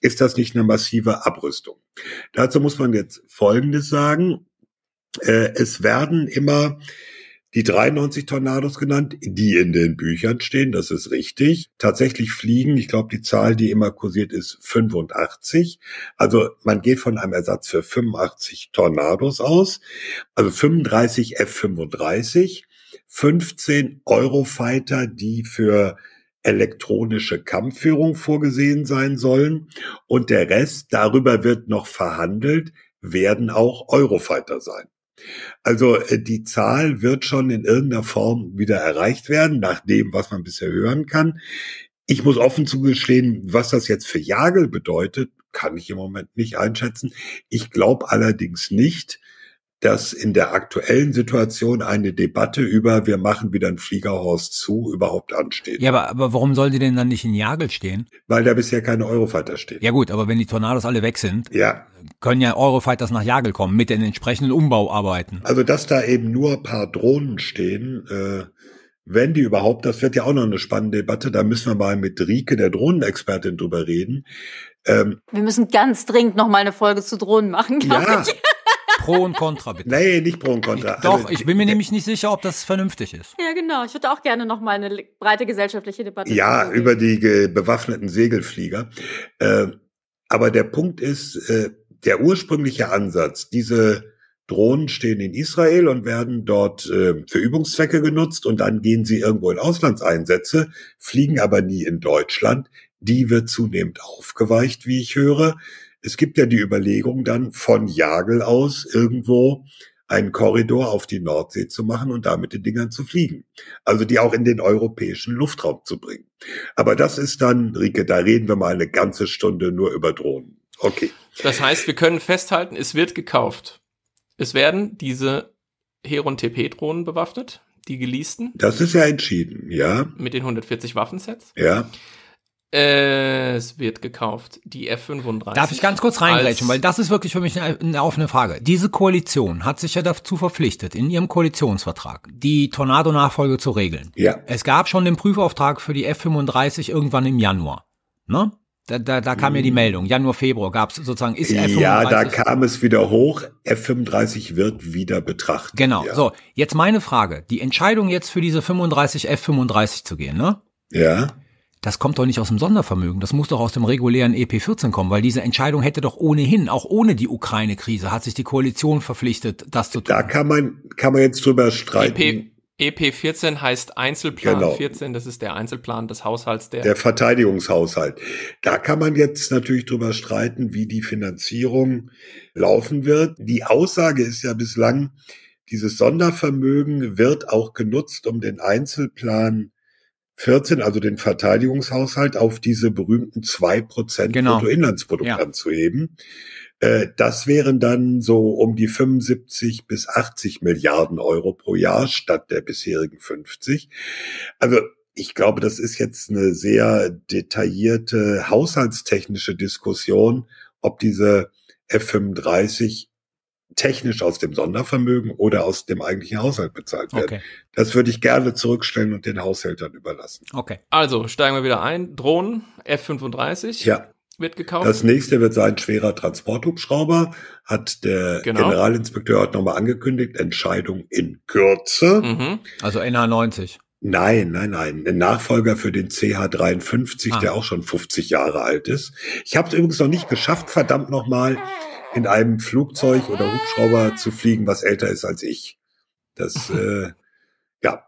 ist das nicht eine massive Abrüstung. Dazu muss man jetzt Folgendes sagen. Äh, es werden immer die 93 Tornados genannt, die in den Büchern stehen, das ist richtig. Tatsächlich fliegen, ich glaube, die Zahl, die immer kursiert, ist 85. Also man geht von einem Ersatz für 85 Tornados aus, also 35 F-35, 15 Eurofighter, die für elektronische Kampfführung vorgesehen sein sollen und der Rest, darüber wird noch verhandelt, werden auch Eurofighter sein. Also äh, die Zahl wird schon in irgendeiner Form wieder erreicht werden, nach dem, was man bisher hören kann. Ich muss offen zugestehen, was das jetzt für Jagel bedeutet, kann ich im Moment nicht einschätzen. Ich glaube allerdings nicht, dass in der aktuellen Situation eine Debatte über wir machen wieder ein Fliegerhorst zu überhaupt ansteht. Ja, aber, aber warum soll die denn dann nicht in Jagel stehen? Weil da bisher keine Eurofighter stehen. Ja gut, aber wenn die Tornados alle weg sind, ja. können ja Eurofighters nach Jagel kommen mit den entsprechenden Umbauarbeiten. Also dass da eben nur paar Drohnen stehen, äh, wenn die überhaupt, das wird ja auch noch eine spannende Debatte, da müssen wir mal mit Rike, der Drohnenexpertin, drüber reden. Ähm, wir müssen ganz dringend nochmal eine Folge zu Drohnen machen, glaube ja. ich. Pro und Contra bitte. Nee, nicht Pro und Contra. doch, also, ich bin mir nämlich nicht sicher, ob das vernünftig ist. Ja, genau. Ich würde auch gerne noch mal eine breite gesellschaftliche Debatte. Ja, machen. über die bewaffneten Segelflieger. Ähm, aber der Punkt ist, äh, der ursprüngliche Ansatz, diese Drohnen stehen in Israel und werden dort ähm, für Übungszwecke genutzt und dann gehen sie irgendwo in Auslandseinsätze, fliegen aber nie in Deutschland. Die wird zunehmend aufgeweicht, wie ich höre es gibt ja die Überlegung dann von Jagel aus irgendwo einen Korridor auf die Nordsee zu machen und damit den Dingern zu fliegen. Also die auch in den europäischen Luftraum zu bringen. Aber das ist dann, Rike, da reden wir mal eine ganze Stunde nur über Drohnen. Okay. Das heißt, wir können festhalten, es wird gekauft. Es werden diese Heron TP-Drohnen bewaffnet, die geleasten. Das ist ja entschieden, ja. Mit den 140 Waffensets. Ja. Es wird gekauft, die F-35. Darf ich ganz kurz reingrätschen, weil das ist wirklich für mich eine, offene Frage. Diese Koalition hat sich ja dazu verpflichtet, in ihrem Koalitionsvertrag die Tornado-Nachfolge zu regeln. Ja. Es gab schon den Prüfauftrag für die F-35 irgendwann im Januar. Ne? Da, da, da kam ja die mhm. Meldung, Januar, Februar gab es sozusagen, ist F-35. Ja, da kam es wieder hoch, F-35 wird wieder betrachtet. Genau, ja. so, jetzt meine Frage, die Entscheidung jetzt für diese 35 F-35 zu gehen, ne? Ja das kommt doch nicht aus dem Sondervermögen, das muss doch aus dem regulären EP14 kommen, weil diese Entscheidung hätte doch ohnehin, auch ohne die Ukraine-Krise, hat sich die Koalition verpflichtet, das zu tun. Da kann man, kann man jetzt drüber streiten. EP, EP14 heißt Einzelplan genau. 14, das ist der Einzelplan des Haushalts der. Der Verteidigungshaushalt. Da kann man jetzt natürlich drüber streiten, wie die Finanzierung laufen wird. Die Aussage ist ja bislang, dieses Sondervermögen wird auch genutzt, um den Einzelplan 14, also den Verteidigungshaushalt, auf diese berühmten zwei Prozent genau. Bruttoinlandsprodukt ja. anzuheben. Äh, das wären dann so um die 75 bis 80 Milliarden Euro pro Jahr statt der bisherigen 50. Also ich glaube, das ist jetzt eine sehr detaillierte haushaltstechnische Diskussion, ob diese F-35 technisch aus dem Sondervermögen oder aus dem eigentlichen Haushalt bezahlt werden. Okay. Das würde ich gerne zurückstellen und den Haushältern überlassen. Okay, also steigen wir wieder ein. Drohnen, F-35. Ja. Wird gekauft. Das nächste wird sein schwerer Transporthubschrauber, hat der genau. Generalinspekteur heute nochmal angekündigt. Entscheidung in Kürze. Mhm. Also NH90. Nein, nein, nein. Ein Nachfolger für den CH53, ah. der auch schon 50 Jahre alt ist. Ich habe es übrigens noch nicht geschafft, verdammt nochmal in einem Flugzeug oder Hubschrauber zu fliegen, was älter ist als ich. Das, (laughs) äh, ja.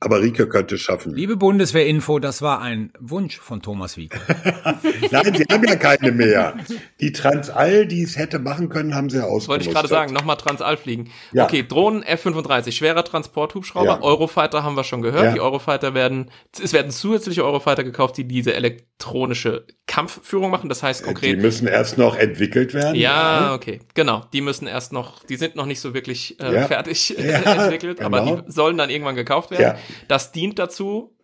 Aber Rieke könnte es schaffen. Liebe Bundeswehrinfo, das war ein Wunsch von Thomas Wieck. (laughs) Nein, sie haben ja keine mehr. Die Transall, die es hätte machen können, haben sie ja ausgenutzt. Wollte ich gerade sagen, nochmal Transall fliegen. Ja. Okay, Drohnen F-35, schwerer Transporthubschrauber, ja. Eurofighter haben wir schon gehört. Ja. Die Eurofighter werden, es werden zusätzliche Eurofighter gekauft, die diese elektronische Kampfführung machen. Das heißt konkret. Die müssen erst noch entwickelt werden. Ja, okay, genau. Die müssen erst noch, die sind noch nicht so wirklich äh, ja. fertig (laughs) ja, entwickelt, genau. aber die sollen dann irgendwann gekauft werden. Ja. Das dient dazu,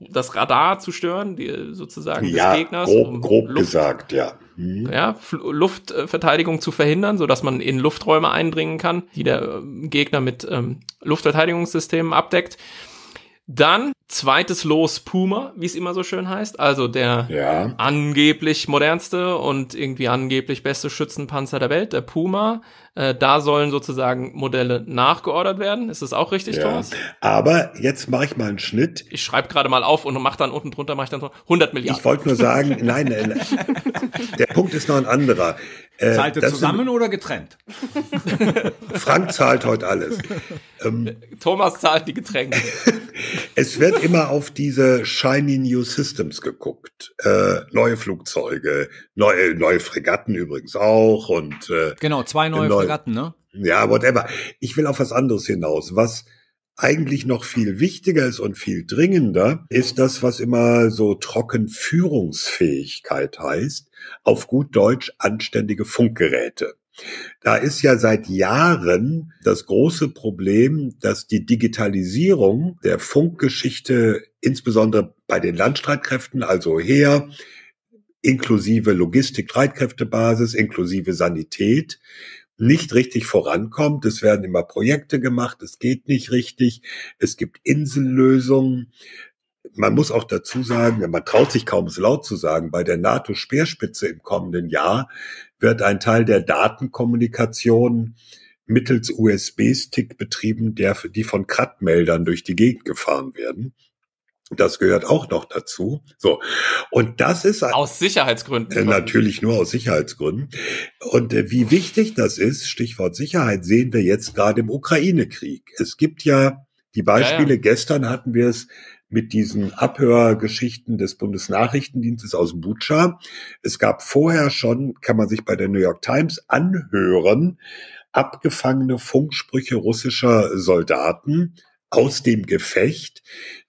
das Radar zu stören, die, sozusagen ja, des Gegners. Grob, grob Luft, gesagt, ja. Hm. Ja, Luftverteidigung zu verhindern, so dass man in Lufträume eindringen kann, die der ähm, Gegner mit ähm, Luftverteidigungssystemen abdeckt. Dann zweites Los Puma, wie es immer so schön heißt. Also der ja. angeblich modernste und irgendwie angeblich beste Schützenpanzer der Welt, der Puma. Äh, da sollen sozusagen Modelle nachgeordert werden. Ist das auch richtig, ja. Thomas? Aber jetzt mache ich mal einen Schnitt. Ich schreibe gerade mal auf und mache dann unten drunter mache ich dann 100 Milliarden. Ich wollte nur sagen, (laughs) nein, nein, der Punkt ist noch ein anderer. Äh, zahlt ihr zusammen sind, oder getrennt? Frank zahlt heute alles. (laughs) Ähm, Thomas zahlt die Getränke. (laughs) es wird immer auf diese shiny new systems geguckt. Äh, neue Flugzeuge, neue, neue Fregatten übrigens auch und äh, genau zwei äh, neue, neue Fregatten, ne? Ja, whatever. Ich will auf was anderes hinaus. Was eigentlich noch viel wichtiger ist und viel dringender, ist das, was immer so trocken Führungsfähigkeit heißt, auf gut Deutsch anständige Funkgeräte. Da ist ja seit Jahren das große Problem, dass die Digitalisierung der Funkgeschichte insbesondere bei den Landstreitkräften, also her, inklusive Logistik, Streitkräftebasis, inklusive Sanität, nicht richtig vorankommt. Es werden immer Projekte gemacht, es geht nicht richtig. Es gibt Insellösungen man muss auch dazu sagen, man traut sich kaum es laut zu sagen, bei der NATO-Speerspitze im kommenden Jahr wird ein Teil der Datenkommunikation mittels USB-Stick betrieben, der, die von Krattmeldern durch die Gegend gefahren werden. Das gehört auch noch dazu. So. Und das ist. Aus Sicherheitsgründen. Äh, natürlich nur aus Sicherheitsgründen. Und äh, wie wichtig das ist, Stichwort Sicherheit, sehen wir jetzt gerade im Ukraine-Krieg. Es gibt ja die Beispiele, ja, ja. gestern hatten wir es mit diesen Abhörgeschichten des Bundesnachrichtendienstes aus Butscha. Es gab vorher schon, kann man sich bei der New York Times anhören, abgefangene Funksprüche russischer Soldaten aus dem Gefecht,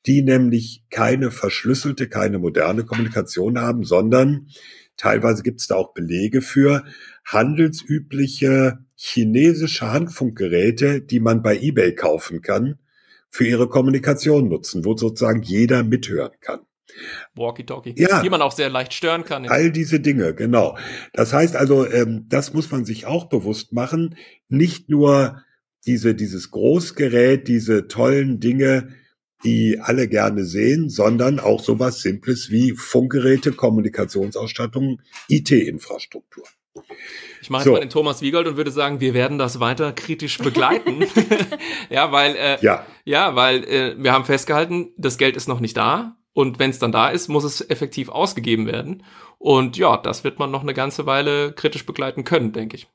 die nämlich keine verschlüsselte, keine moderne Kommunikation haben, sondern teilweise gibt es da auch Belege für handelsübliche chinesische Handfunkgeräte, die man bei eBay kaufen kann, für ihre Kommunikation nutzen, wo sozusagen jeder mithören kann. Walkie-Talkie, ja, die man auch sehr leicht stören kann. All diese Dinge, genau. Das heißt also, ähm, das muss man sich auch bewusst machen. Nicht nur diese, dieses Großgerät, diese tollen Dinge, die alle gerne sehen, sondern auch sowas Simples wie Funkgeräte, Kommunikationsausstattung, IT-Infrastruktur. Ich mache so. jetzt mal den Thomas Wiegold und würde sagen, wir werden das weiter kritisch begleiten. (laughs) ja, weil, äh, ja. ja, weil äh, wir haben festgehalten, das Geld ist noch nicht da. Und wenn es dann da ist, muss es effektiv ausgegeben werden. Und ja, das wird man noch eine ganze Weile kritisch begleiten können, denke ich.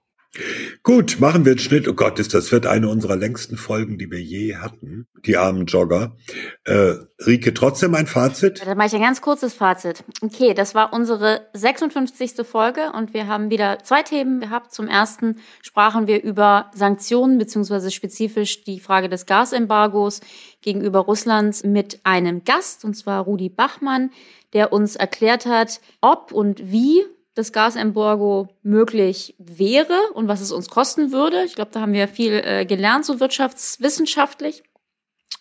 Gut, machen wir einen Schnitt. Oh Gott, ist das wird eine unserer längsten Folgen, die wir je hatten. Die armen Jogger. Äh, Rike, trotzdem ein Fazit? Dann mache ich ein ganz kurzes Fazit. Okay, das war unsere 56. Folge und wir haben wieder zwei Themen gehabt. Zum ersten sprachen wir über Sanktionen beziehungsweise spezifisch die Frage des Gasembargos gegenüber Russlands mit einem Gast und zwar Rudi Bachmann, der uns erklärt hat, ob und wie das Gasembargo möglich wäre und was es uns kosten würde. Ich glaube, da haben wir viel äh, gelernt, so wirtschaftswissenschaftlich.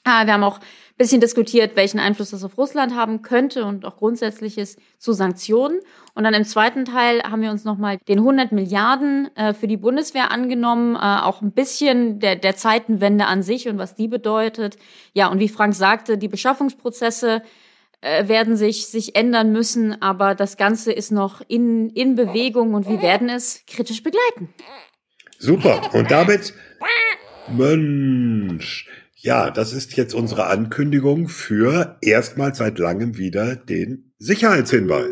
Äh, wir haben auch ein bisschen diskutiert, welchen Einfluss das auf Russland haben könnte und auch grundsätzliches zu Sanktionen. Und dann im zweiten Teil haben wir uns nochmal den 100 Milliarden äh, für die Bundeswehr angenommen, äh, auch ein bisschen der, der Zeitenwende an sich und was die bedeutet. Ja, und wie Frank sagte, die Beschaffungsprozesse äh, werden sich, sich ändern müssen, aber das Ganze ist noch in, in Bewegung und wir werden es kritisch begleiten. Super. Und damit, Mensch, ja, das ist jetzt unsere Ankündigung für erstmals seit langem wieder den Sicherheitshinweis.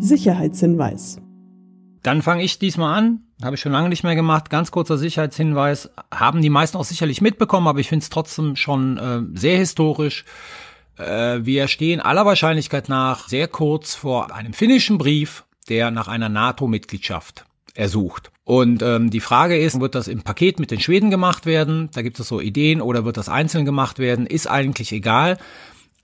Sicherheitshinweis. Dann fange ich diesmal an. Habe ich schon lange nicht mehr gemacht. Ganz kurzer Sicherheitshinweis. Haben die meisten auch sicherlich mitbekommen, aber ich finde es trotzdem schon äh, sehr historisch. Äh, wir stehen aller Wahrscheinlichkeit nach sehr kurz vor einem finnischen Brief, der nach einer NATO-Mitgliedschaft ersucht. Und ähm, die Frage ist, wird das im Paket mit den Schweden gemacht werden? Da gibt es so Ideen oder wird das einzeln gemacht werden? Ist eigentlich egal.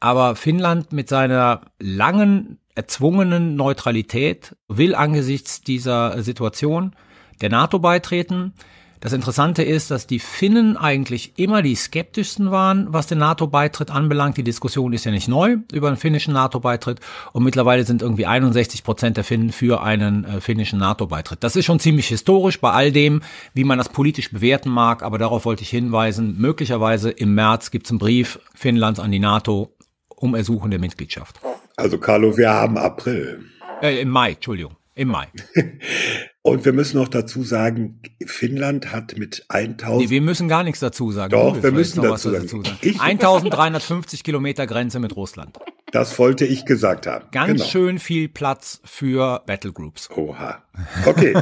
Aber Finnland mit seiner langen, erzwungenen Neutralität will angesichts dieser Situation der NATO beitreten. Das Interessante ist, dass die Finnen eigentlich immer die skeptischsten waren, was den NATO-Beitritt anbelangt. Die Diskussion ist ja nicht neu über einen finnischen NATO-Beitritt und mittlerweile sind irgendwie 61 Prozent der Finnen für einen äh, finnischen NATO-Beitritt. Das ist schon ziemlich historisch bei all dem, wie man das politisch bewerten mag, aber darauf wollte ich hinweisen. Möglicherweise im März gibt es einen Brief Finnlands an die NATO um Ersuchen der Mitgliedschaft. Also Carlo, wir haben April. Äh, Im Mai, Entschuldigung, im Mai. (laughs) Und wir müssen noch dazu sagen, Finnland hat mit 1000. Nee, wir müssen gar nichts dazu sagen. Doch, wir müssen dazu, sagen. dazu sagen. Ich 1350 Kilometer Grenze mit Russland. Das wollte ich gesagt haben. Ganz genau. schön viel Platz für Battlegroups. Oha. Okay.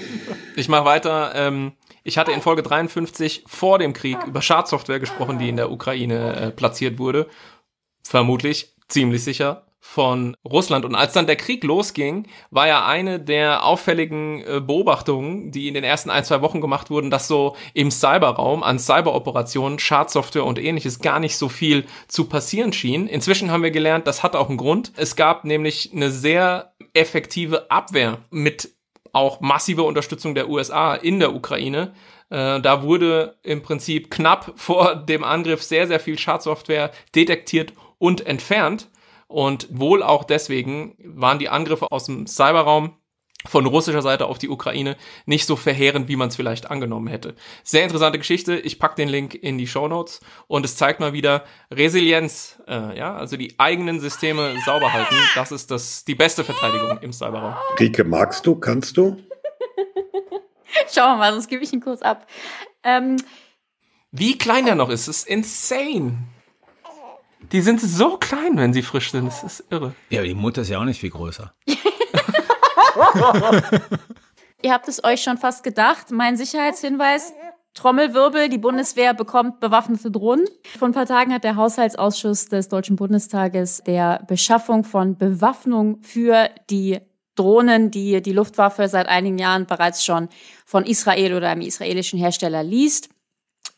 (laughs) (laughs) ich mache weiter. Ähm, ich hatte in Folge 53 vor dem Krieg über Schadsoftware gesprochen, die in der Ukraine äh, platziert wurde. Vermutlich, ziemlich sicher, von Russland. Und als dann der Krieg losging, war ja eine der auffälligen äh, Beobachtungen, die in den ersten ein, zwei Wochen gemacht wurden, dass so im Cyberraum an Cyberoperationen, Schadsoftware und ähnliches gar nicht so viel zu passieren schien. Inzwischen haben wir gelernt, das hat auch einen Grund. Es gab nämlich eine sehr effektive Abwehr mit auch massive Unterstützung der USA in der Ukraine. Äh, da wurde im Prinzip knapp (laughs) vor dem Angriff sehr, sehr viel Schadsoftware detektiert und entfernt. Und wohl auch deswegen waren die Angriffe aus dem Cyberraum von russischer Seite auf die Ukraine nicht so verheerend, wie man es vielleicht angenommen hätte. Sehr interessante Geschichte. Ich packe den Link in die Show Notes und es zeigt mal wieder Resilienz, äh, ja, also die eigenen Systeme sauber halten. Das ist das die beste Verteidigung im Cyberraum. Rike, magst du? Kannst du? (laughs) Schauen wir mal, sonst gebe ich einen Kurs ab. Ähm, wie klein der noch ist, ist insane. Die sind so klein, wenn sie frisch sind. Das ist irre. Ja, aber die Mutter ist ja auch nicht viel größer. (laughs) (laughs) Ihr habt es euch schon fast gedacht. Mein Sicherheitshinweis. Trommelwirbel, die Bundeswehr bekommt bewaffnete Drohnen. Vor ein paar Tagen hat der Haushaltsausschuss des Deutschen Bundestages der Beschaffung von Bewaffnung für die Drohnen, die die Luftwaffe seit einigen Jahren bereits schon von Israel oder einem israelischen Hersteller liest,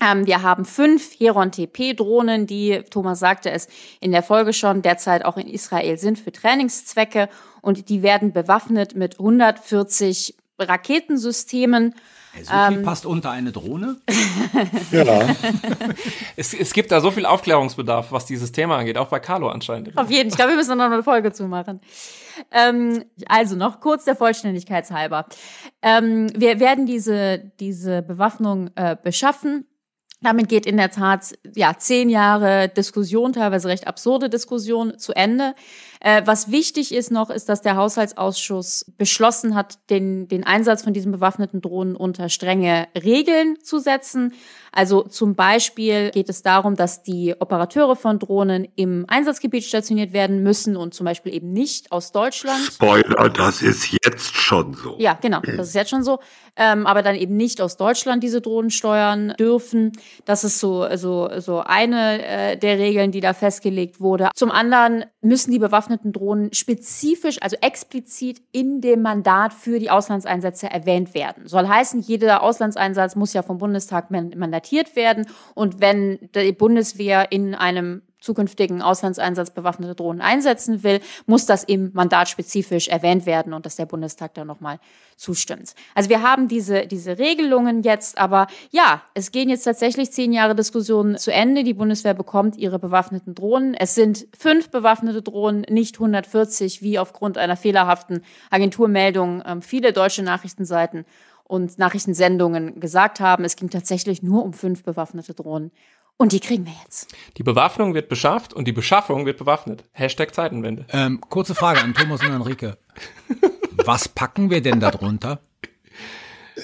ähm, wir haben fünf Heron TP-Drohnen, die, Thomas sagte es in der Folge schon, derzeit auch in Israel sind für Trainingszwecke und die werden bewaffnet mit 140 Raketensystemen. Hey, so viel ähm, passt unter eine Drohne? (laughs) ja. (laughs) es, es, gibt da so viel Aufklärungsbedarf, was dieses Thema angeht, auch bei Carlo anscheinend. Auf jeden Fall. Ich glaube, wir müssen noch eine Folge zumachen. Ähm, also noch kurz der Vollständigkeit halber. Ähm, wir werden diese, diese Bewaffnung äh, beschaffen damit geht in der Tat ja zehn Jahre Diskussion, teilweise recht absurde Diskussion zu Ende. Äh, was wichtig ist noch, ist, dass der Haushaltsausschuss beschlossen hat, den, den Einsatz von diesen bewaffneten Drohnen unter strenge Regeln zu setzen. Also zum Beispiel geht es darum, dass die Operateure von Drohnen im Einsatzgebiet stationiert werden müssen und zum Beispiel eben nicht aus Deutschland. Spoiler, das ist jetzt schon so. Ja, genau, das ist jetzt schon so. Ähm, aber dann eben nicht aus Deutschland diese Drohnen steuern dürfen. Das ist so, so, so eine äh, der Regeln, die da festgelegt wurde. Zum anderen müssen die bewaffneten bewaffneten Drohnen spezifisch, also explizit in dem Mandat für die Auslandseinsätze erwähnt werden. Soll heißen, jeder Auslandseinsatz muss ja vom Bundestag mandatiert werden. Und wenn die Bundeswehr in einem zukünftigen Auslandseinsatz bewaffnete Drohnen einsetzen will, muss das im Mandat spezifisch erwähnt werden und dass der Bundestag da nochmal zustimmt. Also wir haben diese, diese Regelungen jetzt, aber ja, es gehen jetzt tatsächlich zehn Jahre Diskussionen zu Ende. Die Bundeswehr bekommt ihre bewaffneten Drohnen. Es sind fünf bewaffnete Drohnen, nicht 140, wie aufgrund einer fehlerhaften Agenturmeldung ähm, viele deutsche Nachrichtenseiten und Nachrichtensendungen gesagt haben. Es ging tatsächlich nur um fünf bewaffnete Drohnen und die kriegen wir jetzt. Die Bewaffnung wird beschafft und die Beschaffung wird bewaffnet. Hashtag Zeitenwende. Ähm, kurze Frage an Thomas und Enrique. Was packen wir denn darunter?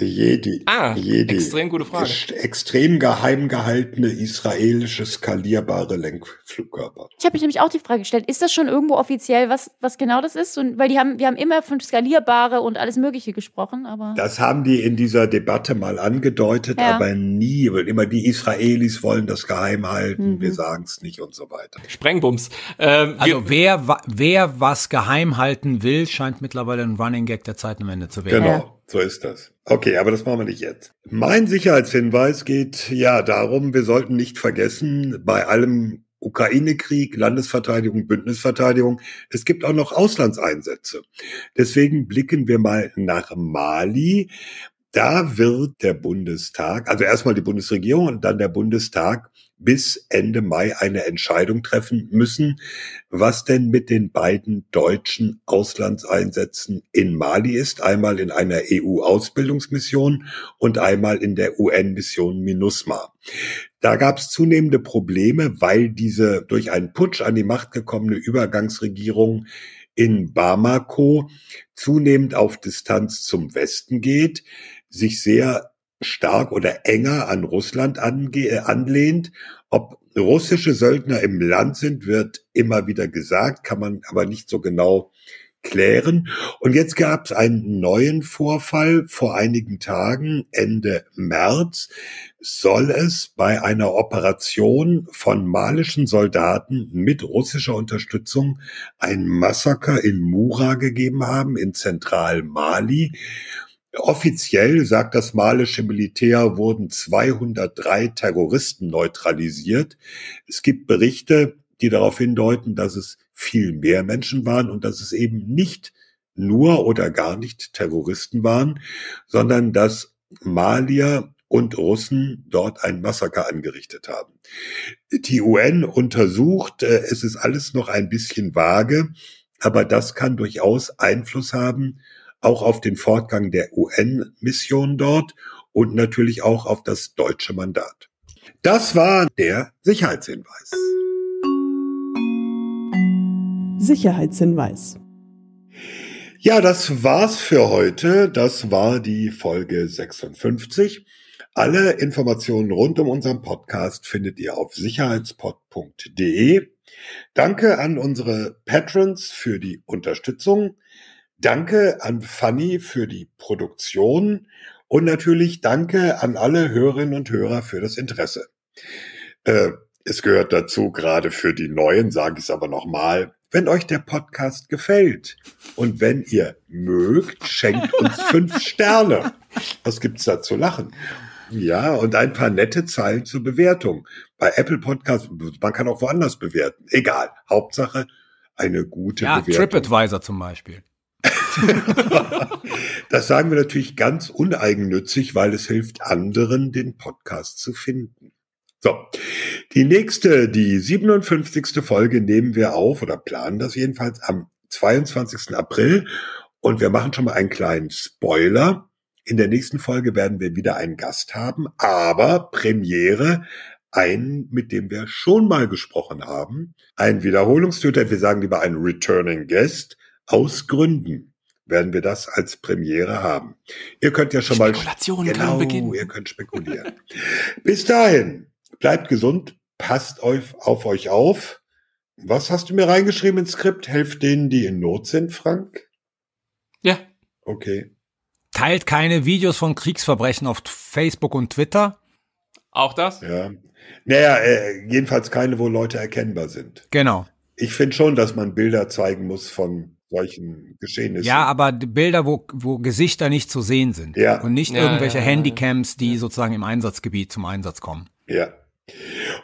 Jedi. Ah, Jedi. extrem gute Frage. Ex extrem geheim gehaltene israelische skalierbare Lenkflugkörper. Ich habe mich nämlich auch die Frage gestellt, ist das schon irgendwo offiziell, was, was genau das ist? Und, weil die haben, wir haben immer von skalierbare und alles Mögliche gesprochen, aber. Das haben die in dieser Debatte mal angedeutet, ja. aber nie, weil immer die Israelis wollen das geheim halten, mhm. wir sagen es nicht und so weiter. Sprengbums. Ähm, also wer, wer was geheim halten will, scheint mittlerweile ein Running Gag der Zeitenwende zu werden. Genau, ja. so ist das. Okay, aber das machen wir nicht jetzt. Mein Sicherheitshinweis geht ja darum, wir sollten nicht vergessen, bei allem Ukraine-Krieg, Landesverteidigung, Bündnisverteidigung, es gibt auch noch Auslandseinsätze. Deswegen blicken wir mal nach Mali. Da wird der Bundestag, also erstmal die Bundesregierung und dann der Bundestag bis Ende Mai eine Entscheidung treffen müssen, was denn mit den beiden deutschen Auslandseinsätzen in Mali ist, einmal in einer EU-Ausbildungsmission und einmal in der UN-Mission MINUSMA. Da gab es zunehmende Probleme, weil diese durch einen Putsch an die Macht gekommene Übergangsregierung in Bamako zunehmend auf Distanz zum Westen geht, sich sehr stark oder enger an Russland äh, anlehnt. Ob russische Söldner im Land sind, wird immer wieder gesagt, kann man aber nicht so genau klären. Und jetzt gab es einen neuen Vorfall vor einigen Tagen, Ende März, soll es bei einer Operation von malischen Soldaten mit russischer Unterstützung ein Massaker in Mura gegeben haben, in Zentralmali. Offiziell, sagt das malische Militär, wurden 203 Terroristen neutralisiert. Es gibt Berichte, die darauf hindeuten, dass es viel mehr Menschen waren und dass es eben nicht nur oder gar nicht Terroristen waren, sondern dass Malier und Russen dort ein Massaker angerichtet haben. Die UN untersucht, äh, es ist alles noch ein bisschen vage, aber das kann durchaus Einfluss haben auch auf den Fortgang der UN-Mission dort und natürlich auch auf das deutsche Mandat. Das war der Sicherheitshinweis. Sicherheitshinweis. Ja, das war's für heute. Das war die Folge 56. Alle Informationen rund um unseren Podcast findet ihr auf sicherheitspod.de. Danke an unsere Patrons für die Unterstützung. Danke an Fanny für die Produktion und natürlich danke an alle Hörerinnen und Hörer für das Interesse. Äh, es gehört dazu, gerade für die Neuen, sage ich es aber nochmal, wenn euch der Podcast gefällt und wenn ihr mögt, schenkt uns (laughs) fünf Sterne. Was gibt's da zu lachen? Ja, und ein paar nette Zeilen zur Bewertung. Bei Apple Podcasts, man kann auch woanders bewerten. Egal. Hauptsache eine gute ja, Bewertung. TripAdvisor zum Beispiel. (laughs) das sagen wir natürlich ganz uneigennützig, weil es hilft anderen, den Podcast zu finden. So, die nächste, die 57. Folge nehmen wir auf oder planen das jedenfalls am 22. April. Und wir machen schon mal einen kleinen Spoiler. In der nächsten Folge werden wir wieder einen Gast haben, aber Premiere einen, mit dem wir schon mal gesprochen haben. Ein Wiederholungstäter, wir sagen lieber einen Returning Guest aus Gründen werden wir das als Premiere haben. Ihr könnt ja schon mal genau, ihr könnt spekulieren. (laughs) Bis dahin, bleibt gesund, passt auf, auf euch auf. Was hast du mir reingeschrieben ins Skript? Helft denen, die in Not sind, Frank? Ja. Okay. Teilt keine Videos von Kriegsverbrechen auf Facebook und Twitter. Auch das? Ja. Naja, äh, jedenfalls keine, wo Leute erkennbar sind. Genau. Ich finde schon, dass man Bilder zeigen muss von solchen Geschehnissen. Ja, aber Bilder, wo, wo Gesichter nicht zu sehen sind ja. und nicht ja, irgendwelche ja, Handycams, die sozusagen im Einsatzgebiet zum Einsatz kommen. Ja.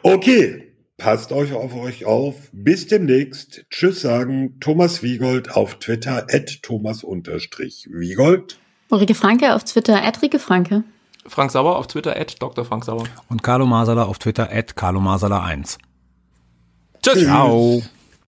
Okay, passt euch auf euch auf. Bis demnächst. Tschüss sagen Thomas Wiegold auf Twitter at Thomas unterstrich Wiegold. Ulrike Franke auf Twitter at Rike Franke. Frank Sauer auf Twitter at Dr. Frank Sauer. Und Carlo Masala auf Twitter at Carlo Masala 1. Tschüss. Ciao.